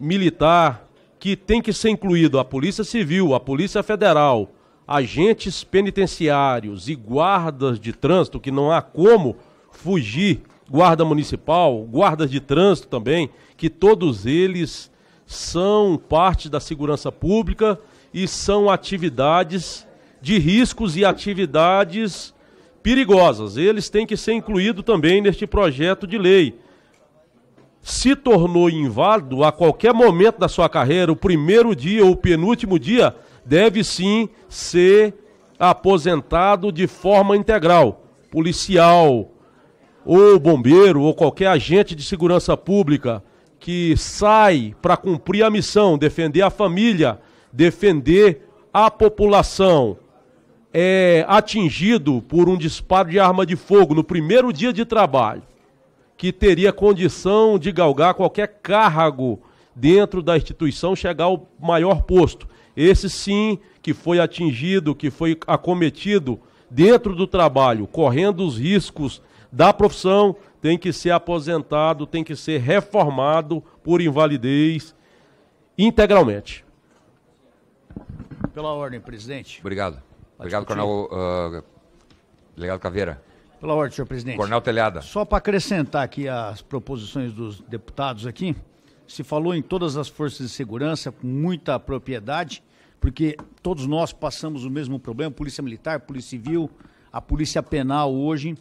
militar, que tem que ser incluído a Polícia Civil, a Polícia Federal agentes penitenciários e guardas de trânsito, que não há como fugir, guarda municipal, guardas de trânsito também, que todos eles são parte da segurança pública e são atividades de riscos e atividades perigosas. Eles têm que ser incluídos também neste projeto de lei. Se tornou inválido a qualquer momento da sua carreira, o primeiro dia ou o penúltimo dia deve sim ser aposentado de forma integral. Policial, ou bombeiro, ou qualquer agente de segurança pública que sai para cumprir a missão, defender a família, defender a população, é atingido por um disparo de arma de fogo no primeiro dia de trabalho, que teria condição de galgar qualquer cargo dentro da instituição, chegar ao maior posto esse sim que foi atingido, que foi acometido dentro do trabalho, correndo os riscos da profissão, tem que ser aposentado, tem que ser reformado por invalidez integralmente. Pela ordem, presidente. Obrigado. Obrigado, Coronel uh, Delegado Caveira. Pela ordem, senhor presidente. Coronel Telhada. Só para acrescentar aqui as proposições dos deputados aqui, se falou em todas as forças de segurança com muita propriedade porque todos nós passamos o mesmo problema, polícia militar, polícia civil, a polícia penal hoje,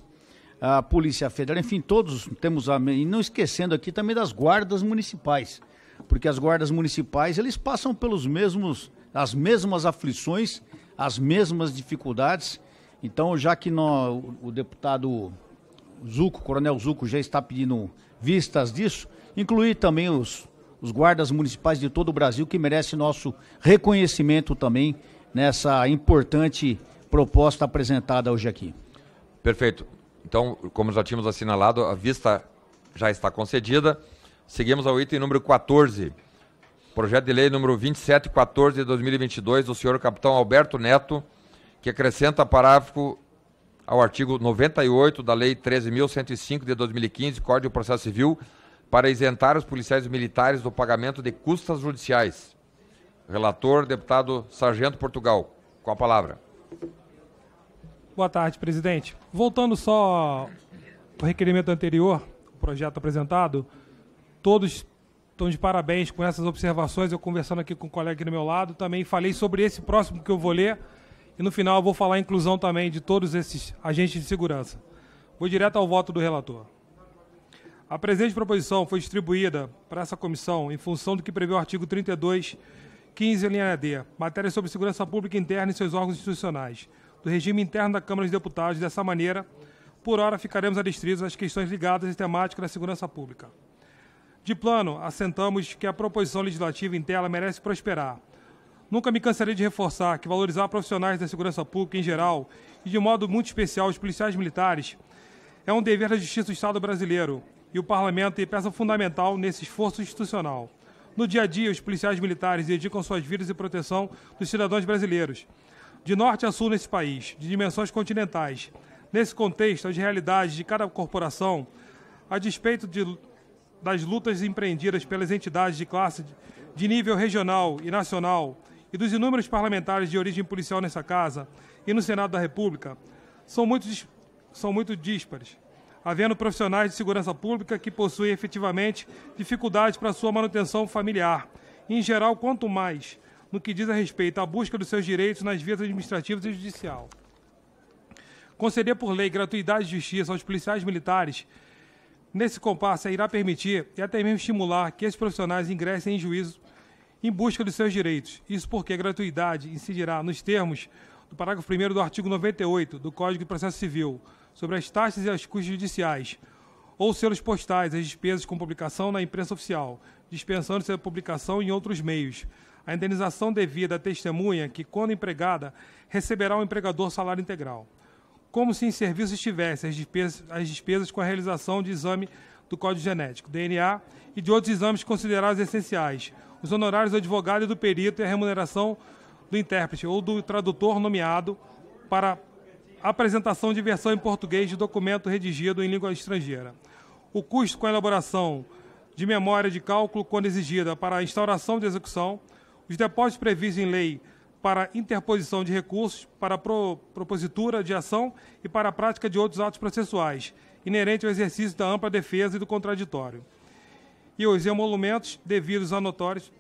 a polícia federal, enfim, todos temos a e não esquecendo aqui também das guardas municipais, porque as guardas municipais eles passam pelos mesmos as mesmas aflições, as mesmas dificuldades. Então, já que nós, o deputado Zuco, Coronel Zuco já está pedindo vistas disso, incluir também os os guardas municipais de todo o Brasil que merecem nosso reconhecimento também nessa importante proposta apresentada hoje aqui. Perfeito. Então, como já tínhamos assinalado, a vista já está concedida. Seguimos ao item número 14. Projeto de lei número 2714 de 2022 do senhor capitão Alberto Neto, que acrescenta parágrafo ao artigo 98 da lei 13105 de 2015, Código de Processo Civil, para isentar os policiais militares do pagamento de custas judiciais. Relator, deputado Sargento Portugal, com a palavra. Boa tarde, presidente. Voltando só ao requerimento anterior, o projeto apresentado, todos estão de parabéns com essas observações. Eu conversando aqui com o um colega aqui do meu lado, também falei sobre esse próximo que eu vou ler e no final eu vou falar a inclusão também de todos esses agentes de segurança. Vou direto ao voto do relator. A presente proposição foi distribuída para essa comissão em função do que prevê o artigo 32, 15, linha D, matéria sobre segurança pública interna e seus órgãos institucionais, do regime interno da Câmara dos Deputados. Dessa maneira, por hora ficaremos adstritos às questões ligadas à temática da segurança pública. De plano, assentamos que a proposição legislativa em tela merece prosperar. Nunca me cansarei de reforçar que valorizar profissionais da segurança pública em geral e de modo muito especial os policiais militares é um dever da Justiça do Estado brasileiro e o parlamento tem peça fundamental nesse esforço institucional. No dia a dia, os policiais militares dedicam suas vidas e proteção dos cidadãos brasileiros, de norte a sul nesse país, de dimensões continentais. Nesse contexto, as realidades de cada corporação, a despeito de, das lutas empreendidas pelas entidades de classe de nível regional e nacional e dos inúmeros parlamentares de origem policial nessa Casa e no Senado da República, são muito, são muito díspares havendo profissionais de segurança pública que possuem efetivamente dificuldades para sua manutenção familiar. Em geral, quanto mais no que diz a respeito à busca dos seus direitos nas vias administrativas e judicial. Conceder por lei gratuidade de justiça aos policiais militares nesse compasso irá permitir e até mesmo estimular que esses profissionais ingressem em juízo em busca dos seus direitos. Isso porque a gratuidade incidirá nos termos do parágrafo 1 do artigo 98 do Código de Processo Civil, sobre as taxas e as custas judiciais ou selos postais, as despesas com publicação na imprensa oficial, dispensando-se a publicação em outros meios. A indenização devida à testemunha que, quando empregada, receberá o um empregador salário integral. Como se em serviço estivesse as despesas, as despesas com a realização de exame do código genético, DNA e de outros exames considerados essenciais, os honorários do advogado e do perito e a remuneração do intérprete ou do tradutor nomeado para apresentação de versão em português de documento redigido em língua estrangeira. O custo com a elaboração de memória de cálculo quando exigida para a instauração de execução, os depósitos previstos em lei para interposição de recursos, para pro, propositura de ação e para a prática de outros atos processuais, inerente ao exercício da ampla defesa e do contraditório. E os emolumentos devidos a notórios,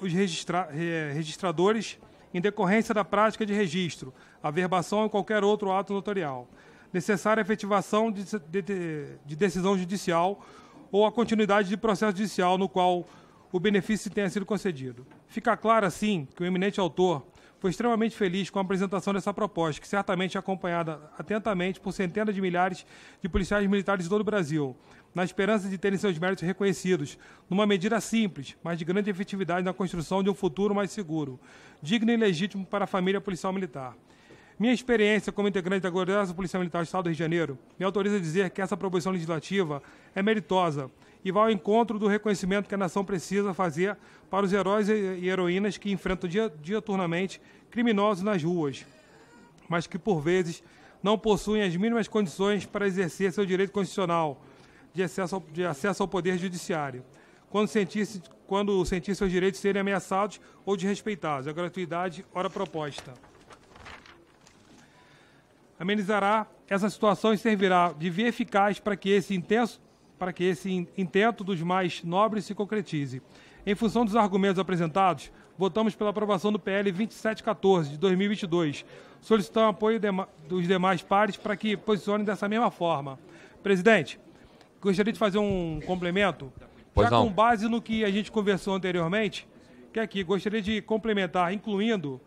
os registra, eh, registradores em decorrência da prática de registro, averbação ou qualquer outro ato notarial. Necessária efetivação de, de, de decisão judicial ou a continuidade de processo judicial no qual o benefício tenha sido concedido. Fica claro, assim, que o eminente autor foi extremamente feliz com a apresentação dessa proposta, que certamente é acompanhada atentamente por centenas de milhares de policiais militares de todo o Brasil, na esperança de terem seus méritos reconhecidos, numa medida simples, mas de grande efetividade na construção de um futuro mais seguro, digno e legítimo para a família policial militar. Minha experiência como integrante da Guarda Policial Militar do Estado do Rio de Janeiro me autoriza a dizer que essa proposição legislativa é meritosa, e vai ao encontro do reconhecimento que a nação precisa fazer para os heróis e heroínas que enfrentam dioturnamente criminosos nas ruas, mas que por vezes não possuem as mínimas condições para exercer seu direito constitucional de acesso ao, de acesso ao poder judiciário, quando sentir, quando sentir seus direitos serem ameaçados ou desrespeitados. A gratuidade, ora proposta amenizará essa situação e servirá de via eficaz para que esse intenso para que esse intento dos mais nobres se concretize. Em função dos argumentos apresentados, votamos pela aprovação do PL 2714 de 2022, solicitando apoio dos demais pares para que posicionem dessa mesma forma. Presidente, gostaria de fazer um complemento. Pois já não. com base no que a gente conversou anteriormente, que aqui gostaria de complementar, incluindo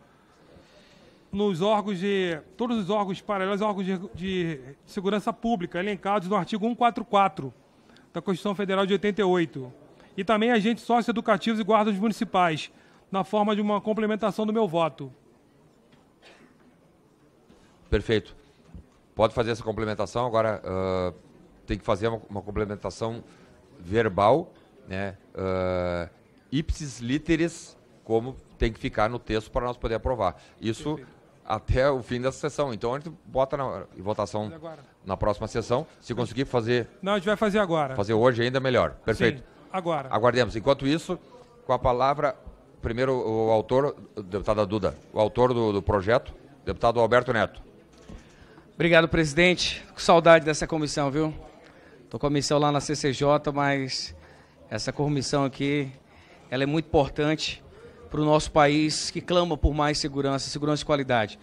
nos órgãos de. todos os órgãos paralelos, órgãos de, de segurança pública, elencados no artigo 144 da Constituição Federal de 88. E também agentes educativos e guardas municipais, na forma de uma complementação do meu voto. Perfeito. Pode fazer essa complementação. Agora, uh, tem que fazer uma, uma complementação verbal, né? Uh, ipsis literis, como tem que ficar no texto para nós poder aprovar. Isso Perfeito até o fim dessa sessão. Então a gente bota na, em votação na próxima sessão. Se conseguir fazer. Não, a gente vai fazer agora. Fazer hoje ainda melhor. Perfeito. Sim, agora. Aguardemos. Enquanto isso, com a palavra, primeiro o autor, deputada Duda, o autor do, do projeto, deputado Alberto Neto. Obrigado, presidente. Com saudade dessa comissão, viu? Estou com a missão lá na CCJ, mas essa comissão aqui, ela é muito importante para o nosso país que clama por mais segurança, segurança e qualidade.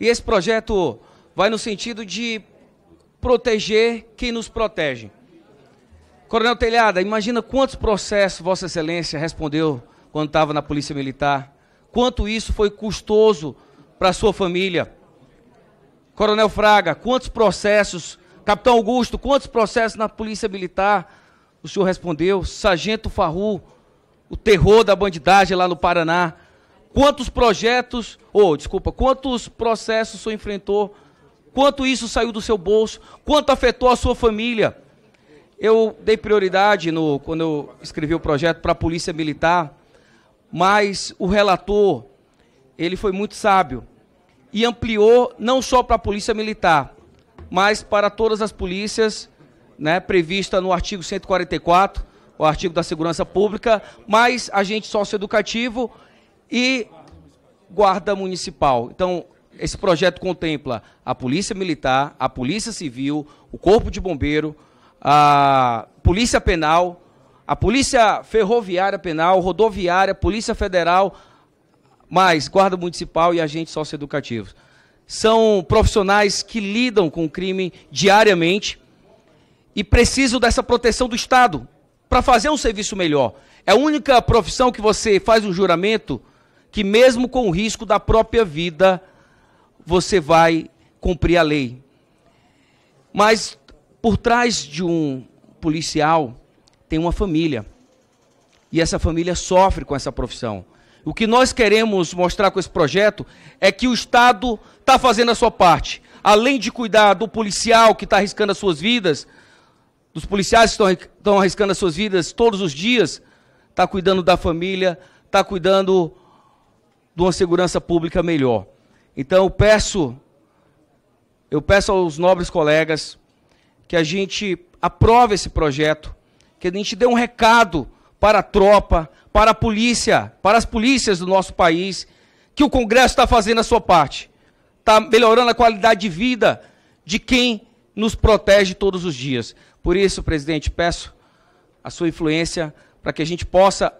E esse projeto vai no sentido de proteger quem nos protege. Coronel Telhada, imagina quantos processos Vossa Excelência respondeu quando estava na Polícia Militar. Quanto isso foi custoso para a sua família. Coronel Fraga, quantos processos. Capitão Augusto, quantos processos na Polícia Militar o senhor respondeu? Sargento Farru, o terror da bandidagem lá no Paraná. Quantos projetos, ou oh, desculpa, quantos processos o enfrentou? Quanto isso saiu do seu bolso? Quanto afetou a sua família? Eu dei prioridade no, quando eu escrevi o projeto para a Polícia Militar, mas o relator, ele foi muito sábio e ampliou não só para a Polícia Militar, mas para todas as polícias, né, prevista no artigo 144, o artigo da segurança pública, mais agente socioeducativo e guarda municipal. Então, esse projeto contempla a Polícia Militar, a Polícia Civil, o Corpo de Bombeiro, a Polícia Penal, a Polícia Ferroviária Penal, Rodoviária, Polícia Federal, mais Guarda Municipal e agentes socioeducativos. São profissionais que lidam com o crime diariamente e precisam dessa proteção do Estado, para fazer um serviço melhor. É a única profissão que você faz um juramento que, mesmo com o risco da própria vida, você vai cumprir a lei. Mas por trás de um policial tem uma família. E essa família sofre com essa profissão. O que nós queremos mostrar com esse projeto é que o Estado está fazendo a sua parte. Além de cuidar do policial que está arriscando as suas vidas, dos policiais que estão, arriscando as suas vidas todos os dias, está cuidando da família, está cuidando de uma segurança pública melhor. Então eu peço, eu peço aos nobres colegas que a gente aprove esse projeto, que a gente dê um recado para a tropa, para a polícia, para as polícias do nosso país, que o Congresso está fazendo a sua parte. Está melhorando a qualidade de vida de quem nos protege todos os dias. Por isso, presidente, peço a sua influência para que a gente possa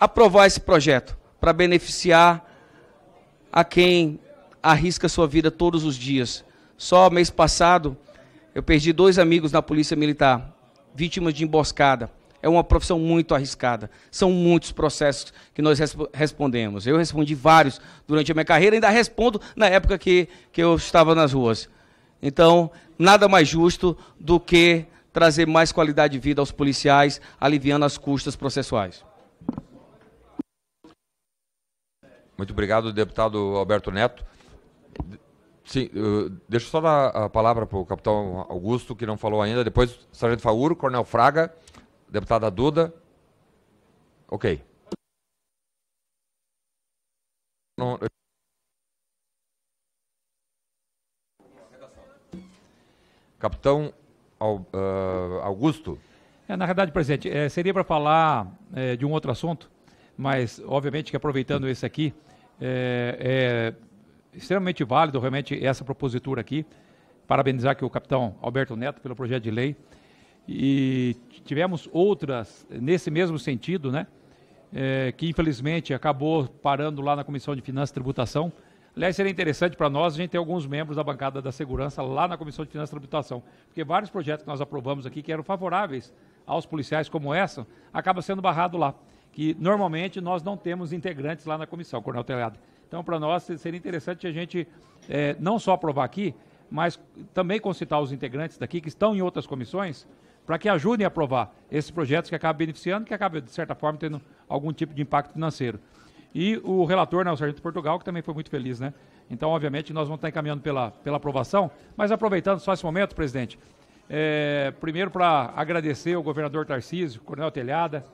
aprovar esse projeto para beneficiar a quem arrisca sua vida todos os dias. Só mês passado eu perdi dois amigos na Polícia Militar, vítimas de emboscada. É uma profissão muito arriscada. São muitos processos que nós resp respondemos. Eu respondi vários durante a minha carreira, ainda respondo na época que, que eu estava nas ruas. Então, nada mais justo do que trazer mais qualidade de vida aos policiais, aliviando as custas processuais. Muito obrigado, deputado Alberto Neto. Sim, deixa só dar a palavra para o capitão Augusto, que não falou ainda. Depois, sargento Fauro, coronel Fraga, deputada Duda. Ok. Capitão uh, Augusto? É, na verdade, presidente, é, seria para falar é, de um outro assunto, mas obviamente que aproveitando esse aqui, eh, é, extremamente válido realmente essa propositura aqui. Parabenizar aqui o capitão Alberto Neto pelo projeto de lei. E tivemos outras nesse mesmo sentido, né? que infelizmente acabou parando lá na Comissão de Finanças e Tributação. Aliás, seria interessante para nós a gente ter alguns membros da bancada da segurança lá na Comissão de Finanças e Tributação, porque vários projetos que nós aprovamos aqui que eram favoráveis aos policiais como essa, acaba sendo barrado lá, que normalmente nós não temos integrantes lá na comissão, Coronel Telhado. Então, para nós seria interessante a gente é, não só aprovar aqui, mas também concitar os integrantes daqui que estão em outras comissões para que ajudem a aprovar esses projetos que acabam beneficiando, que acabam, de certa forma, tendo algum tipo de impacto financeiro. E o relator, né, o Sargento Portugal, que também foi muito feliz, né? Então, obviamente, nós vamos estar encaminhando pela, pela aprovação. Mas aproveitando só esse momento, presidente, é, primeiro para agradecer ao governador Tarcísio, Coronel Telhada,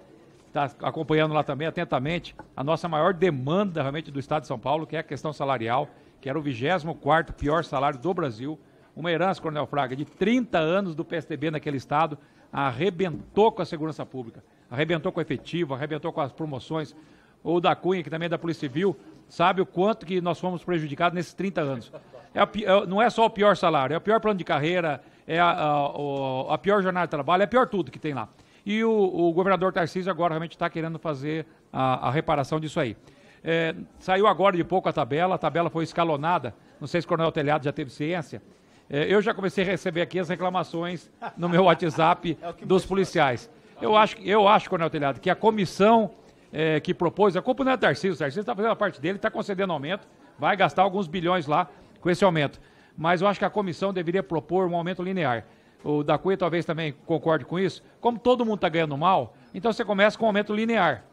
está acompanhando lá também atentamente a nossa maior demanda realmente do Estado de São Paulo, que é a questão salarial, que era o 24 pior salário do Brasil. Uma herança, Coronel Fraga, de 30 anos do PSDB naquele estado, arrebentou com a segurança pública, arrebentou com o efetivo, arrebentou com as promoções, ou da Cunha, que também é da Polícia Civil, sabe o quanto que nós fomos prejudicados nesses 30 anos. É a, é, não é só o pior salário, é o pior plano de carreira, é a, a, a pior jornada de trabalho, é pior tudo que tem lá. E o, o governador Tarcísio agora realmente está querendo fazer a, reparação disso aí. É, saiu agora de pouco a tabela, a tabela foi escalonada, não sei se o Coronel Telhado já teve ciência. É, eu já comecei a receber aqui as reclamações no meu WhatsApp é dos policiais. Eu acho, eu acho, Coronel Telhado, que a comissão é, que propôs, a culpa não é Tarcísio, o Tarcísio está fazendo a parte dele, está concedendo aumento, vai gastar alguns bilhões lá com esse aumento. Mas eu acho que a comissão deveria propor um aumento linear. O da Cunha talvez também concorde com isso. Como todo mundo está ganhando mal, então você começa com um aumento linear.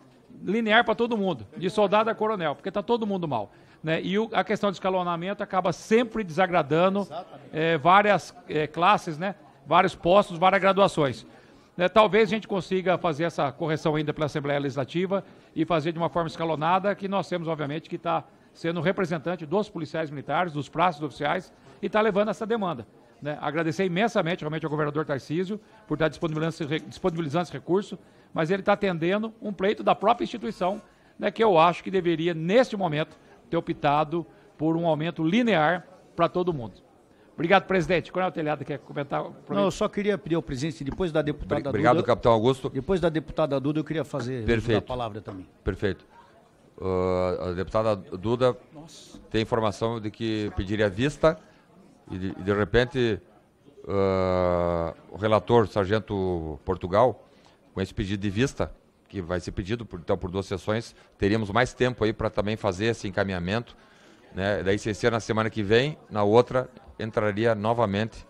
Linear para todo mundo, de soldado a coronel, porque está todo mundo mal. Né? E o, a questão de escalonamento acaba sempre desagradando é, várias é, classes, né? vários postos, várias graduações. Né, talvez a gente consiga fazer essa correção ainda pela Assembleia Legislativa e fazer de uma forma escalonada, que nós temos, obviamente, que está sendo representante dos policiais militares, dos praças oficiais, e está levando essa demanda. Né? Agradecer imensamente realmente ao governador Tarcísio por estar tá disponibilizando, disponibilizando esse recurso, mas ele está atendendo um pleito da própria instituição, né, que eu acho que deveria, neste momento, ter optado por um aumento linear para todo mundo. Obrigado, presidente. Coronel Telhado quer comentar? Não, eu só queria pedir ao presidente, depois da deputada Obrigado, Duda. Obrigado, capitão Augusto. Depois da deputada Duda, eu queria fazer Perfeito. a palavra também. Perfeito. Uh, a deputada Duda Nossa. tem informação de que pediria vista e, de, de repente, uh, o relator, sargento Portugal, com esse pedido de vista, que vai ser pedido por, então, por duas sessões, teríamos mais tempo aí para também fazer esse encaminhamento né? Daí se ser na semana que vem, na outra entraria novamente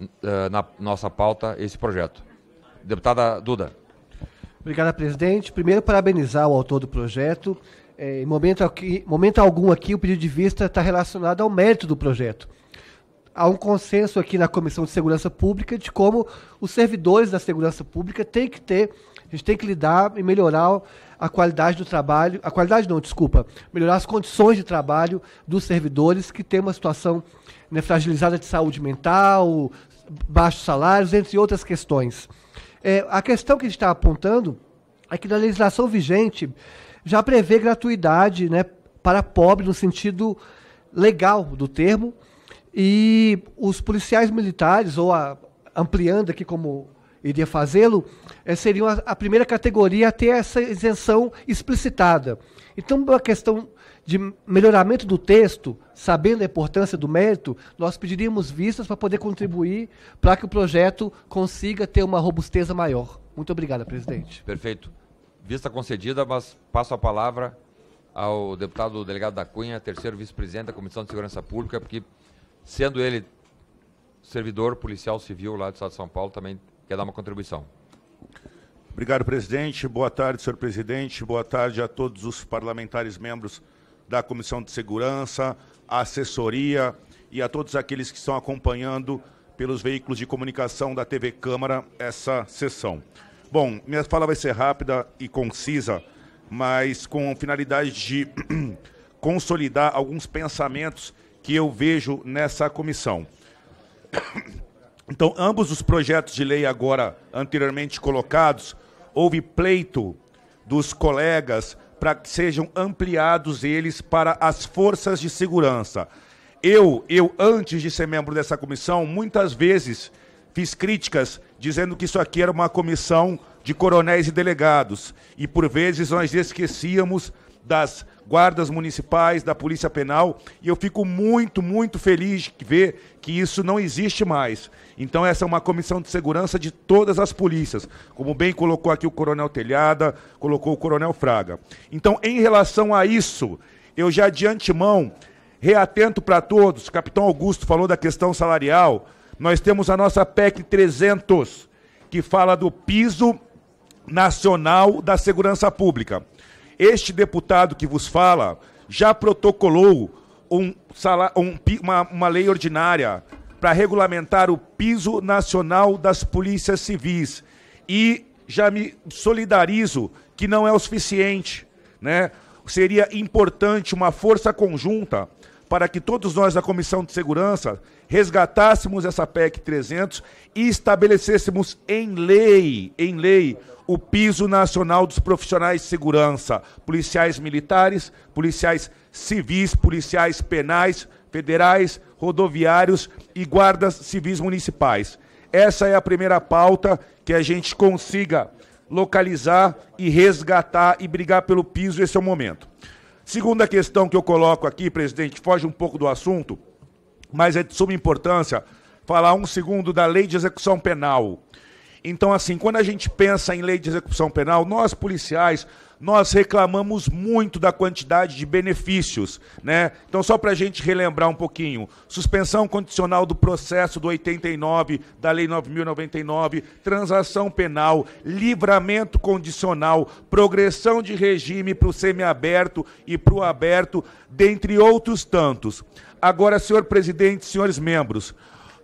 uh, na nossa pauta esse projeto. Deputada Duda. Obrigada, presidente. Primeiro, parabenizar o autor do projeto. É, em momento, aqui, momento algum aqui, o pedido de vista está relacionado ao mérito do projeto. Há um consenso aqui na Comissão de Segurança Pública de como os servidores da segurança pública têm que ter, a gente tem que lidar e melhorar a qualidade do trabalho, a qualidade não, desculpa, melhorar as condições de trabalho dos servidores que têm uma situação né, fragilizada de saúde mental, baixos salários, entre outras questões. É, a questão que a gente está apontando é que na legislação vigente já prevê gratuidade né, para pobre no sentido legal do termo, e os policiais militares, ou a, ampliando aqui como iria fazê-lo, é, eh, a, a, primeira categoria a ter essa isenção explicitada. Então, uma questão de melhoramento do texto, sabendo a importância do mérito, nós pediríamos vistas para poder contribuir para que o projeto consiga ter uma robustez maior. Muito obrigado, presidente. Perfeito. Vista concedida, mas passo a palavra ao deputado delegado da Cunha, terceiro vice-presidente da Comissão de Segurança Pública, porque sendo ele servidor policial civil lá do Estado de São Paulo, também quer dar uma contribuição. Obrigado, presidente. Boa tarde, senhor presidente. Boa tarde a todos os parlamentares membros da Comissão de Segurança, a assessoria e a todos aqueles que estão acompanhando pelos veículos de comunicação da TV Câmara essa sessão. Bom, minha fala vai ser rápida e concisa, mas com finalidade de consolidar alguns pensamentos que eu vejo nessa comissão. Então, ambos os projetos de lei agora anteriormente colocados, houve pleito dos colegas para que sejam ampliados eles para as forças de segurança. Eu, eu antes de ser membro dessa comissão, muitas vezes fiz críticas dizendo que isso aqui era uma comissão de coronéis e delegados e por vezes nós esquecíamos das guardas municipais, da Polícia Penal, e eu fico muito, muito feliz de ver que isso não existe mais. Então, essa é uma comissão de segurança de todas as polícias, como bem colocou aqui o Coronel Telhada, colocou o Coronel Fraga. Então, em relação a isso, eu já de antemão reatento para todos, o Capitão Augusto falou da questão salarial, nós temos a nossa PEC 300, que fala do piso nacional da segurança pública. Este deputado que vos fala já protocolou um, uma, uma lei ordinária para regulamentar o piso nacional das polícias civis. E já me solidarizo que não é o suficiente, né? Seria importante uma força conjunta para que todos nós da Comissão de Segurança resgatássemos essa PEC 300 e estabelecêssemos em lei, em lei, o piso nacional dos profissionais de segurança, policiais militares, policiais civis, policiais penais, federais, rodoviários e guardas civis municipais. Essa é a primeira pauta que a gente consiga localizar e resgatar e brigar pelo piso, esse é o momento. Segunda questão que eu coloco aqui, presidente, foge um pouco do assunto, mas é de suma importância falar um segundo da lei de execução penal. Então, assim, quando a gente pensa em lei de execução penal, nós policiais nós reclamamos muito da quantidade de benefícios. Né? Então, só para a gente relembrar um pouquinho: suspensão condicional do processo do 89, da Lei 9.099, transação penal, livramento condicional, progressão de regime para o semiaberto e para o aberto, dentre outros tantos. Agora, senhor presidente, senhores membros,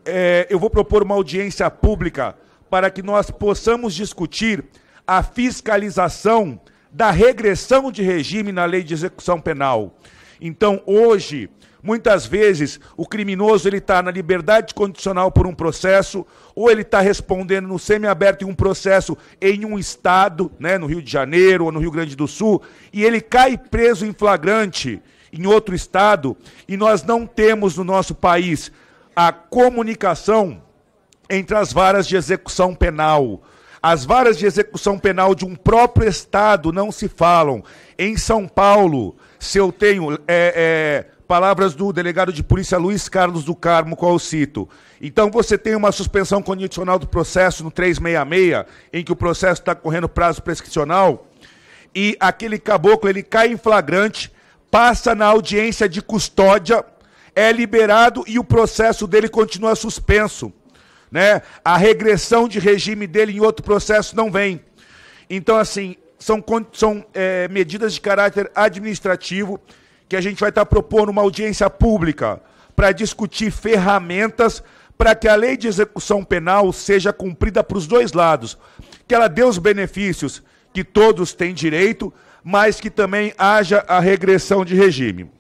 é, eu vou propor uma audiência pública para que nós possamos discutir a fiscalização da regressão de regime na lei de execução penal. Então, hoje, muitas vezes, o criminoso ele está na liberdade condicional por um processo, ou ele está respondendo no semiaberto em um processo em um estado, né, no Rio de Janeiro ou no Rio Grande do Sul, e ele cai preso em flagrante em outro estado, e nós não temos no nosso país a comunicação entre as varas de execução penal. As varas de execução penal de um próprio Estado não se falam. Em São Paulo, se eu tenho. É, é, palavras do delegado de polícia Luiz Carlos do Carmo, qual eu cito. Então você tem uma suspensão condicional do processo no 366, em que o processo está correndo prazo prescricional, e aquele caboclo ele cai em flagrante, passa na audiência de custódia, é liberado e o processo dele continua suspenso né? A regressão de regime dele em outro processo não vem. Então, assim, são, são é, medidas de caráter administrativo que a gente vai estar tá propondo uma audiência pública para discutir ferramentas para que a lei de execução penal seja cumprida para os dois lados, que ela dê os benefícios que todos têm direito, mas que também haja a regressão de regime.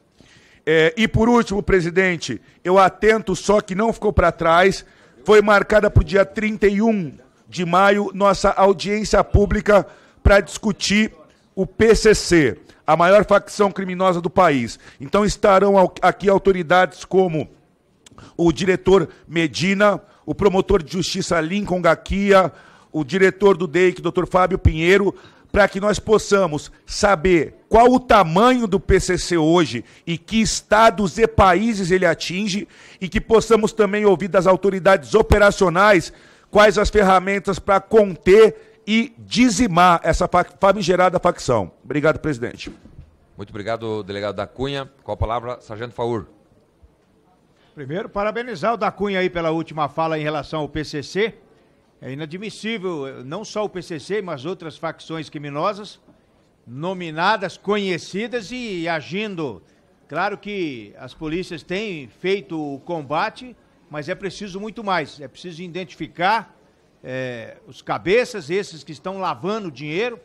É, e por último, presidente, eu atento só que não ficou para trás foi marcada para o dia 31 de maio nossa audiência pública para discutir o PCC, a maior facção criminosa do país. Então estarão aqui autoridades como o diretor Medina, o promotor de justiça Lincoln Gaquia, o diretor do DEIC, Dr. Fábio Pinheiro, para que nós possamos saber qual o tamanho do PCC hoje e que estados e países ele atinge e que possamos também ouvir das autoridades operacionais quais as ferramentas para conter e dizimar essa famigerada facção. Obrigado, presidente. Muito obrigado, delegado da Cunha. Com a palavra, sargento Faur. Primeiro, parabenizar o da Cunha aí pela última fala em relação ao PCC. É inadmissível, eh, não só o PCC, mas outras facções criminosas nominadas, conhecidas e agindo. Claro que as polícias têm feito o combate, mas é preciso muito mais. É preciso identificar é, os cabeças, esses que estão lavando dinheiro,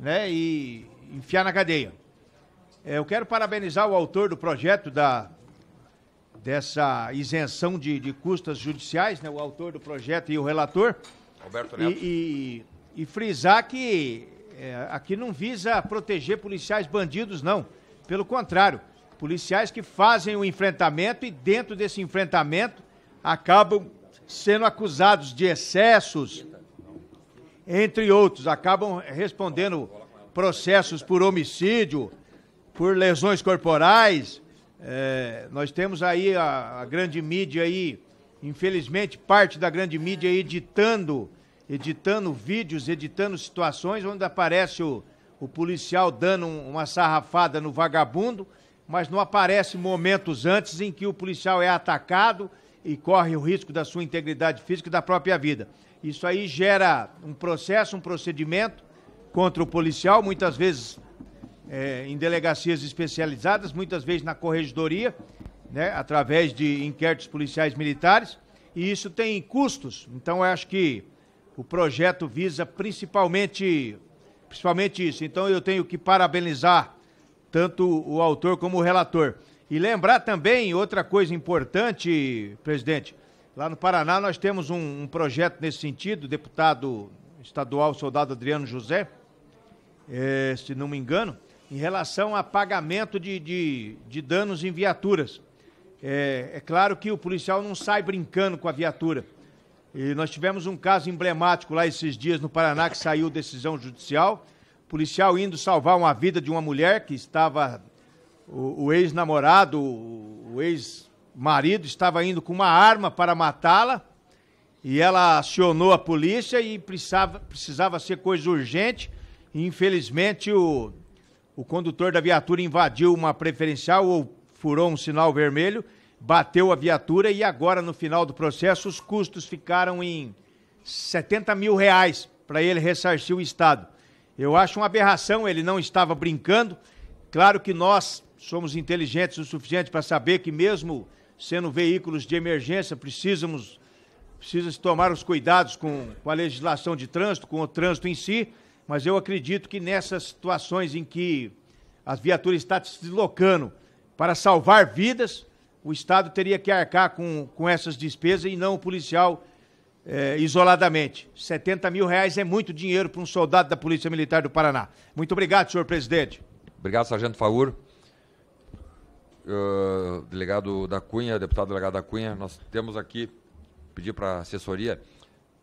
né, e enfiar na cadeia. É, eu quero parabenizar o autor do projeto da dessa isenção de, de custas judiciais, né, o autor do projeto e o relator. Alberto Neto. E, e, e frisar que é, aqui não visa proteger policiais bandidos, não. Pelo contrário, policiais que fazem o enfrentamento e, dentro desse enfrentamento, acabam sendo acusados de excessos, entre outros, acabam respondendo processos por homicídio, por lesões corporais é, nós temos aí a, a, grande mídia aí, infelizmente, parte da grande mídia editando, editando vídeos, editando situações onde aparece o, o policial dando um, uma sarrafada no vagabundo, mas não aparece momentos antes em que o policial é atacado e corre o risco da sua integridade física e da própria vida. Isso aí gera um processo, um procedimento contra o policial, muitas vezes é, em delegacias especializadas, muitas vezes na corregedoria, né, através de inquéritos policiais militares, e isso tem custos. Então, eu acho que o projeto visa principalmente, principalmente isso. Então, eu tenho que parabenizar tanto o autor como o relator. E lembrar também outra coisa importante, presidente. Lá no Paraná nós temos um, um projeto nesse sentido, deputado estadual soldado Adriano José, é, se não me engano, em relação a pagamento de, de, de danos em viaturas. É, é, claro que o policial não sai brincando com a viatura. E nós tivemos um caso emblemático lá esses dias no Paraná que saiu decisão judicial. Policial indo salvar uma vida de uma mulher que estava. O, ex-namorado, o ex-marido, estava indo com uma arma para matá-la. E ela acionou a polícia e precisava, precisava ser coisa urgente. E infelizmente o o condutor da viatura invadiu uma preferencial ou furou um sinal vermelho, bateu a viatura e agora, no final do processo, os custos ficaram em 70 mil reais para ele ressarcir o Estado. Eu acho uma aberração, ele não estava brincando. Claro que nós somos inteligentes o suficiente para saber que, mesmo sendo veículos de emergência, precisamos precisa se tomar os cuidados com, com a legislação de trânsito, com o trânsito em si mas eu acredito que nessas situações em que as viaturas estão se deslocando para salvar vidas, o Estado teria que arcar com, com essas despesas e não o policial é, isoladamente. 70 mil reais é muito dinheiro para um soldado da Polícia Militar do Paraná. Muito obrigado, senhor presidente. Obrigado, sargento Faur. Uh, delegado da Cunha, deputado delegado da Cunha, nós temos aqui, pedir para a assessoria,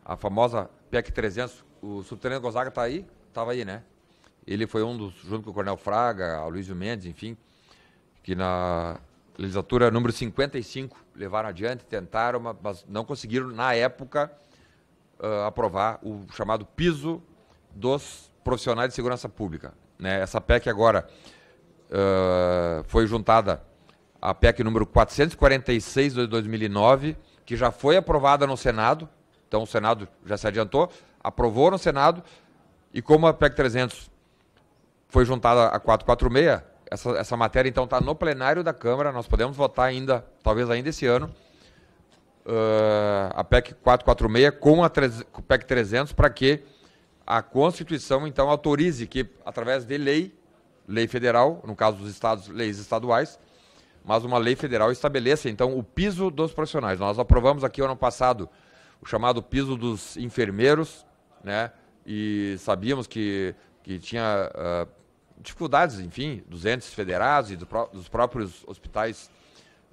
a famosa PEC 300, o subtenente Gonzaga tá aí? Tava aí, né? Ele foi um dos, junto com o coronel Fraga, o Luísio Mendes, enfim, que na legislatura número 55 levaram adiante, tentaram, mas não conseguiram, na época, uh, aprovar o chamado piso dos profissionais de segurança pública. Né? Essa PEC agora uh, foi juntada à PEC número 446 de 2009, que já foi aprovada no Senado, então o Senado já se adiantou, aprovou no Senado e como a PEC 300 foi juntada a 446, essa, essa matéria então está no plenário da Câmara, nós podemos votar ainda, talvez ainda esse ano, uh, a PEC 446 com a, com a PEC 300 para que a Constituição então autorize que, através de lei, lei federal, no caso dos estados, leis estaduais, mas uma lei federal estabeleça então o piso dos profissionais. Nós aprovamos aqui ano passado o chamado piso dos enfermeiros, né? E sabíamos que, que tinha uh, dificuldades, enfim, dos entes federados e do dos próprios hospitais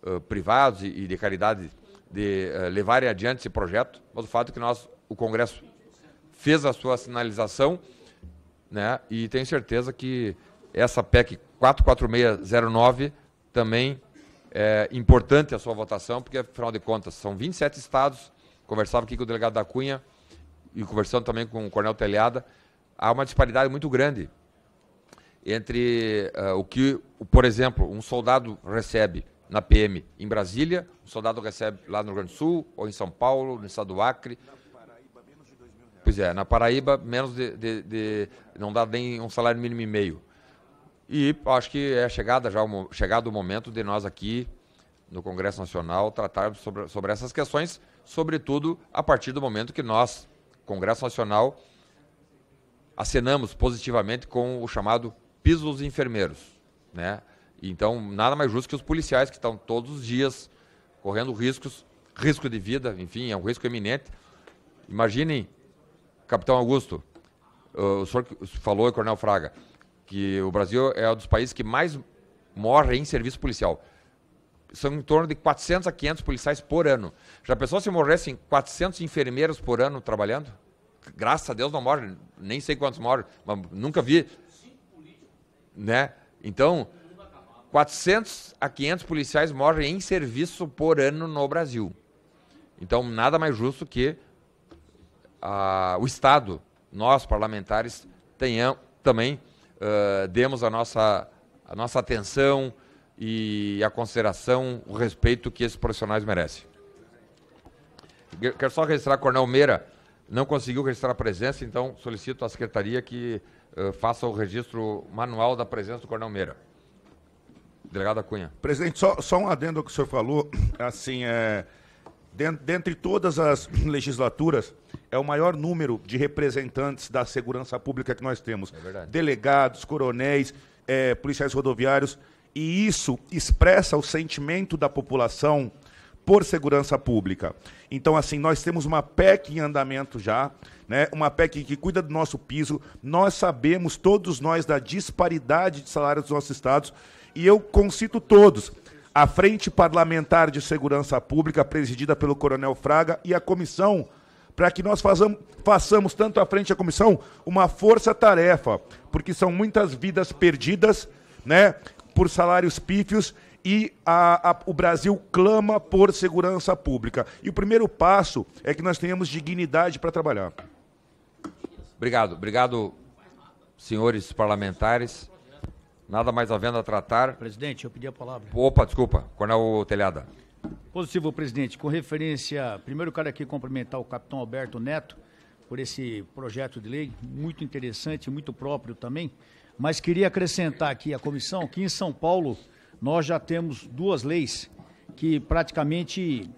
uh, privados e, e, de caridade de uh, levarem adiante esse projeto, mas o fato é que nós, o Congresso fez a sua sinalização, né? E tenho certeza que essa PEC 44609 também é importante a sua votação, porque afinal de contas são 27 estados. Conversava aqui com o delegado da Cunha, e conversando também com o Cornel Telhada, há uma disparidade muito grande entre uh, o que, por exemplo, um soldado recebe na PM em Brasília, um soldado recebe lá no Rio Grande do Sul, ou em São Paulo, no estado do Acre. Na Paraíba, menos de dois mil reais. Pois é, na Paraíba, menos de, de, de, não dá nem um salário mínimo e meio. E acho que é chegada já chegado o momento de nós aqui, no Congresso Nacional, tratarmos sobre, sobre essas questões, sobretudo a partir do momento que nós, Congresso Nacional, acenamos positivamente com o chamado piso dos enfermeiros. Né? Então, nada mais justo que os policiais que estão todos os dias correndo riscos, risco de vida, enfim, é um risco eminente. Imaginem, Capitão Augusto, o senhor falou, Coronel Fraga, que o Brasil é um dos países que mais morre em serviço policial são em torno de 400 a 500 policiais por ano. Já pensou se morressem 400 enfermeiros por ano trabalhando? Graças a Deus não morrem, nem sei quantos morrem, mas nunca vi. Né? Então, 400 a 500 policiais morrem em serviço por ano no Brasil. Então, nada mais justo que ah, o Estado, nós parlamentares, tenham, também uh, demos a nossa, a nossa atenção, e a consideração, o respeito que esses profissionais merecem. Quero só registrar, Coronel Meira não conseguiu registrar a presença, então solicito à Secretaria que uh, faça o registro manual da presença do Coronel Meira. Delegado Cunha. Presidente, só, só, um adendo ao que o senhor falou, assim, é, dent, dentre todas as legislaturas, é o maior número de representantes da segurança pública que nós temos. É Delegados, coronéis, é, policiais rodoviários, e isso expressa o sentimento da população por segurança pública. Então, assim, nós temos uma PEC em andamento já, né? uma PEC que cuida do nosso piso. Nós sabemos, todos nós, da disparidade de salários dos nossos estados, e eu concito todos. A Frente Parlamentar de Segurança Pública, presidida pelo Coronel Fraga, e a comissão, para que nós façam, façamos, tanto a frente a comissão, uma força-tarefa, porque são muitas vidas perdidas, né? por salários pífios e a, a, o Brasil clama por segurança pública. E o primeiro passo é que nós tenhamos dignidade para trabalhar. Obrigado, obrigado, senhores parlamentares. Nada mais havendo a tratar. Presidente, eu pedi a palavra. Opa, desculpa, Coronel Telhada. Positivo, presidente. Com referência, primeiro quero aqui cumprimentar o capitão Alberto Neto por esse projeto de lei, muito interessante, muito próprio também, mas queria acrescentar aqui à comissão que em São Paulo nós já temos duas leis que praticamente,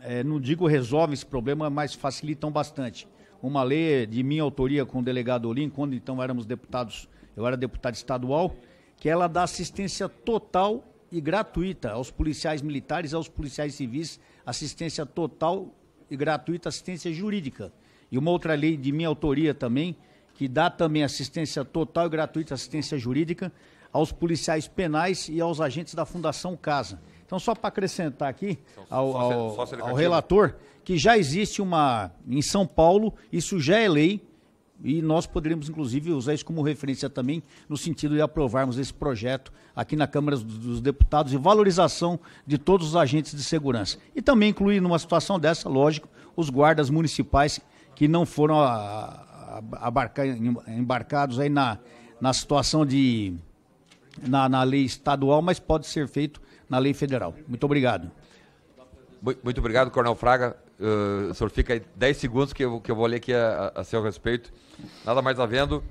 é, não digo resolvem esse problema, mas facilitam bastante. Uma lei é de minha autoria com o delegado Olim, quando então éramos deputados, eu era deputado estadual, que ela dá assistência total e gratuita aos policiais militares, aos policiais civis, assistência total e gratuita, assistência jurídica. E uma outra lei de minha autoria também, que dá também assistência total e gratuita, assistência jurídica, aos policiais penais e aos agentes da Fundação Casa. Então, só para acrescentar aqui então, ao, ao, ao, relator, que já existe uma. Em São Paulo, isso já é lei, e nós poderíamos, inclusive, usar isso como referência também, no sentido de aprovarmos esse projeto aqui na Câmara dos Deputados e valorização de todos os agentes de segurança. E também incluir, numa situação dessa, lógico, os guardas municipais que não foram a, abarcar, embarcados aí na, na situação de na, na lei estadual, mas pode ser feito na lei federal. Muito obrigado. Muito obrigado, Coronel Fraga. Uh, o senhor fica aí 10 segundos que eu, que eu vou ler aqui a, a, seu respeito. Nada mais havendo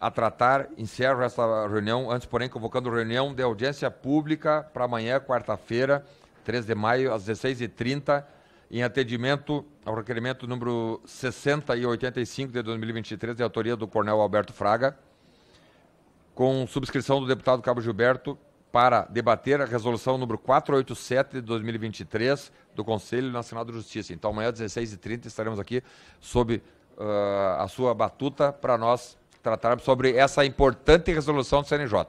a tratar, encerro esta reunião, antes, porém, convocando reunião de audiência pública para amanhã, quarta-feira, 3 de maio, às 16h30, em atendimento ao requerimento número 60 e 85 de 2023, de autoria do Coronel Alberto Fraga, com subscrição do deputado Cabo Gilberto, para debater a resolução número 487 de 2023 do Conselho Nacional de Justiça. Então, amanhã às 16h30 estaremos aqui sob uh, a sua batuta para nós tratarmos sobre essa importante resolução do CNJ.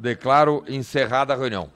Declaro encerrada a reunião.